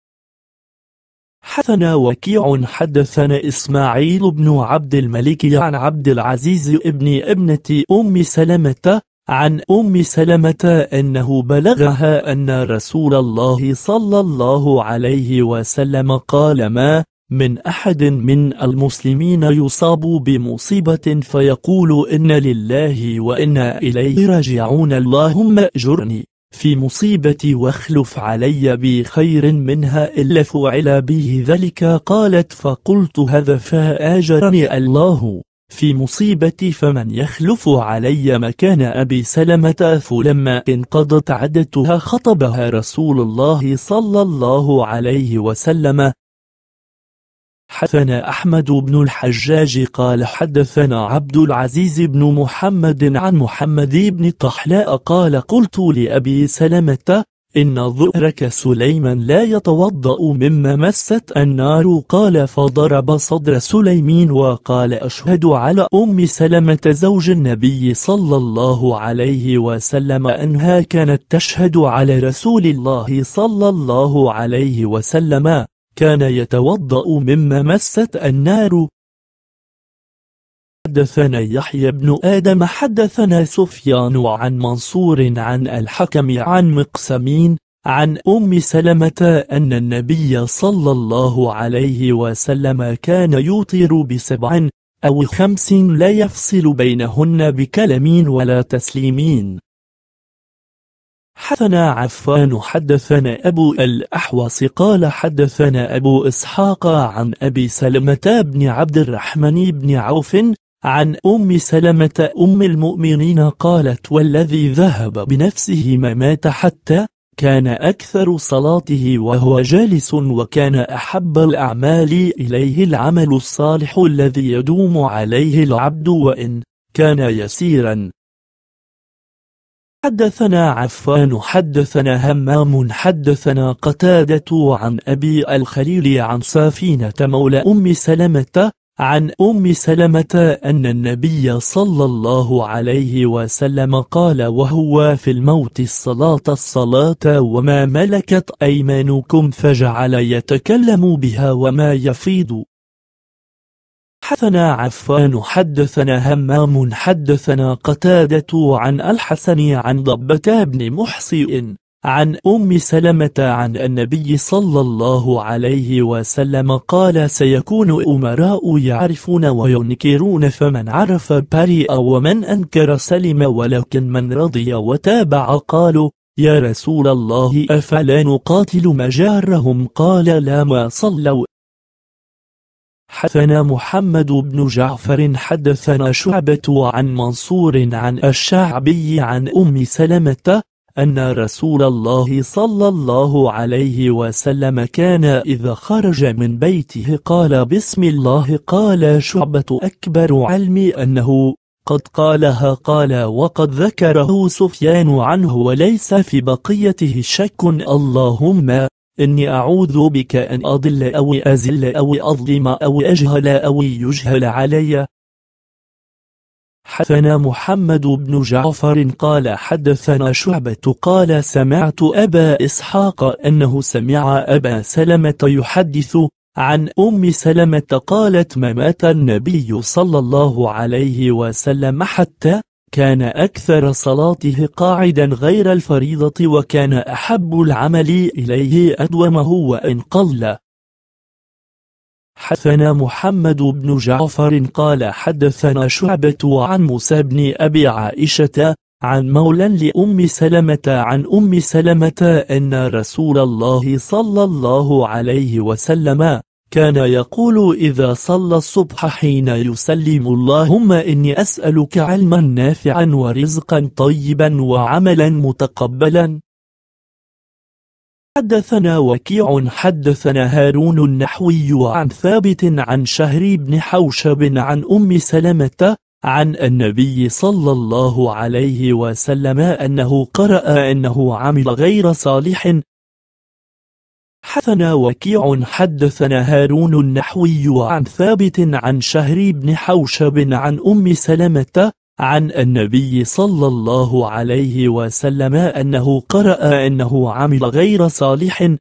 حدثنا وكيع حدثنا إسماعيل بن عبد الملك عن عبد العزيز ابن ابنة أم سلمة عن أم سلمة أنه بلغها أن رسول الله صلى الله عليه وسلم قال ما من أحد من المسلمين يصاب بمصيبة فيقول إن لله وإنا إليه راجعون اللهم أجرني في مصيبتي واخلف علي بي خير منها إلا فعل به ذلك قالت فقلت هذا فآجرني الله في مصيبتي فمن يخلف علي مكان أبي سلمة فلما انقضت عدتها خطبها رسول الله صلى الله عليه وسلم حدثنا أحمد بن الحجاج قال حدثنا عبد العزيز بن محمد عن محمد بن طحلاء قال قلت لأبي سلمة إن ظهرك سليما لا يتوضأ مما مست النار قال فضرب صدر سليمين وقال أشهد على أم سلمة زوج النبي صلى الله عليه وسلم أنها كانت تشهد على رسول الله صلى الله عليه وسلم كان يتوضأ مما مست النار حدثنا يحيى بن آدم حدثنا سفيان عن منصور عن الحكم عن مقسمين عن أم سلمة أن النبي صلى الله عليه وسلم كان يوطر بسبع أو خمس لا يفصل بينهن بكلم ولا تسليمين حدثنا عفان حدثنا أبو الأحوص قال حدثنا أبو إسحاق عن أبي سلمة بن عبد الرحمن بن عوف عن أم سلمة أم المؤمنين قالت والذي ذهب بنفسه ما مات حتى كان أكثر صلاته وهو جالس وكان أحب الأعمال إليه العمل الصالح الذي يدوم عليه العبد وإن كان يسيرا حدثنا عفان حدثنا همام حدثنا قتادة عن أبي الخليل عن سافينة مولى أم سلمة عن أم سلمة أن النبي صلى الله عليه وسلم قال وهو في الموت الصلاة الصلاة وما ملكت أيمانكم فجعل يتكلم بها وما يفيض حدثنا عفان حدثنا همام حدثنا قتادة عن الحسن عن ضبة بن محصئ عن أم سلمة عن النبي صلى الله عليه وسلم قال سيكون أمراء يعرفون وينكرون فمن عرف بريء ومن أنكر سلم ولكن من رضي وتابع قالوا يا رسول الله أفلا نقاتل مجارهم قال لا ما صلوا حدثنا محمد بن جعفر حدثنا شعبة عن منصور عن الشعبي عن أم سلمة أن رسول الله صلى الله عليه وسلم كان إذا خرج من بيته قال بسم الله قال شعبة أكبر علمي أنه قد قالها قال وقد ذكره سفيان عنه وليس في بقيته شك اللهم إني أعوذ بك أن أضل أو أزل أو أظلم أو أجهل أو يجهل علي حدثنا محمد بن جعفر قال حدثنا شعبة قال سمعت أبا إسحاق أنه سمع أبا سلمة يحدث عن أم سلمة قالت ما مات النبي صلى الله عليه وسلم حتى كان أكثر صلاته قاعدا غير الفريضة وكان أحب العمل إليه أدومه وإن قل حدثنا محمد بن جعفر قال حدثنا شعبة عن موسى بن أبي عائشة عن مولى لأم سلمة عن أم سلمة أن رسول الله صلى الله عليه وسلم كان يقول إذا صلى الصبح حين يسلم اللهم إني أسألك علما نافعا ورزقا طيبا وعملا متقبلا حدثنا وكيع حدثنا هارون النحوي عن ثابت عن شهري بن حوشب عن أم سلمة عن النبي صلى الله عليه وسلم أنه قرأ أنه عمل غير صالح حدثنا وكيع حدثنا هارون النحوي عن ثابت عن شهر بن حوشب عن أم سلمة عن النبي صلى الله عليه وسلم أنه قرأ أنه عمل غير صالح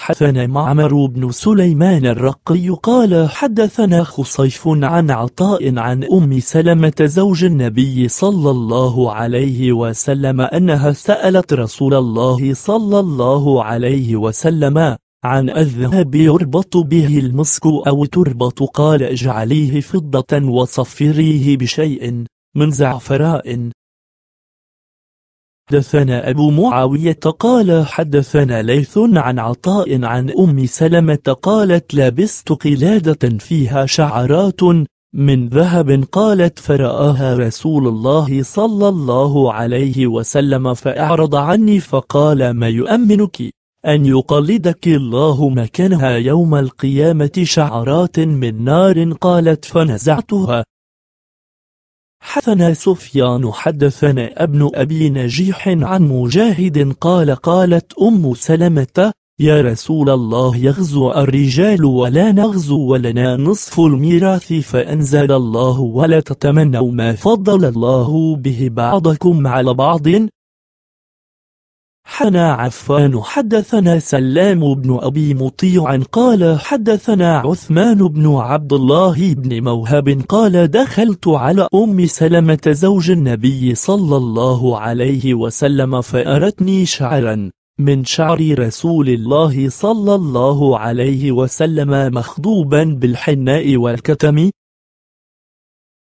حدثنا معمر بن سليمان الرقي قال حدثنا خصيف عن عطاء عن أم سلمة زوج النبي صلى الله عليه وسلم أنها سألت رسول الله صلى الله عليه وسلم عن الذهب يربط به المسك أو تربط قال اجعليه فضة وصفريه بشيء من زعفراء حدثنا أبو معاوية قال حدثنا ليث عن عطاء عن أم سلمة قالت لبست قلادة فيها شعرات من ذهب قالت فرآها رسول الله صلى الله عليه وسلم فأعرض عني فقال ما يؤمنك أن يقلدك الله مكانها يوم القيامة شعرات من نار قالت فنزعتها حدثنا سفيان حدثنا ابن أبي نجيح عن مجاهد قال قالت أم سلمة يا رسول الله يغزو الرجال ولا نغزو ولنا نصف الميراث فأنزل الله ولا تتمنوا ما فضل الله به بعضكم على بعض حنا عفان حدثنا سلام بن أبي مطيع قال حدثنا عثمان بن عبد الله بن موهب قال دخلت على أم سلمة زوج النبي صلى الله عليه وسلم فأرتني شعرا من شعر رسول الله صلى الله عليه وسلم مخضوبا بالحناء والكتم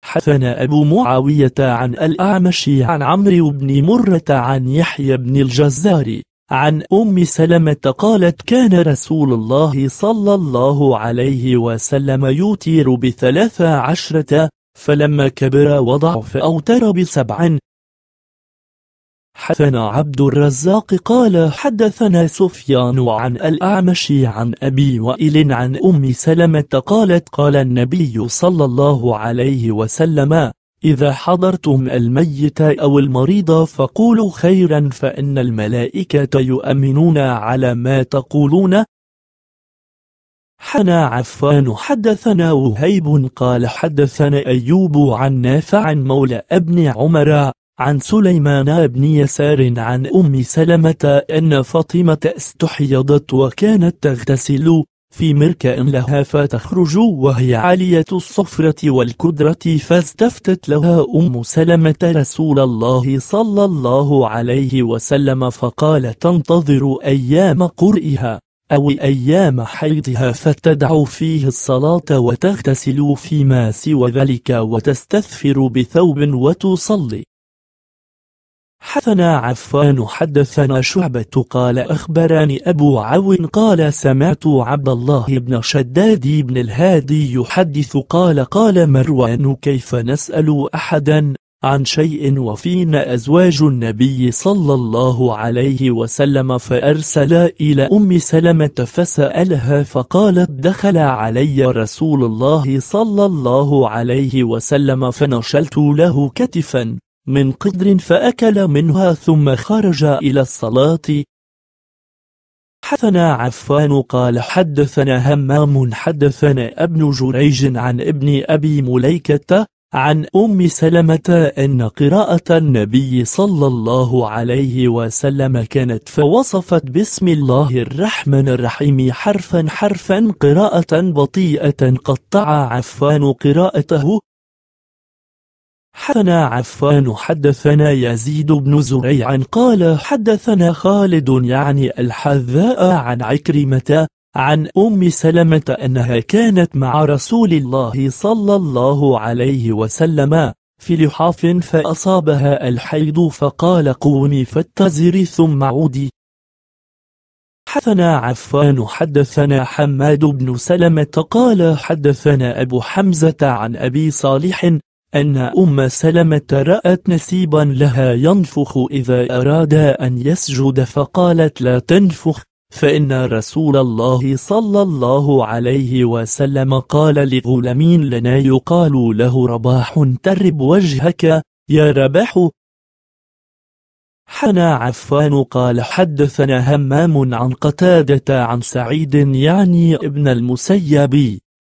حثنا أبو معاوية عن الأعمش عن عمرو بن مرة عن يحيى بن الجزار عن أم سلمة قالت كان رسول الله صلى الله عليه وسلم يوتر بثلاث عشرة فلما كبر وضعف أوتر بسبع حدثنا عبد الرزاق قال حدثنا سفيان عن الأعمش عن أبي وائل عن أم سلمة قالت قال النبي صلى الله عليه وسلم إذا حضرتم الميت أو المريض فقولوا خيرا فإن الملائكة يؤمنون على ما تقولون حنا عفان حدثنا وهيب قال حدثنا أيوب عن نافع مولى ابن عمر عن سليمان بن يسار عن أم سلمة أن فاطمة استحيضت وكانت تغتسل في مركأ لها فتخرج وهي عالية الصفرة والكدرة فاستفتت لها أم سلمة رسول الله صلى الله عليه وسلم فقال تنتظر أيام قرئها أو أيام حيضها فتدع فيه الصلاة وتغتسل فيما سوى ذلك وتستثفر بثوب وتصلي حثنا عفان حدثنا شعبة قال أخبرني أبو عون قال سمعت عبد الله بن شداد بن الهادي يحدث قال قال مروان كيف نسأل أحدا عن شيء وفينا أزواج النبي صلى الله عليه وسلم فأرسل إلى أم سلمة فسألها فقالت دخل علي رسول الله صلى الله عليه وسلم فنشلت له كتفا من قدر فأكل منها ثم خرج إلى الصلاة حدثنا عفان قال حدثنا همام حدثنا ابن جريج عن ابن أبي مليكة عن أم سلمة أن قراءة النبي صلى الله عليه وسلم كانت فوصفت بسم الله الرحمن الرحيم حرفا حرفا قراءة بطيئة قطع عفان قراءته حدثنا عفان حدثنا يزيد بن زريع قال حدثنا خالد يعني الحذاء عن عكرمة عن أم سلمة أنها كانت مع رسول الله صلى الله عليه وسلم في لحاف فأصابها الحيض فقال قومي فاتزري ثم عودي حدثنا عفان حدثنا حماد بن سلمة قال حدثنا أبو حمزة عن أبي صالح أن أم سلمة رأت نسيبا لها ينفخ إذا أراد أن يسجد فقالت لا تنفخ فإن رسول الله صلى الله عليه وسلم قال لغلمين لنا يقال له رباح ترب وجهك يا رباح حنا عفان قال حدثنا همام عن قتادة عن سعيد يعني ابن المسيب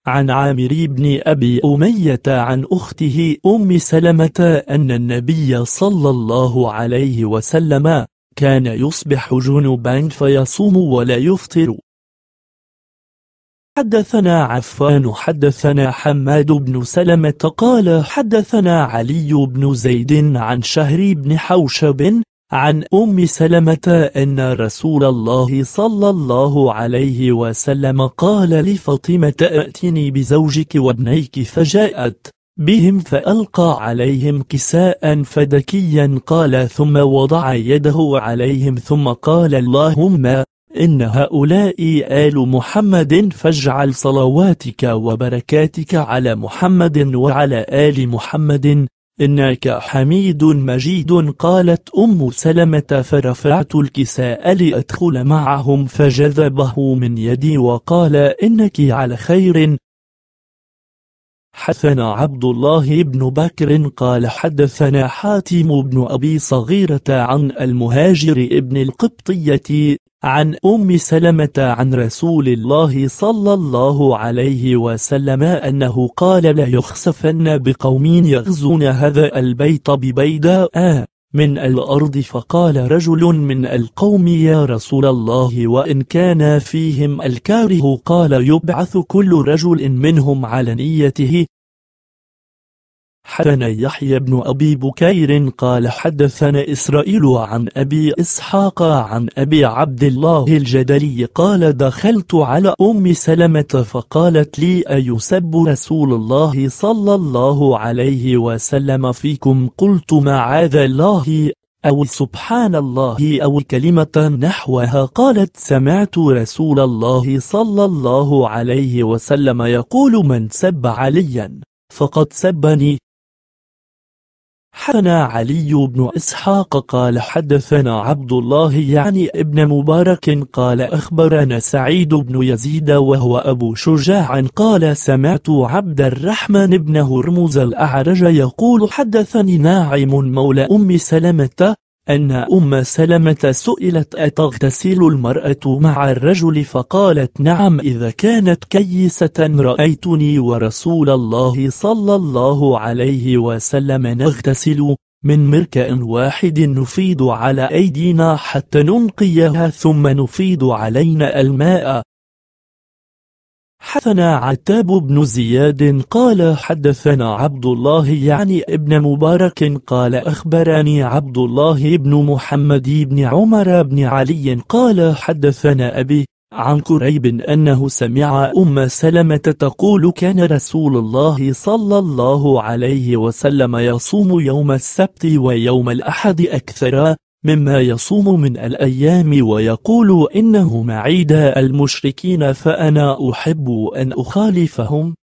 عن عامر بن أبي أمية عن أخته أم سلمة أن النبي صلى الله عليه وسلم كان يصبح جنبا فيصوم ولا يفطر حدثنا عفان حدثنا حماد بن سلمة قال حدثنا علي بن زيد عن شهر بن حوشب عن أم سلمة أن رسول الله صلى الله عليه وسلم قال لفاطمة أتني بزوجك وابنيك فجاءت بهم فألقى عليهم كساء فدكيا قال ثم وضع يده عليهم ثم قال اللهم إن هؤلاء آل محمد فاجعل صلواتك وبركاتك على محمد وعلى آل محمد إنك حميد مجيد قالت أم سلمة فرفعت الكساء لأدخل معهم فجذبه من يدي وقال إنك على خير حدثنا عبد الله بن بكر قال حدثنا حاتم بن أبي صغيرة عن المهاجر ابن القبطية عن أم سلمة عن رسول الله صلى الله عليه وسلم أنه قال لا يخسفن بقوم يغزون هذا البيت ببيداء من الأرض فقال رجل من القوم يا رسول الله وإن كان فيهم الكاره قال يبعث كل رجل منهم على نيته حدثنا يحيى بن أبي بكير قال حدثنا إسرائيل عن أبي إسحاق عن أبي عبد الله الجدلي قال دخلت على أم سلمة فقالت لي أيسب رسول الله صلى الله عليه وسلم فيكم قلت معاذ الله أو سبحان الله أو كلمة نحوها قالت سمعت رسول الله صلى الله عليه وسلم يقول من سب عليا فقد سبني حدثنا علي بن إسحاق قال حدثنا عبد الله يعني ابن مبارك قال أخبرنا سعيد بن يزيد وهو أبو شجاع قال سمعت عبد الرحمن بن هرمز الأعرج يقول حدثني ناعم مولى أم سلمة أن أم سلمة سئلت أتغتسل المرأة مع الرجل فقالت نعم إذا كانت كيسة رأيتني ورسول الله صلى الله عليه وسلم نغتسل من مركأ واحد نفيد على أيدينا حتى ننقيها ثم نفيد علينا الماء حدثنا عتاب بن زياد قال حدثنا عبد الله يعني ابن مبارك قال أخبرني عبد الله بن محمد بن عمر بن علي قال حدثنا أبي عن كريب أنه سمع أم سلمة تقول كان رسول الله صلى الله عليه وسلم يصوم يوم السبت ويوم الأحد أكثر مما يصوم من الأيام ويقول إنه معيد المشركين فأنا أحب أن أخالفهم